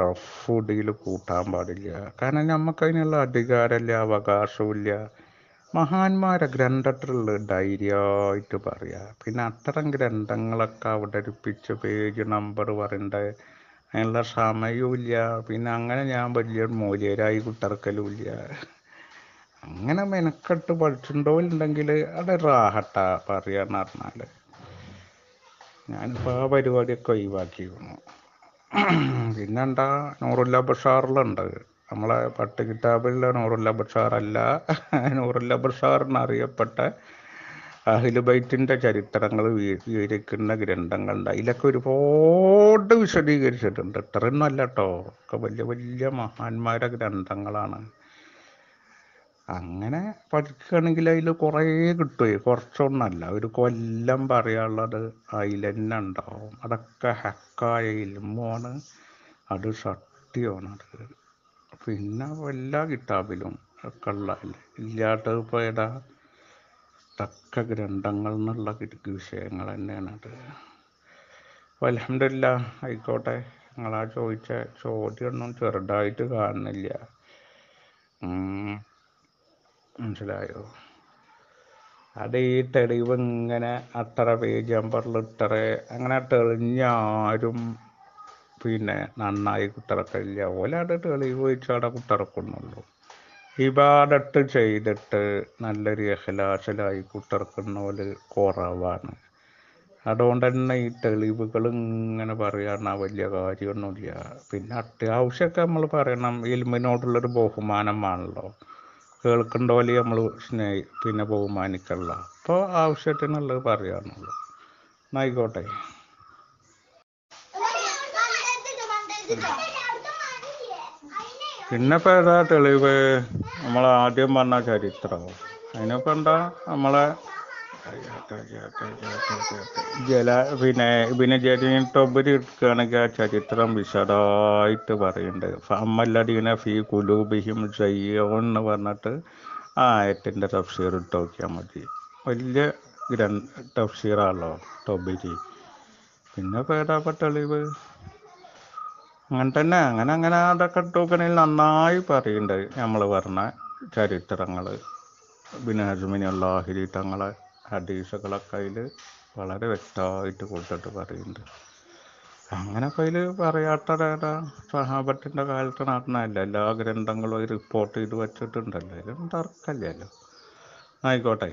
റഫ് ഇടയിൽ കൂട്ടാൻ പാടില്ല കാരണം നമുക്ക് അതിനുള്ള അധികാരമില്ല അവകാശമില്ല മഹാന്മാരെ ഗ്രന്ഥത്തിലുള്ള ധൈര്യമായിട്ട് പറയാ പിന്നെ അത്തരം ഗ്രന്ഥങ്ങളൊക്കെ അവതരിപ്പിച്ച് പേജ് നമ്പർ പറയണ്ട അതിനുള്ള സമയവുമില്ല പിന്നെ അങ്ങനെ ഞാൻ വലിയൊരു മൂല്യരായി കുട്ടർക്കലുമില്ല അങ്ങനെ മെനക്കെട്ട് പഠിച്ചിട്ടുണ്ടോ ഉണ്ടെങ്കിൽ അവിടെ റാഹട്ട പറയാന്ന് പറഞ്ഞാൽ ഞാനിപ്പോൾ ആ പരിപാടിയൊക്കെ ഒഴിവാക്കിയിരുന്നു പിന്നെന്താ നൂറുല്ല ബഷാറിലുണ്ട് നമ്മളെ പട്ട് കിതാബിലുള്ള നൂറുല്ല ബഷാറല്ല നൂറുല്ല ബഷാറിന് അറിയപ്പെട്ട അഹിലുബൈറ്റിൻ്റെ ചരിത്രങ്ങൾ വിവരിക്കുന്ന ഗ്രന്ഥങ്ങളുണ്ട് അതിലൊക്കെ ഒരുപാട് വിശദീകരിച്ചിട്ടുണ്ട് ഇത്രയൊന്നും അല്ല കേട്ടോ ഒക്കെ വലിയ വലിയ മഹാന്മാരുടെ ഗ്രന്ഥങ്ങളാണ് അങ്ങനെ പഠിക്കുകയാണെങ്കിൽ അതിൽ കുറേ കിട്ടുമേ കുറച്ചൊന്നല്ല ഒരു കൊല്ലം പറയാനുള്ളത് അതിൽ തന്നെ ഉണ്ടാവും അതൊക്കെ ഹക്കായ ഇൽമുമാണ് അത് സത്യമാണത് പിന്നെ എല്ലാ കിതാബിലും ഒക്കെ ഉള്ള ഇല്ലാത്തത് ഇപ്പോൾ ഏതാ തക്ക എന്നുള്ള നിന്നുള്ള വിഷയങ്ങൾ തന്നെയാണ് അപ്പോൾ അലഹമില്ല ആയിക്കോട്ടെ നിങ്ങളാ ചോദിച്ച ചോദ്യമൊന്നും ചെറുതായിട്ട് കാണുന്നില്ല മനസ്സിലായോ അത് ഈ തെളിവ് ഇങ്ങനെ അത്ര പേജ് നമ്പറിൽ ഇത്ര അങ്ങനെ തെളിഞ്ഞാരും പിന്നെ നന്നായി കുത്തിറക്കില്ല ഓലവിടെ തെളിവ് അവിടെ കുത്തിറക്കുന്നുള്ളൂ ഇബാദത്ത് ചെയ്തിട്ട് നല്ലൊരു എഹ്ലാസിലായി കുത്തിറക്കുന്നവര് കുറവാണ് അതുകൊണ്ട് തന്നെ ഈ തെളിവുകൾ ഇങ്ങനെ പറയുന്ന വലിയ കാര്യമൊന്നുമില്ല പിന്നെ അത്യാവശ്യമൊക്കെ നമ്മൾ പറയണം ഇൽമിനോടുള്ളൊരു ബഹുമാനമാണല്ലോ കേൾക്കേണ്ട പോലെ നമ്മൾ സ്നേഹി പിന്നെ ബഹുമാനിക്കല്ല അപ്പോൾ ആവശ്യത്തിനുള്ളത് പറയാനുള്ളൂ എന്നായിക്കോട്ടെ പിന്നെ ഇപ്പോൾ ഏതാ തെളിവ് നമ്മൾ ആദ്യം പറഞ്ഞ ചരിത്രം അതിനിപ്പോൾ എന്താ നമ്മളെ ജല പിന്നെ പിന്നെ ജലീൻ ടൊബരി എടുക്കുകയാണെങ്കിൽ ആ ചരിത്രം വിശദമായിട്ട് പറയുന്നുണ്ട് ഫമ്മല്ലടീന ഫി കുലൂബിഹിം ജയ്യോൻ എന്ന് പറഞ്ഞിട്ട് ആ ആയത്തിൻ്റെ തഫ്സീർ ഇട്ട് നോക്കിയാൽ മതി വലിയ ഗ്രന്ഥ തഫ്സീറാണല്ലോ ടോബിരി പിന്നെ പേടാപ്പെട്ട തെളിവ് അങ്ങനെ തന്നെ അങ്ങനെ അങ്ങനെ അതൊക്കെ ടോക്കണിൽ നന്നായി പറയുന്നുണ്ട് നമ്മൾ പറഞ്ഞ ചരിത്രങ്ങൾ ബിനാസുമിനി അള്ളാഹിരി തങ്ങളെ ഹദീസുകളൊക്കെ അതിൽ വളരെ വ്യക്തമായിട്ട് കൊടുത്തിട്ട് പറയുന്നുണ്ട് അങ്ങനൊക്കെ അതിൽ പറയാത്തതേതാ സഹാബത്തിൻ്റെ കാലത്ത് നടന്നതല്ല എല്ലാ ഗ്രന്ഥങ്ങളും റിപ്പോർട്ട് ചെയ്ത് വച്ചിട്ടുണ്ടല്ലോ അതിലൊന്നും തർക്കമില്ലല്ലോ ആയിക്കോട്ടെ